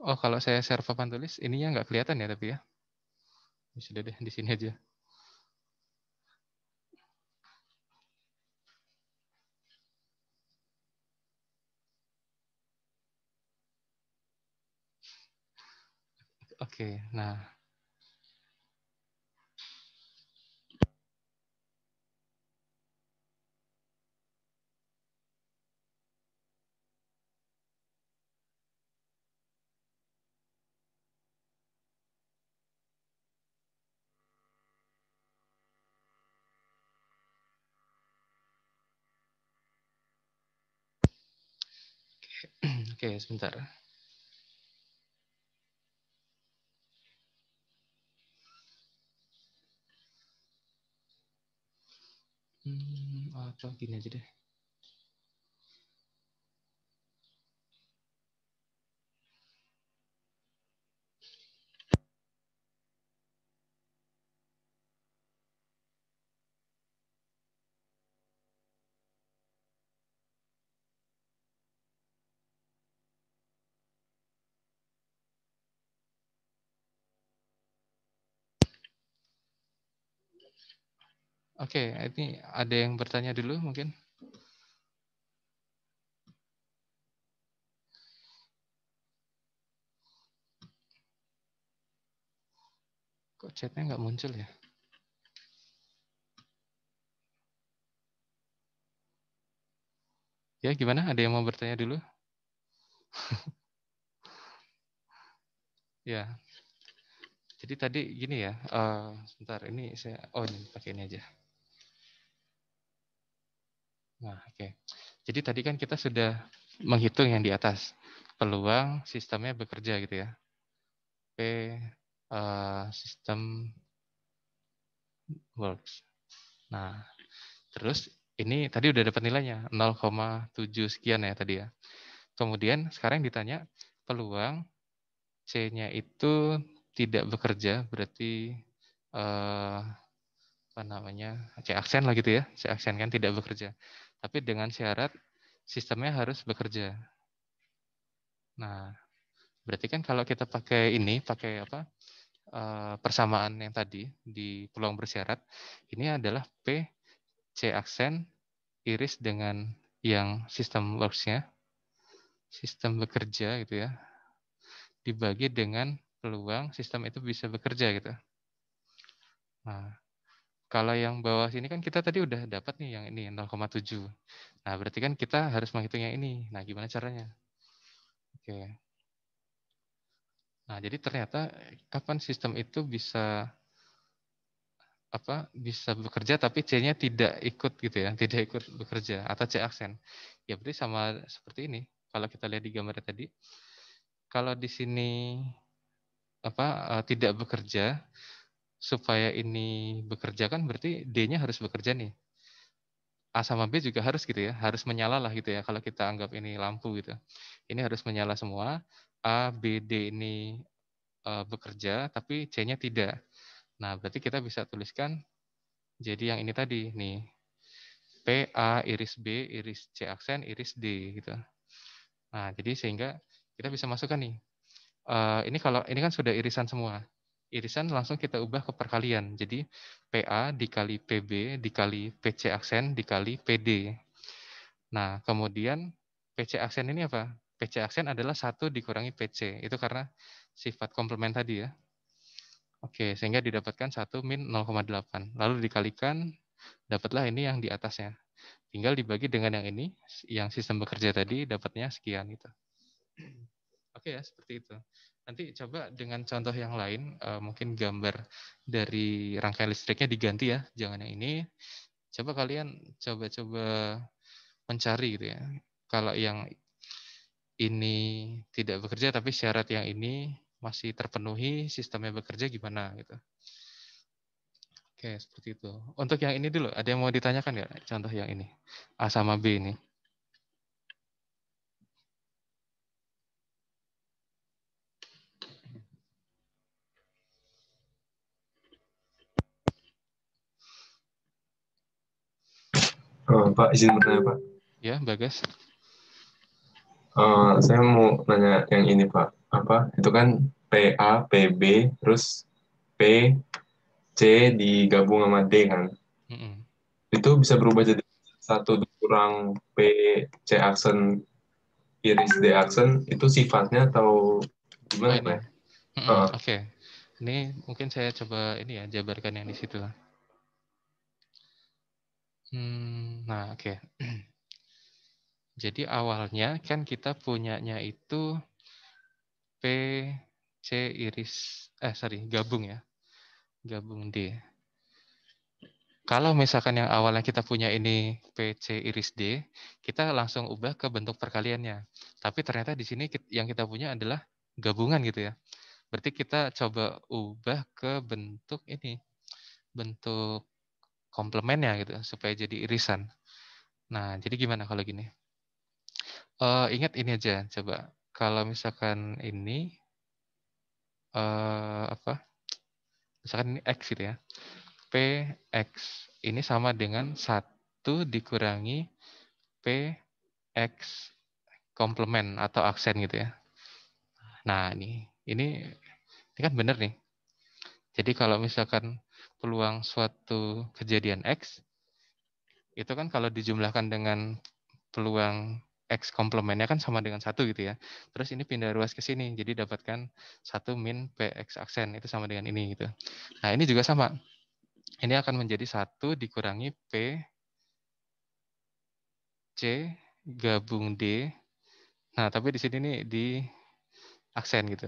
Oh, kalau saya share papan tulis, ininya nggak kelihatan ya tapi ya. Sudah deh, di sini aja. Oke, nah Oke, sebentar. Hmm, oh, apa gini aja deh. Oke, okay, ini ada yang bertanya dulu mungkin. Kok chatnya nggak muncul ya? Ya, gimana? Ada yang mau bertanya dulu? ya. Jadi tadi gini ya, uh, sebentar ini saya, oh ini pakai ini aja. Nah, oke. Okay. Jadi tadi kan kita sudah menghitung yang di atas peluang sistemnya bekerja gitu ya. P uh, sistem works. Nah, terus ini tadi udah dapat nilainya 0,7 sekian ya tadi ya. Kemudian sekarang ditanya peluang C-nya itu tidak bekerja berarti uh, apa namanya C aksen lah gitu ya C aksen kan tidak bekerja tapi dengan syarat sistemnya harus bekerja. Nah, berarti kan kalau kita pakai ini, pakai apa eh, persamaan yang tadi di peluang bersyarat, ini adalah P C aksen iris dengan yang sistem works-nya, sistem bekerja gitu ya, dibagi dengan peluang sistem itu bisa bekerja gitu. Nah, kalau yang bawah sini kan kita tadi udah dapat nih yang ini 0,7. Nah, berarti kan kita harus menghitung yang ini. Nah, gimana caranya? Oke. Nah, jadi ternyata eh, kapan sistem itu bisa apa bisa bekerja tapi C-nya tidak ikut gitu ya, tidak ikut bekerja atau C aksen. Ya berarti sama seperti ini. Kalau kita lihat di gambar tadi, kalau di sini apa eh, tidak bekerja, supaya ini bekerja kan berarti D-nya harus bekerja nih. A sama B juga harus gitu ya, harus menyala lah gitu ya kalau kita anggap ini lampu gitu. Ini harus menyala semua, A, B, D ini uh, bekerja tapi C-nya tidak. Nah, berarti kita bisa tuliskan jadi yang ini tadi nih. P, A, iris B, iris C aksen, iris D gitu. Nah, jadi sehingga kita bisa masukkan nih. Uh, ini kalau ini kan sudah irisan semua irisan langsung kita ubah ke perkalian. Jadi PA dikali PB dikali PC aksen dikali PD. Nah, kemudian PC aksen ini apa? PC aksen adalah satu dikurangi PC. Itu karena sifat komplement tadi ya. Oke, sehingga didapatkan 1 min 0,8. Lalu dikalikan, dapatlah ini yang di atasnya. Tinggal dibagi dengan yang ini, yang sistem bekerja tadi dapatnya sekian. itu. Oke ya, seperti itu. Nanti coba dengan contoh yang lain, uh, mungkin gambar dari rangkaian listriknya diganti ya, jangan yang ini. Coba kalian coba-coba mencari gitu ya. Kalau yang ini tidak bekerja tapi syarat yang ini masih terpenuhi, sistemnya bekerja gimana gitu. Oke, seperti itu. Untuk yang ini dulu, ada yang mau ditanyakan ya contoh yang ini? A sama B ini. Uh, Pak, izin bertanya, Pak. Ya, Bagas. Uh, eh, saya mau nanya yang ini, Pak. Apa? Itu kan PA, PB, terus P, C digabung sama D, kan? Mm -hmm. Itu bisa berubah jadi satu kurang P, C aksen, iris D aksen, itu sifatnya atau gimana, oh, Pak? uh. Oke. Okay. Ini mungkin saya coba ini ya, jabarkan yang di situ lah. Hmm, nah, oke. Okay. Jadi awalnya kan kita punyanya itu P C iris eh sorry gabung ya gabung D. Kalau misalkan yang awalnya kita punya ini p c iris D, kita langsung ubah ke bentuk perkaliannya. Tapi ternyata di sini yang kita punya adalah gabungan gitu ya. Berarti kita coba ubah ke bentuk ini, bentuk Komplementnya gitu supaya jadi irisan. Nah, jadi gimana kalau gini? Uh, ingat ini aja coba. Kalau misalkan ini uh, apa? Misalkan ini x gitu ya. x ini sama dengan satu dikurangi p x komplement atau aksen gitu ya. Nah, ini ini ini kan benar nih. Jadi kalau misalkan peluang suatu kejadian X, itu kan kalau dijumlahkan dengan peluang X komplemennya kan sama dengan satu gitu ya. Terus ini pindah ruas ke sini, jadi dapatkan satu min PX aksen, itu sama dengan ini gitu. Nah ini juga sama. Ini akan menjadi satu dikurangi P C gabung D. Nah tapi di sini nih di aksen gitu.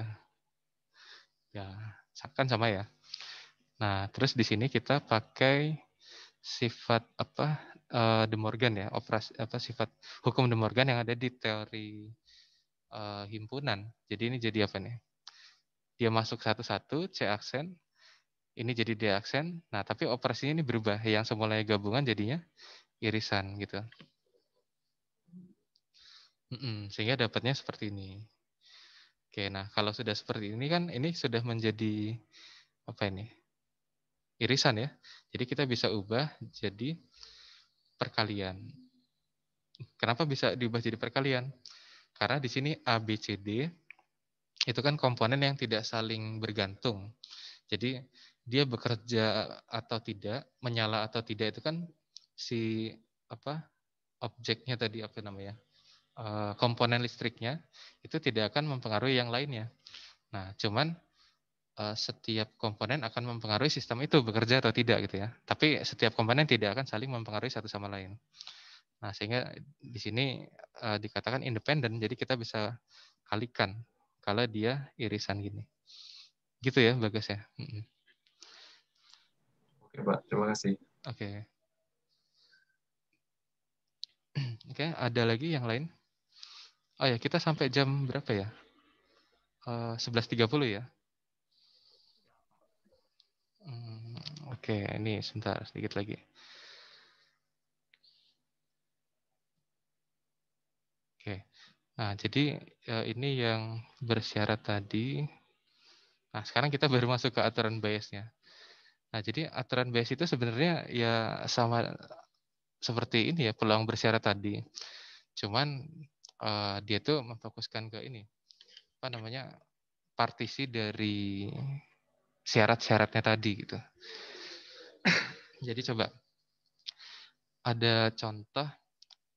Ya, kan sama ya. Nah, terus di sini kita pakai sifat apa uh, De Morgan ya, operasi apa sifat hukum De Morgan yang ada di teori uh, himpunan. Jadi ini jadi apa nih? Dia masuk satu-satu C aksen, ini jadi D aksen. Nah, tapi operasinya ini berubah. Yang semulanya gabungan jadinya irisan gitu. sehingga dapatnya seperti ini. Oke, nah kalau sudah seperti ini kan ini sudah menjadi apa ini? irisan ya. Jadi kita bisa ubah jadi perkalian. Kenapa bisa diubah jadi perkalian? Karena di sini A, B, C, D itu kan komponen yang tidak saling bergantung. Jadi dia bekerja atau tidak, menyala atau tidak itu kan si apa objeknya tadi apa namanya eh, komponen listriknya itu tidak akan mempengaruhi yang lainnya. Nah, cuman Eh, setiap komponen akan mempengaruhi sistem itu bekerja atau tidak gitu ya. Tapi setiap komponen tidak akan saling mempengaruhi satu sama lain. Nah, sehingga di sini uh, dikatakan independen, jadi kita bisa kalikan kalau dia irisan gini. Gitu ya, bagus ya. Oke, Pak. Terima kasih. Oke. Oke, ada lagi yang lain? Oh ya, kita sampai jam berapa ya? Eh, uh, 11.30 ya. Oke, ini sebentar, sedikit lagi. Oke, nah jadi eh, ini yang bersyarat tadi. Nah sekarang kita baru masuk ke aturan biasnya. Nah jadi aturan bias itu sebenarnya ya sama seperti ini ya peluang bersyarat tadi. Cuman uh, dia tuh memfokuskan ke ini apa namanya partisi dari syarat-syaratnya tadi gitu. Jadi coba ada contoh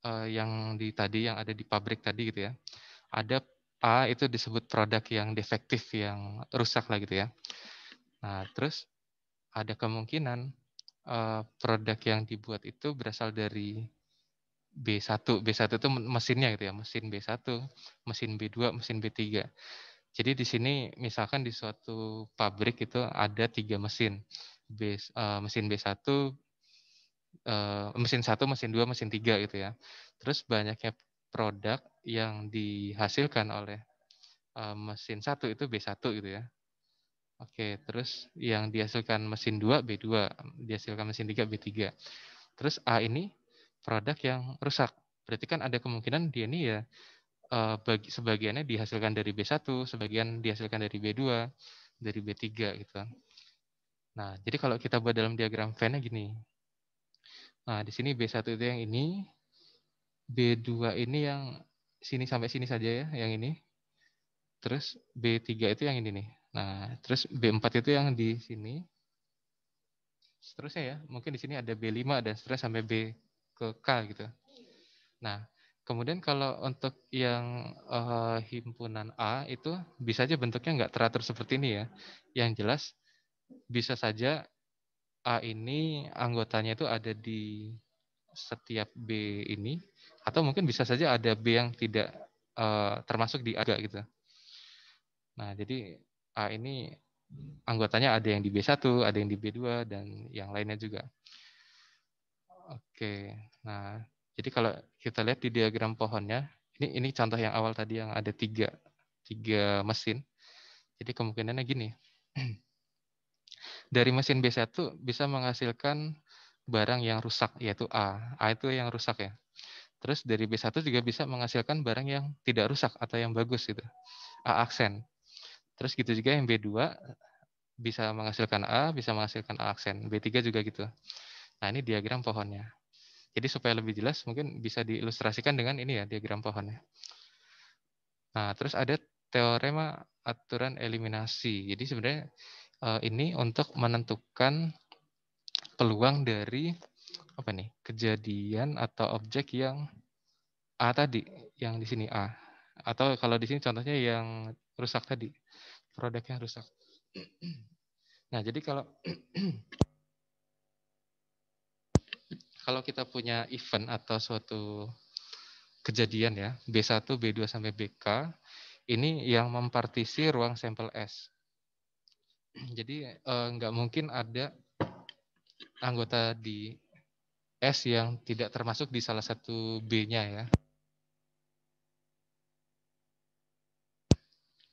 uh, yang di tadi yang ada di pabrik tadi gitu ya. Ada A itu disebut produk yang defektif yang rusak lah gitu ya. Nah, terus ada kemungkinan uh, produk yang dibuat itu berasal dari B1. B1 itu mesinnya gitu ya, mesin B1, mesin B2, mesin B3. Jadi di sini misalkan di suatu pabrik itu ada tiga mesin. Eh, B, uh, mesin B1 uh, mesin 1, mesin 2, mesin 3 gitu ya. Terus banyaknya produk yang dihasilkan oleh uh, mesin 1 itu B1 gitu ya. Oke, terus yang dihasilkan mesin 2 B2, dihasilkan mesin 3 B3. Terus A ini produk yang rusak. Berarti kan ada kemungkinan dia ini ya uh, bagi, sebagiannya dihasilkan dari B1, sebagian dihasilkan dari B2, dari B3 gitu. Nah, jadi kalau kita buat dalam diagram venn nya gini. Nah, di sini B1 itu yang ini, B2 ini yang sini sampai sini saja ya, yang ini. Terus B3 itu yang ini nih. Nah, terus B4 itu yang di sini. Seterusnya ya, mungkin di sini ada B5 dan seterusnya sampai B ke K gitu. Nah, kemudian kalau untuk yang uh, himpunan A itu bisa aja bentuknya nggak teratur seperti ini ya. Yang jelas bisa saja A ini anggotanya itu ada di setiap B ini, atau mungkin bisa saja ada B yang tidak uh, termasuk di A gitu. Nah, jadi A ini anggotanya ada yang di B1, ada yang di B2, dan yang lainnya juga. Oke, nah jadi kalau kita lihat di diagram pohonnya, ini ini contoh yang awal tadi yang ada tiga, tiga mesin. Jadi kemungkinannya gini. dari mesin B1 bisa menghasilkan barang yang rusak, yaitu A. A itu yang rusak ya. Terus dari B1 juga bisa menghasilkan barang yang tidak rusak atau yang bagus gitu. A aksen. Terus gitu juga yang B2 bisa menghasilkan A, bisa menghasilkan A aksen. B3 juga gitu. Nah ini diagram pohonnya. Jadi supaya lebih jelas mungkin bisa diilustrasikan dengan ini ya diagram pohonnya. Nah terus ada teorema aturan eliminasi. Jadi sebenarnya Eh, ini untuk menentukan peluang dari apa nih kejadian atau objek yang A tadi yang di sini A atau kalau di sini contohnya yang rusak tadi produknya rusak nah jadi kalau kalau kita punya event atau suatu kejadian ya B1 B2 sampai BK ini yang mempartisi ruang sampel S jadi eh, nggak mungkin ada anggota di S yang tidak termasuk di salah satu B-nya ya.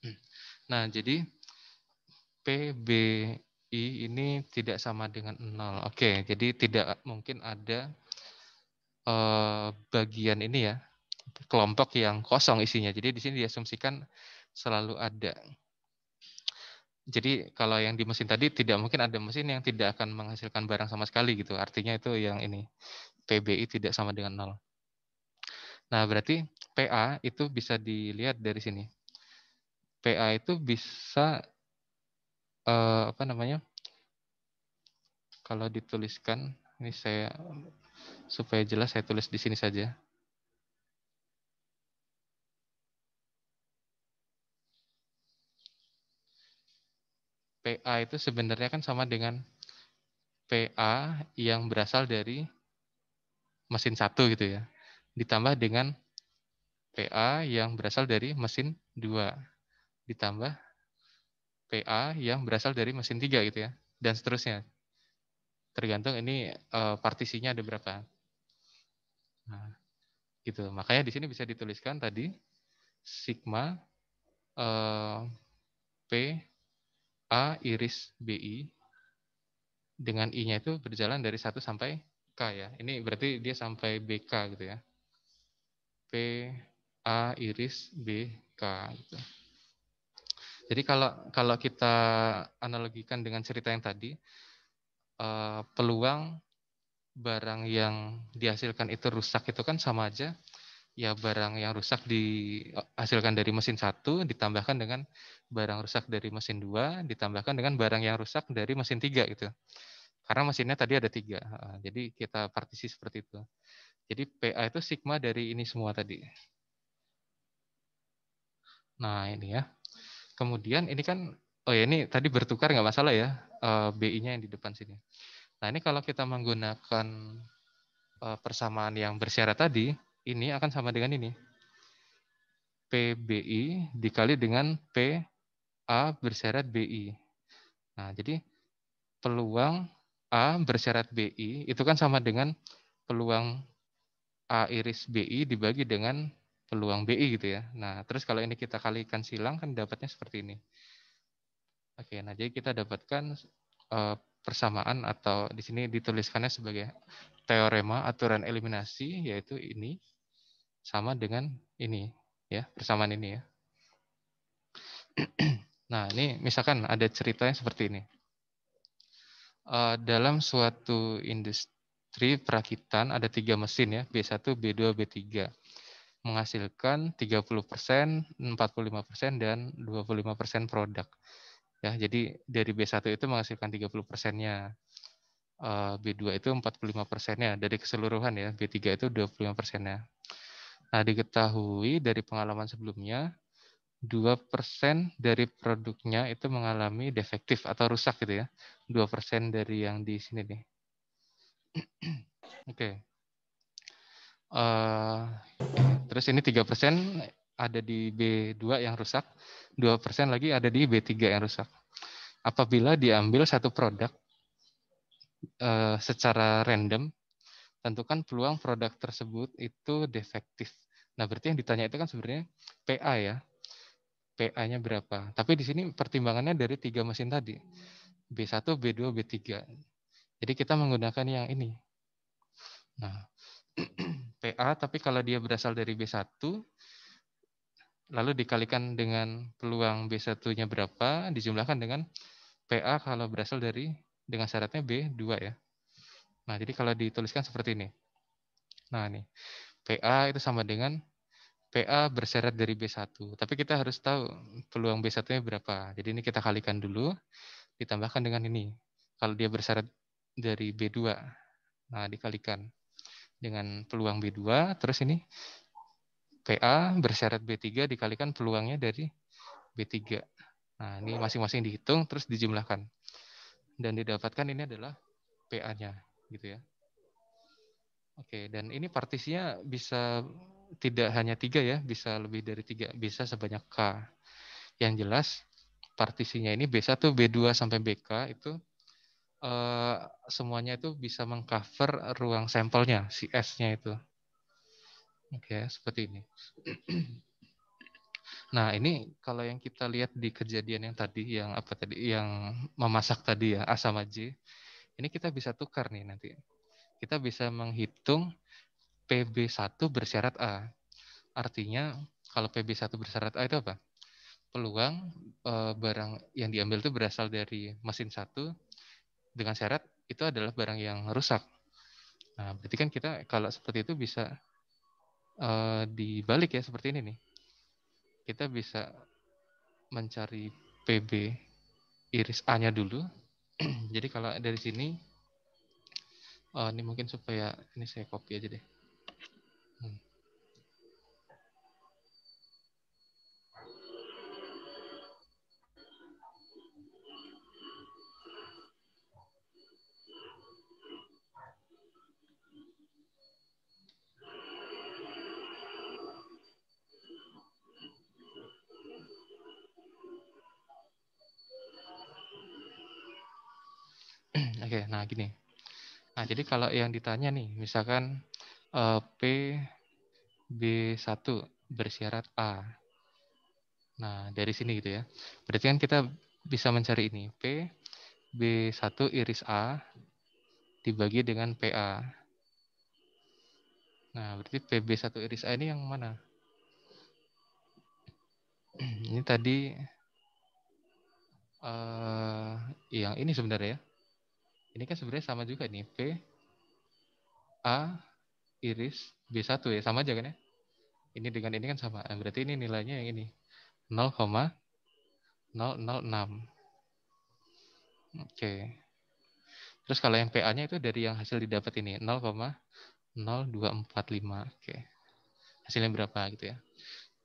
Hmm. Nah, jadi PBI ini tidak sama dengan 0. Oke, jadi tidak mungkin ada uh, bagian ini ya, kelompok yang kosong isinya. Jadi di sini diasumsikan selalu ada jadi kalau yang di mesin tadi tidak mungkin ada mesin yang tidak akan menghasilkan barang sama sekali gitu. Artinya itu yang ini PBI tidak sama dengan nol. Nah berarti PA itu bisa dilihat dari sini. PA itu bisa eh, apa namanya? Kalau dituliskan, ini saya supaya jelas saya tulis di sini saja. PA itu sebenarnya kan sama dengan PA yang berasal dari mesin satu gitu ya. Ditambah dengan PA yang berasal dari mesin 2. Ditambah PA yang berasal dari mesin 3 gitu ya. Dan seterusnya. Tergantung ini eh, partisinya ada berapa. Nah, gitu. Makanya di sini bisa dituliskan tadi sigma eh, P A iris BI dengan I-nya itu berjalan dari 1 sampai K ya. Ini berarti dia sampai BK gitu ya. P A iris BK gitu. Jadi kalau kalau kita analogikan dengan cerita yang tadi e, peluang barang yang dihasilkan itu rusak itu kan sama aja ya barang yang rusak dihasilkan e, dari mesin satu ditambahkan dengan barang rusak dari mesin dua ditambahkan dengan barang yang rusak dari mesin tiga gitu karena mesinnya tadi ada tiga jadi kita partisi seperti itu jadi PA itu sigma dari ini semua tadi nah ini ya kemudian ini kan oh ya ini tadi bertukar nggak masalah ya e, BI-nya yang di depan sini nah ini kalau kita menggunakan e, persamaan yang bersyarat tadi ini akan sama dengan ini. PBI dikali dengan PA bersyarat BI. Nah, jadi peluang A bersyarat BI itu kan sama dengan peluang A iris BI dibagi dengan peluang BI gitu ya. Nah, terus kalau ini kita kalikan silang kan dapatnya seperti ini. Oke, nah jadi kita dapatkan eh, persamaan atau di sini dituliskannya sebagai teorema aturan eliminasi yaitu ini sama dengan ini ya persamaan ini ya. Nah ini misalkan ada ceritanya seperti ini. Uh, dalam suatu industri perakitan ada tiga mesin ya B1, B2, B3 menghasilkan 30 persen, 45 persen, dan 25 persen produk. Ya, jadi dari B1 itu menghasilkan 30 persennya, eh, B2 itu 45 persennya, dari keseluruhan ya, B3 itu 25 persennya. Nah, diketahui dari pengalaman sebelumnya, 2% dari produknya itu mengalami defektif atau rusak gitu ya. 2% dari yang di sini nih. Oke. Okay. Uh, eh, terus ini 3% ada di B2 yang rusak, 2% lagi ada di B3 yang rusak. Apabila diambil satu produk uh, secara random, tentukan peluang produk tersebut itu defektif. Nah, berarti yang ditanya itu kan sebenarnya PA ya. PA-nya berapa? Tapi di sini pertimbangannya dari tiga mesin tadi. B1, B2, B3. Jadi kita menggunakan yang ini. Nah, PA tapi kalau dia berasal dari B1 lalu dikalikan dengan peluang B1-nya berapa, dijumlahkan dengan PA kalau berasal dari dengan syaratnya B2 ya. Nah, jadi kalau dituliskan seperti ini. Nah, ini PA itu sama dengan PA bersyarat dari B1. Tapi kita harus tahu peluang B1-nya berapa. Jadi ini kita kalikan dulu, ditambahkan dengan ini. Kalau dia bersyarat dari B2, nah dikalikan dengan peluang B2, terus ini PA bersyarat B3 dikalikan peluangnya dari B3. Nah, ini masing-masing dihitung, terus dijumlahkan. Dan didapatkan ini adalah PA-nya gitu ya. Oke, dan ini partisinya bisa tidak hanya tiga ya, bisa lebih dari tiga, bisa sebanyak K. Yang jelas, partisinya ini B1, B2, sampai BK itu eh, semuanya itu bisa mengcover ruang sampelnya, si S-nya itu. Oke, seperti ini. Nah, ini kalau yang kita lihat di kejadian yang tadi, yang apa tadi, yang memasak tadi ya, A sama J, ini kita bisa tukar nih nanti. Kita bisa menghitung PB1 bersyarat A. Artinya kalau PB1 bersyarat A itu apa? Peluang e, barang yang diambil itu berasal dari mesin satu dengan syarat itu adalah barang yang rusak. Nah, berarti kan kita kalau seperti itu bisa e, dibalik ya seperti ini nih. Kita bisa mencari PB iris A-nya dulu Jadi kalau dari sini, oh, ini mungkin supaya ini saya copy aja deh. Oke, nah gini. Nah, jadi kalau yang ditanya nih, misalkan uh, P B1 bersyarat A. Nah, dari sini gitu ya. Berarti kan kita bisa mencari ini. P B1 iris A dibagi dengan PA. Nah, berarti PB1 iris A ini yang mana? Ini tadi uh, yang ini sebenarnya ya. Ini kan sebenarnya sama juga nih. P, A, iris, B1 ya. Sama aja kan ya. Ini dengan ini kan sama. Nah, berarti ini nilainya yang ini. 0,006. Oke. Terus kalau yang PA-nya itu dari yang hasil didapat ini. 0,0245. Oke. Hasilnya berapa gitu ya.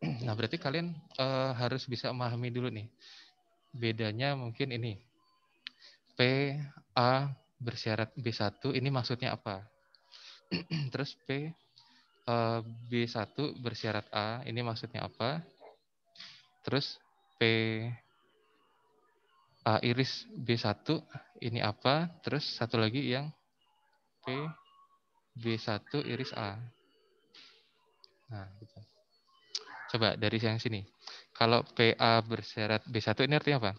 Nah, berarti kalian uh, harus bisa memahami dulu nih. Bedanya mungkin ini P A bersyarat B1 ini maksudnya apa? Terus P uh, e, B1 bersyarat A ini maksudnya apa? Terus P A iris B1 ini apa? Terus satu lagi yang P B1 iris A. Nah, gitu. Coba dari yang sini. Kalau PA bersyarat B1 ini artinya apa?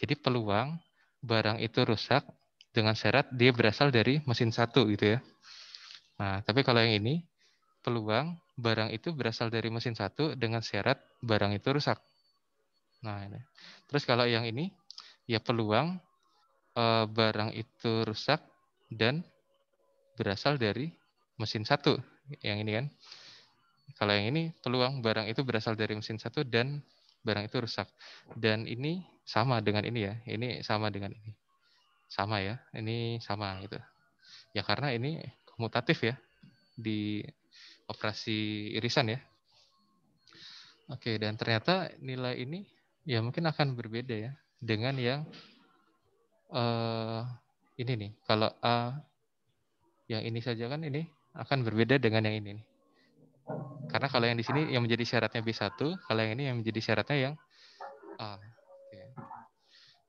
Jadi peluang barang itu rusak dengan syarat dia berasal dari mesin satu gitu ya. Nah, tapi kalau yang ini peluang barang itu berasal dari mesin satu dengan syarat barang itu rusak. Nah, ini. Terus kalau yang ini ya peluang eh, barang itu rusak dan berasal dari mesin satu yang ini kan. Kalau yang ini peluang barang itu berasal dari mesin satu dan barang itu rusak. Dan ini sama dengan ini ya. Ini sama dengan ini. Sama ya. Ini sama gitu. Ya karena ini komutatif ya di operasi irisan ya. Oke, dan ternyata nilai ini ya mungkin akan berbeda ya dengan yang uh, ini nih. Kalau A yang ini saja kan ini akan berbeda dengan yang ini nih. Karena kalau yang di sini yang menjadi syaratnya B1, kalau yang ini yang menjadi syaratnya yang A.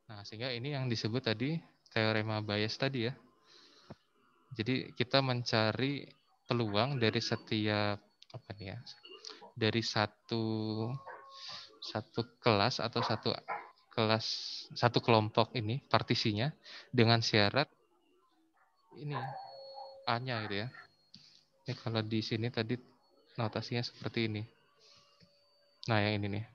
Nah, sehingga ini yang disebut tadi teorema bias tadi ya. Jadi kita mencari peluang dari setiap apa nih ya? Dari satu satu kelas atau satu kelas satu kelompok ini partisinya dengan syarat ini A-nya gitu ya. Ini kalau di sini tadi notasinya seperti ini. Nah, yang ini nih.